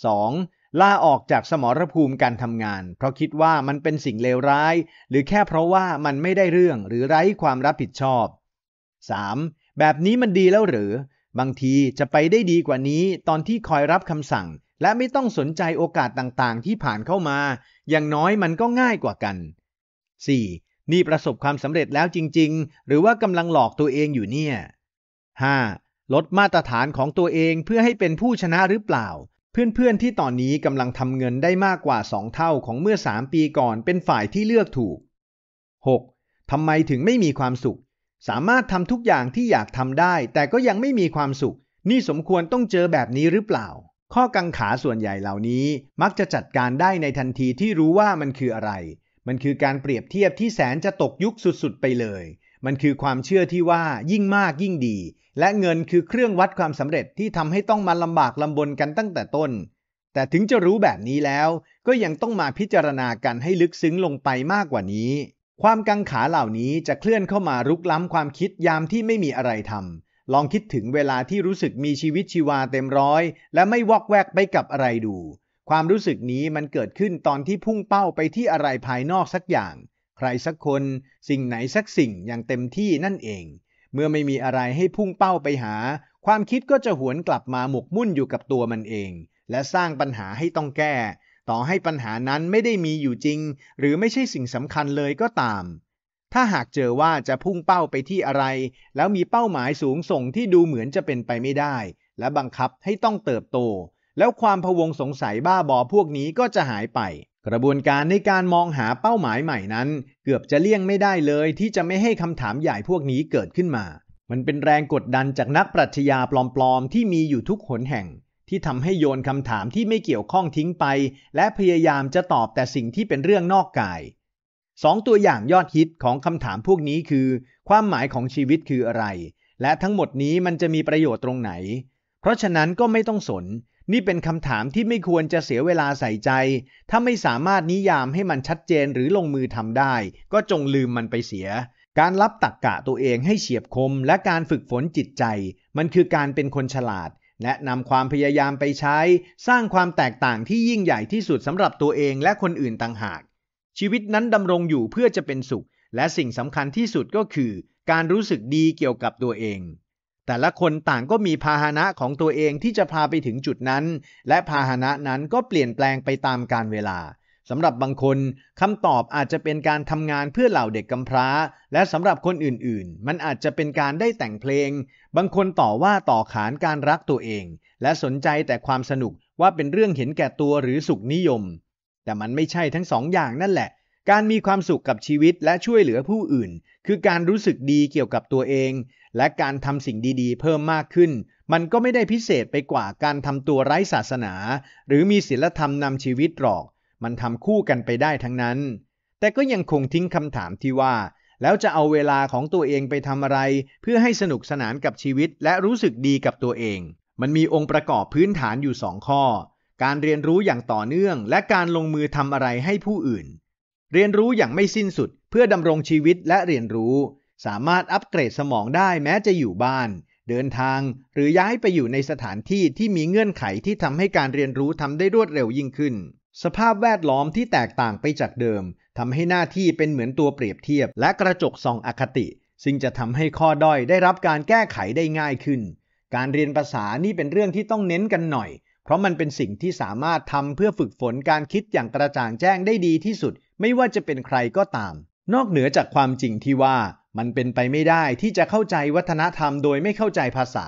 2. ลาออกจากสมรภูมิการทำงาน เพราะคิดว่ามันเป็นสิ่งเลวร้าย หรือแค่เพราะว่ามันไม่ได้เรื่องหรือไร้ความรับผิดชอบ 3. แบบนี้มันดีแล้วหรือบางทีจะไปได้ดีกว่านี้ตอนที่คอยรับคำสั่ง และไม่ต้องสนใจโอกาสต่างๆที่ผ่านเข้ามาอย่างน้อยมันก็ง่ายกว่ากัน 4. นี่ประสบความสำเร็จแล้วจริง ๆ หรือว่ากำลังหลอกตัวเองอยู่เนี่ย 5. ลดมาตรฐานของตัวเองเพื่อให้เป็นผู้ชนะหรือเปล่า เพื่อนๆที่ตอนนี้กำลังทำเงินได้มากกว่า2เท่าของเมื่อ 3 ปีก่อนเป็นฝ่ายที่เลือกถูก 6. ทำไมถึงไม่มีความสุขสามารถทำทุกอย่างที่อยากทำได้แต่ก็ยังไม่มีความสุข นี่สมควรต้องเจอแบบนี้หรือเปล่า ข้อกังขาส่วนใหญ่เหล่านี้มักจะจัดการได้ในทันทีที่รู้ว่ามันคืออะไร มันคือการเปรียบเทียบที่แสนจะตกยุคสุดๆไปเลย มันคือความเชื่อที่ว่ายิ่งมากยิ่งดี และเงินคือเครื่องวัดความสำเร็จที่ทำให้ต้องมาลำบากลำบนกันตั้งแต่ต้น แต่ถึงจะรู้แบบนี้แล้ว ก็ยังต้องมาพิจารณากันให้ลึกซึ้งลงไปมากกว่านี้ความกังขาเหล่านี้จะเคลื่อนเข้ามารุกล้ำความคิดยามที่ไม่มีอะไรทำ ลองคิดถึงเวลาที่รู้สึกมีชีวิตชีวาเต็มร้อยและไม่วอกแวกไปกับอะไรดู ความรู้สึกนี้มันเกิดขึ้นตอนที่พุ่งเป้าไปที่อะไรภายนอกสักอย่าง ใครสักคน สิ่งไหนสักสิ่งอย่างเต็มที่นั่นเอง เมื่อไม่มีอะไรให้พุ่งเป้าไปหา ความคิดก็จะหวนกลับมาหมกมุ่นอยู่กับตัวมันเองและสร้างปัญหาให้ต้องแก้ต่อให้ปัญหานั้นไม่ได้มีอยู่จริงหรือไม่ใช่สิ่งสำคัญเลยก็ตาม ถ้าหากเจอว่าจะพุ่งเป้าไปที่อะไร แล้วมีเป้าหมายสูงส่งที่ดูเหมือนจะเป็นไปไม่ได้ และบังคับให้ต้องเติบโต แล้วความพวงสงสัยบ้าบอพวกนี้ก็จะหายไป กระบวนการในการมองหาเป้าหมายใหม่นั้น เกือบจะเลี่ยงไม่ได้เลยที่จะไม่ให้คำถามใหญ่พวกนี้เกิดขึ้นมา มันเป็นแรงกดดันจากนักปรัชญาปลอมๆ ที่มีอยู่ทุกหนแห่งที่ทำให้โยนคำถามที่ไม่เกี่ยวข้องทิ้งไป และพยายามจะตอบแต่สิ่งที่เป็นเรื่องนอกกายสองตัวอย่างยอดฮิตของคำถามพวกนี้คือ ความหมายของชีวิตคืออะไร และทั้งหมดนี้มันจะมีประโยชน์ตรงไหน เพราะฉะนั้นก็ไม่ต้องสน นี่เป็นคำถามที่ไม่ควรจะเสียเวลาใส่ใจ ถ้าไม่สามารถนิยามให้มันชัดเจนหรือลงมือทำได้ ก็จงลืมมันไปเสีย การรับตักกะตัวเองให้เฉียบคมและการฝึกฝนจิตใจ มันคือการเป็นคนฉลาดและนำความพยายามไปใช้ สร้างความแตกต่างที่ยิ่งใหญ่ที่สุดสำหรับตัวเองและคนอื่นต่างหาก ชีวิตนั้นดำรงอยู่เพื่อจะเป็นสุข และสิ่งสำคัญที่สุดก็คือการรู้สึกดีเกี่ยวกับตัวเอง แต่ละคนต่างก็มีพาหนะของตัวเองที่จะพาไปถึงจุดนั้น และพาหนะนั้นก็เปลี่ยนแปลงไปตามกาลเวลาสำหรับบางคนคำตอบอาจจะเป็นการทำงานเพื่อเหล่าเด็กกำพร้า และสำหรับคนอื่นๆ มันอาจจะเป็นการได้แต่งเพลง บางคนต่อว่าต่อขานการรักตัวเอง และสนใจแต่ความสนุกว่าเป็นเรื่องเห็นแก่ตัวหรือสุขนิยม แต่มันไม่ใช่ทั้งสองอย่างนั่นแหละ การมีความสุขกับชีวิตและช่วยเหลือผู้อื่น คือการรู้สึกดีเกี่ยวกับตัวเอง และการทำสิ่งดีๆเพิ่มมากขึ้น มันก็ไม่ได้พิเศษไปกว่าการทำตัวไร้ศาสนา หรือมีศีลธรรมนำชีวิตหรอกมันทำคู่กันไปได้ทั้งนั้น แต่ก็ยังคงทิ้งคำถามที่ว่า แล้วจะเอาเวลาของตัวเองไปทำอะไร เพื่อให้สนุกสนานกับชีวิตและรู้สึกดีกับตัวเอง มันมีองค์ประกอบพื้นฐานอยู่สองข้อ การเรียนรู้อย่างต่อเนื่อง และการลงมือทำอะไรให้ผู้อื่น เรียนรู้อย่างไม่สิ้นสุดเพื่อดำรงชีวิตและเรียนรู้ สามารถอัปเกรดสมองได้แม้จะอยู่บ้าน เดินทางหรือย้ายไปอยู่ในสถานที่ที่มีเงื่อนไขที่ทำให้การเรียนรู้ทำได้รวดเร็วยิ่งขึ้นสภาพแวดล้อมที่แตกต่างไปจากเดิมทำให้หน้าที่เป็นเหมือนตัวเปรียบเทียบและกระจกส่องอคติซึ่งจะทำให้ข้อด้อยได้รับการแก้ไขได้ง่ายขึ้น การเรียนภาษานี่เป็นเรื่องที่ต้องเน้นกันหน่อย เพราะมันเป็นสิ่งที่สามารถทำเพื่อฝึกฝนการคิดอย่างกระจ่างแจ้งได้ดีที่สุด ไม่ว่าจะเป็นใครก็ตาม นอกเหนือจากความจริงที่ว่า มันเป็นไปไม่ได้ที่จะเข้าใจวัฒนธรรมโดยไม่เข้าใจภาษา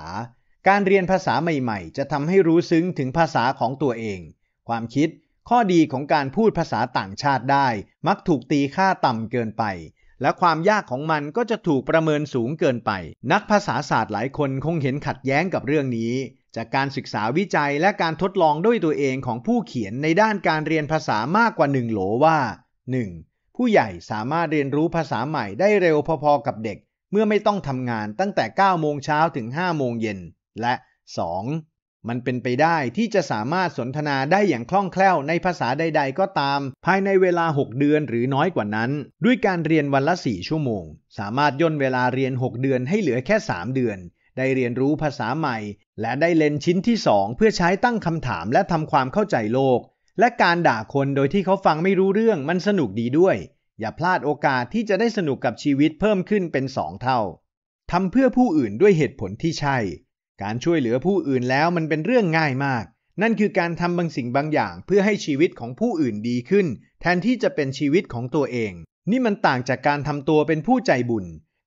การเรียนภาษาใหม่ๆ จะทำให้รู้ซึ้งถึงภาษาของตัวเอง ความคิดข้อดีของการพูดภาษาต่างชาติได้มักถูกตีค่าต่ำเกินไป และความยากของมันก็จะถูกประเมินสูงเกินไป นักภาษาศาสตร์หลายคนคงเห็นขัดแย้งกับเรื่องนี้ จากการศึกษาวิจัยและการทดลองด้วยตัวเองของผู้เขียนในด้านการเรียนภาษามากกว่าหนึ่งโหลว่า 1. ผู้ใหญ่สามารถเรียนรู้ภาษาใหม่ได้เร็วพอๆกับเด็กเมื่อไม่ต้องทำงานตั้งแต่ 9 โมงเช้าถึง 5 โมงเย็น และ 2. มันเป็นไปได้ที่จะสามารถสนทนาได้อย่างคล่องแคล่วในภาษาใด ๆ ก็ตาม ภายในเวลา 6 เดือนหรือน้อยกว่านั้น ด้วยการเรียนวันละ 4 ชั่วโมง สามารถย่นเวลาเรียน 6 เดือนให้เหลือแค่ 3 เดือน ได้เรียนรู้ภาษาใหม่ และได้เลนชิ้นที่ 2 เพื่อใช้ตั้งคำถามและทำความเข้าใจโลก และการด่าคนโดยที่เขาฟังไม่รู้เรื่องมันสนุกดีด้วย อย่าพลาดโอกาสที่จะได้สนุกกับชีวิตเพิ่มขึ้นเป็น 2 เท่าทำเพื่อผู้อื่นด้วยเหตุผลที่ใช่การช่วยเหลือผู้อื่นแล้วมันเป็นเรื่องง่ายมาก นั่นคือการทำบางสิ่งบางอย่างเพื่อให้ชีวิตของผู้อื่นดีขึ้น แทนที่จะเป็นชีวิตของตัวเอง นี่มันต่างจากการทำตัวเป็นผู้ใจบุญ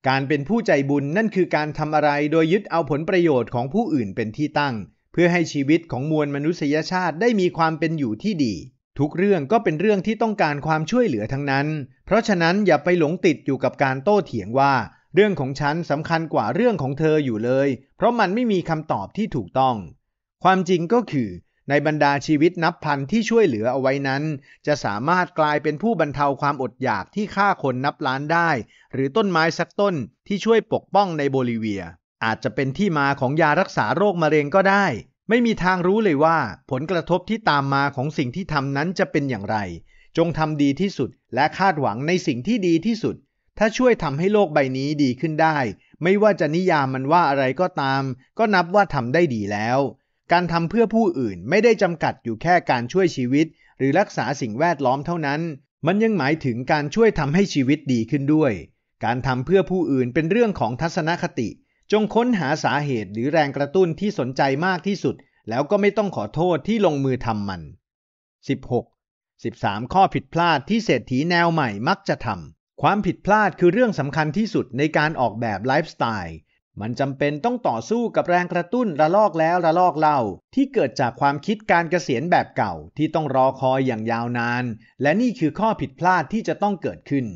การเป็นผู้ใจบุญนั่นคือการทำอะไรโดยยึดเอาผลประโยชน์ของผู้อื่นเป็นที่ตั้ง เพื่อให้ชีวิตของมวลมนุษยชาติได้มีความเป็นอยู่ที่ดี ทุกเรื่องก็เป็นเรื่องที่ต้องการความช่วยเหลือทั้งนั้น เพราะฉะนั้นอย่าไปหลงติดอยู่กับการโต้เถียงว่าเรื่องของฉันสำคัญกว่าเรื่องของเธออยู่เลย เพราะมันไม่มีคำตอบที่ถูกต้อง ความจริงก็คือ ในบรรดาชีวิตนับพันที่ช่วยเหลือเอาไว้นั้น จะสามารถกลายเป็นผู้บรรเทาความอดอยากที่ฆ่าคนนับล้านได้ หรือต้นไม้สักต้นที่ช่วยปกป้องในโบลิเวีย อาจจะเป็นที่มาของยารักษาโรคมะเร็งก็ได้ ไม่มีทางรู้เลยว่า ผลกระทบที่ตามมาของสิ่งที่ทำนั้นจะเป็นอย่างไร จงทำดีที่สุดและคาดหวังในสิ่งที่ดีที่สุดถ้าช่วยทำให้โลกใบนี้ดีขึ้นได้ ไม่ว่าจะนิยามมันว่าอะไรก็ตาม ก็นับว่าทำได้ดีแล้ว การทำเพื่อผู้อื่นไม่ได้จำกัดอยู่แค่การช่วยชีวิต หรือรักษาสิ่งแวดล้อมเท่านั้น มันยังหมายถึงการช่วยทำให้ชีวิตดีขึ้นด้วย การทำเพื่อผู้อื่นเป็นเรื่องของทัศนคติ จงค้นหาสาเหตุหรือแรงกระตุ้นที่สนใจมากที่สุด แล้วก็ไม่ต้องขอโทษที่ลงมือทำมัน 16 13 ข้อผิดพลาดที่เศรษฐีแนวใหม่มักจะทำความผิดพลาดคือเรื่องสำคัญที่สุดในการออกแบบไลฟ์สไตล์ มันจำเป็นต้องต่อสู้กับแรงกระตุ้นระลอกแล้วระลอกเล่า ที่เกิดจากความคิดการเกษียณแบบเก่าที่ต้องรอคอยอย่างยาวนาน และนี่คือข้อผิดพลาดที่จะต้องเกิดขึ้น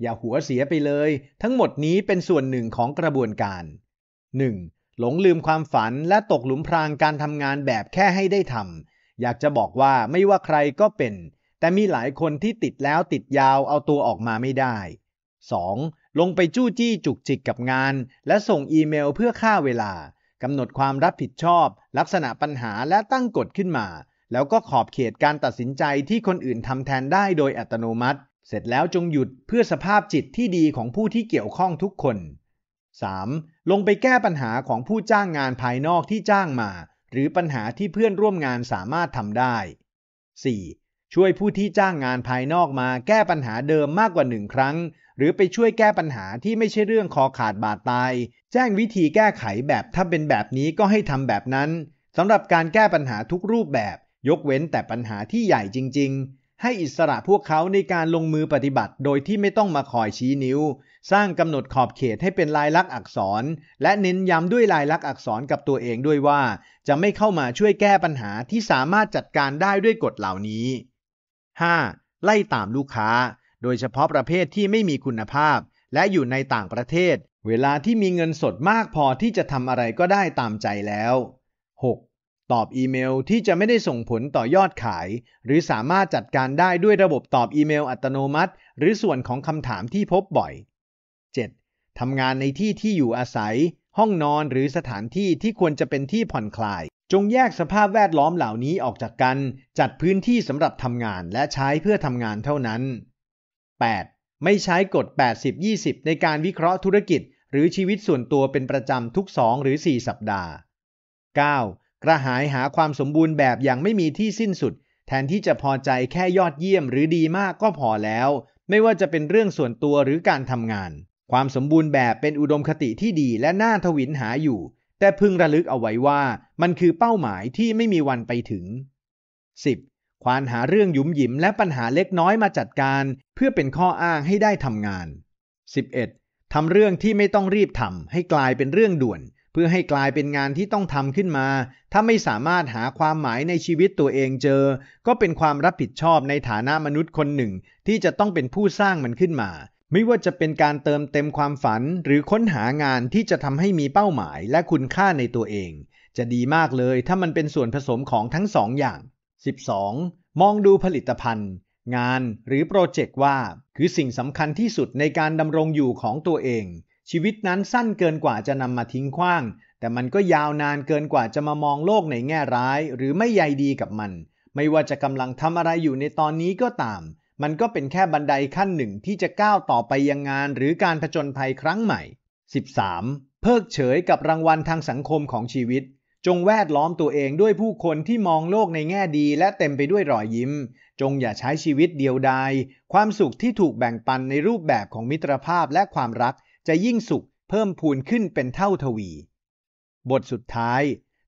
อย่าหัวเสียไปเลย ทั้งหมดนี้เป็นส่วนหนึ่งของกระบวนการ 1. หลงลืมความฝันและตกหลุมพรางการทำงานแบบแค่ให้ได้ทำอยากจะบอกว่าไม่ว่าใครก็เป็นแต่มีหลายคนที่ติดแล้วติดยาวเอาตัวออกมาไม่ได้ 2. ลงไปจู้จี้จุกจิกกับงาน และส่งอีเมลเพื่อฆ่าเวลากำหนดความรับผิดชอบ ลักษณะปัญหาและตั้งกฎขึ้นมา แล้วก็ขอบเขตการตัดสินใจที่คนอื่นทำแทนได้โดยอัตโนมัติ เสร็จแล้วจงหยุดเพื่อสภาพจิตที่ดีของผู้ที่เกี่ยวข้องทุกคน 3. ลงไปแก้ปัญหาของผู้จ้างงานภายนอกที่จ้างมา หรือปัญหาที่เพื่อนร่วมงานสามารถทำได้ 4. ช่วยผู้ที่จ้างงานภายนอกมาแก้ปัญหาเดิมมากกว่าหนึ่งครั้ง หรือไปช่วยแก้ปัญหาที่ไม่ใช่เรื่องคอขาดบาดตาย แจ้งวิธีแก้ไขแบบถ้าเป็นแบบนี้ก็ให้ทำแบบนั้น สำหรับการแก้ปัญหาทุกรูปแบบ ยกเว้นแต่ปัญหาที่ใหญ่จริงๆ ให้อิสระพวกเขาในการลงมือปฏิบัติโดยที่ไม่ต้องมาคอยชี้นิ้ว สร้างกำหนดขอบเขตให้เป็นลายลักษณ์อักษร และเน้นย้ำด้วยลายลักษณ์อักษรกับตัวเองด้วยว่าจะไม่เข้ามาช่วยแก้ปัญหาที่สามารถจัดการได้ด้วยกฎเหล่านี้ 5. ไล่ตามลูกค้า โดยเฉพาะประเภทที่ไม่มีคุณภาพ และอยู่ในต่างประเทศ เวลาที่มีเงินสดมากพอที่จะทำอะไรก็ได้ตามใจแล้ว 6. ตอบอีเมลที่จะไม่ได้ส่งผลต่อยอดขาย หรือสามารถจัดการได้ด้วยระบบตอบอีเมลอัตโนมัติ หรือส่วนของคำถามที่พบบ่อย 7. ทำงานในที่ที่อยู่อาศัยห้องนอนหรือสถานที่ที่ควรจะเป็นที่ผ่อนคลาย จงแยกสภาพแวดล้อมเหล่านี้ออกจากกัน จัดพื้นที่สำหรับทำงานและใช้เพื่อทำงานเท่านั้น 8. ไม่ใช้กฎ 80-20 ในการวิเคราะห์ธุรกิจ หรือชีวิตส่วนตัวเป็นประจำทุก 2 หรือ 4 สัปดาห์ 9. กระหายหาความสมบูรณ์แบบอย่างไม่มีที่สิ้นสุด แทนที่จะพอใจแค่ยอดเยี่ยม หรือดีมากก็พอแล้ว ไม่ว่าจะเป็นเรื่องส่วนตัวหรือการทำงานความสมบูรณ์แบบเป็นอุดมคติที่ดีและน่าทวินหาอยู่ แต่พึงระลึกเอาไว้ว่ามันคือเป้าหมายที่ไม่มีวันไปถึง 10. ควานหาเรื่องหยุมหยิมและปัญหาเล็กน้อยมาจัดการ เพื่อเป็นข้ออ้างให้ได้ทำงาน 11. ทำเรื่องที่ไม่ต้องรีบทำให้กลายเป็นเรื่องด่วน เพื่อให้กลายเป็นงานที่ต้องทำขึ้นมา ถ้าไม่สามารถหาความหมายในชีวิตตัวเองเจอ ก็เป็นความรับผิดชอบในฐานะมนุษย์คนหนึ่งที่จะต้องเป็นผู้สร้างมันขึ้นมาไม่ว่าจะเป็นการเติมเต็มความฝันหรือค้นหางานที่จะทำให้มีเป้าหมายและคุณค่าในตัวเอง จะดีมากเลยถ้ามันเป็นส่วนผสมของทั้งสองอย่าง 12. มองดูผลิตภัณฑ์ งานหรือโปรเจกต์ว่า คือสิ่งสำคัญที่สุดในการดำรงอยู่ของตัวเอง ชีวิตนั้นสั้นเกินกว่าจะนำมาทิ้งขว้าง แต่มันก็ยาวนานเกินกว่าจะมามองโลกในแง่ร้าย หรือไม่ใยดีกับมัน ไม่ว่าจะกำลังทำอะไรอยู่ในตอนนี้ก็ตามมันก็เป็นแค่บันไดขั้นหนึ่งที่จะก้าวต่อไปยังงานหรือการผจญภัยครั้งใหม่ 13. เพิกเฉยกับรางวัลทางสังคมของชีวิต จงแวดล้อมตัวเองด้วยผู้คนที่มองโลกในแง่ดีและเต็มไปด้วยรอยยิ้ม จงอย่าใช้ชีวิตเดียวดาย ความสุขที่ถูกแบ่งปันในรูปแบบของมิตรภาพและความรัก จะยิ่งสุขเพิ่มพูนขึ้นเป็นเท่าทวี บทสุดท้าย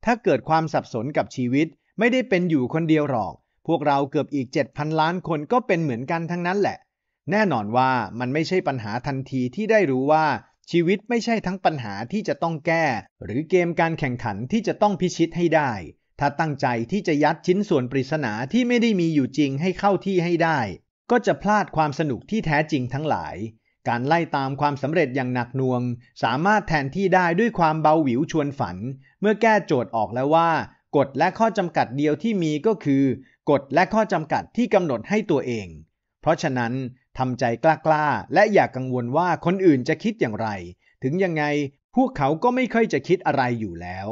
ถ้าเกิดความสับสนกับชีวิตไม่ได้เป็นอยู่คนเดียวหรอกพวกเราเกือบอีก 7,000 ล้านคนก็เป็นเหมือนกันทั้งนั้นแหละ แน่นอนว่ามันไม่ใช่ปัญหาทันทีที่ได้รู้ว่า ชีวิตไม่ใช่ทั้งปัญหาที่จะต้องแก้ หรือเกมการแข่งขันที่จะต้องพิชิตให้ได้ ถ้าตั้งใจที่จะยัดชิ้นส่วนปริศนาที่ไม่ได้มีอยู่จริงให้เข้าที่ให้ได้ ก็จะพลาดความสนุกที่แท้จริงทั้งหลาย การไล่ตามความสำเร็จอย่างหนักหน่วง สามารถแทนที่ได้ด้วยความเบาหวิวชวนฝัน เมื่อแก้โจทย์ออกแล้วว่า กฎและข้อจำกัดเดียวที่มีก็คือกฎและข้อจำกัดที่กำหนดให้ตัวเอง เพราะฉะนั้น ทำใจกล้าๆ และอย่ากกังวลว่าคนอื่นจะคิดอย่างไร ถึงยังไงพวกเขาก็ไม่ค่อยจะคิดอะไรอยู่แล้ว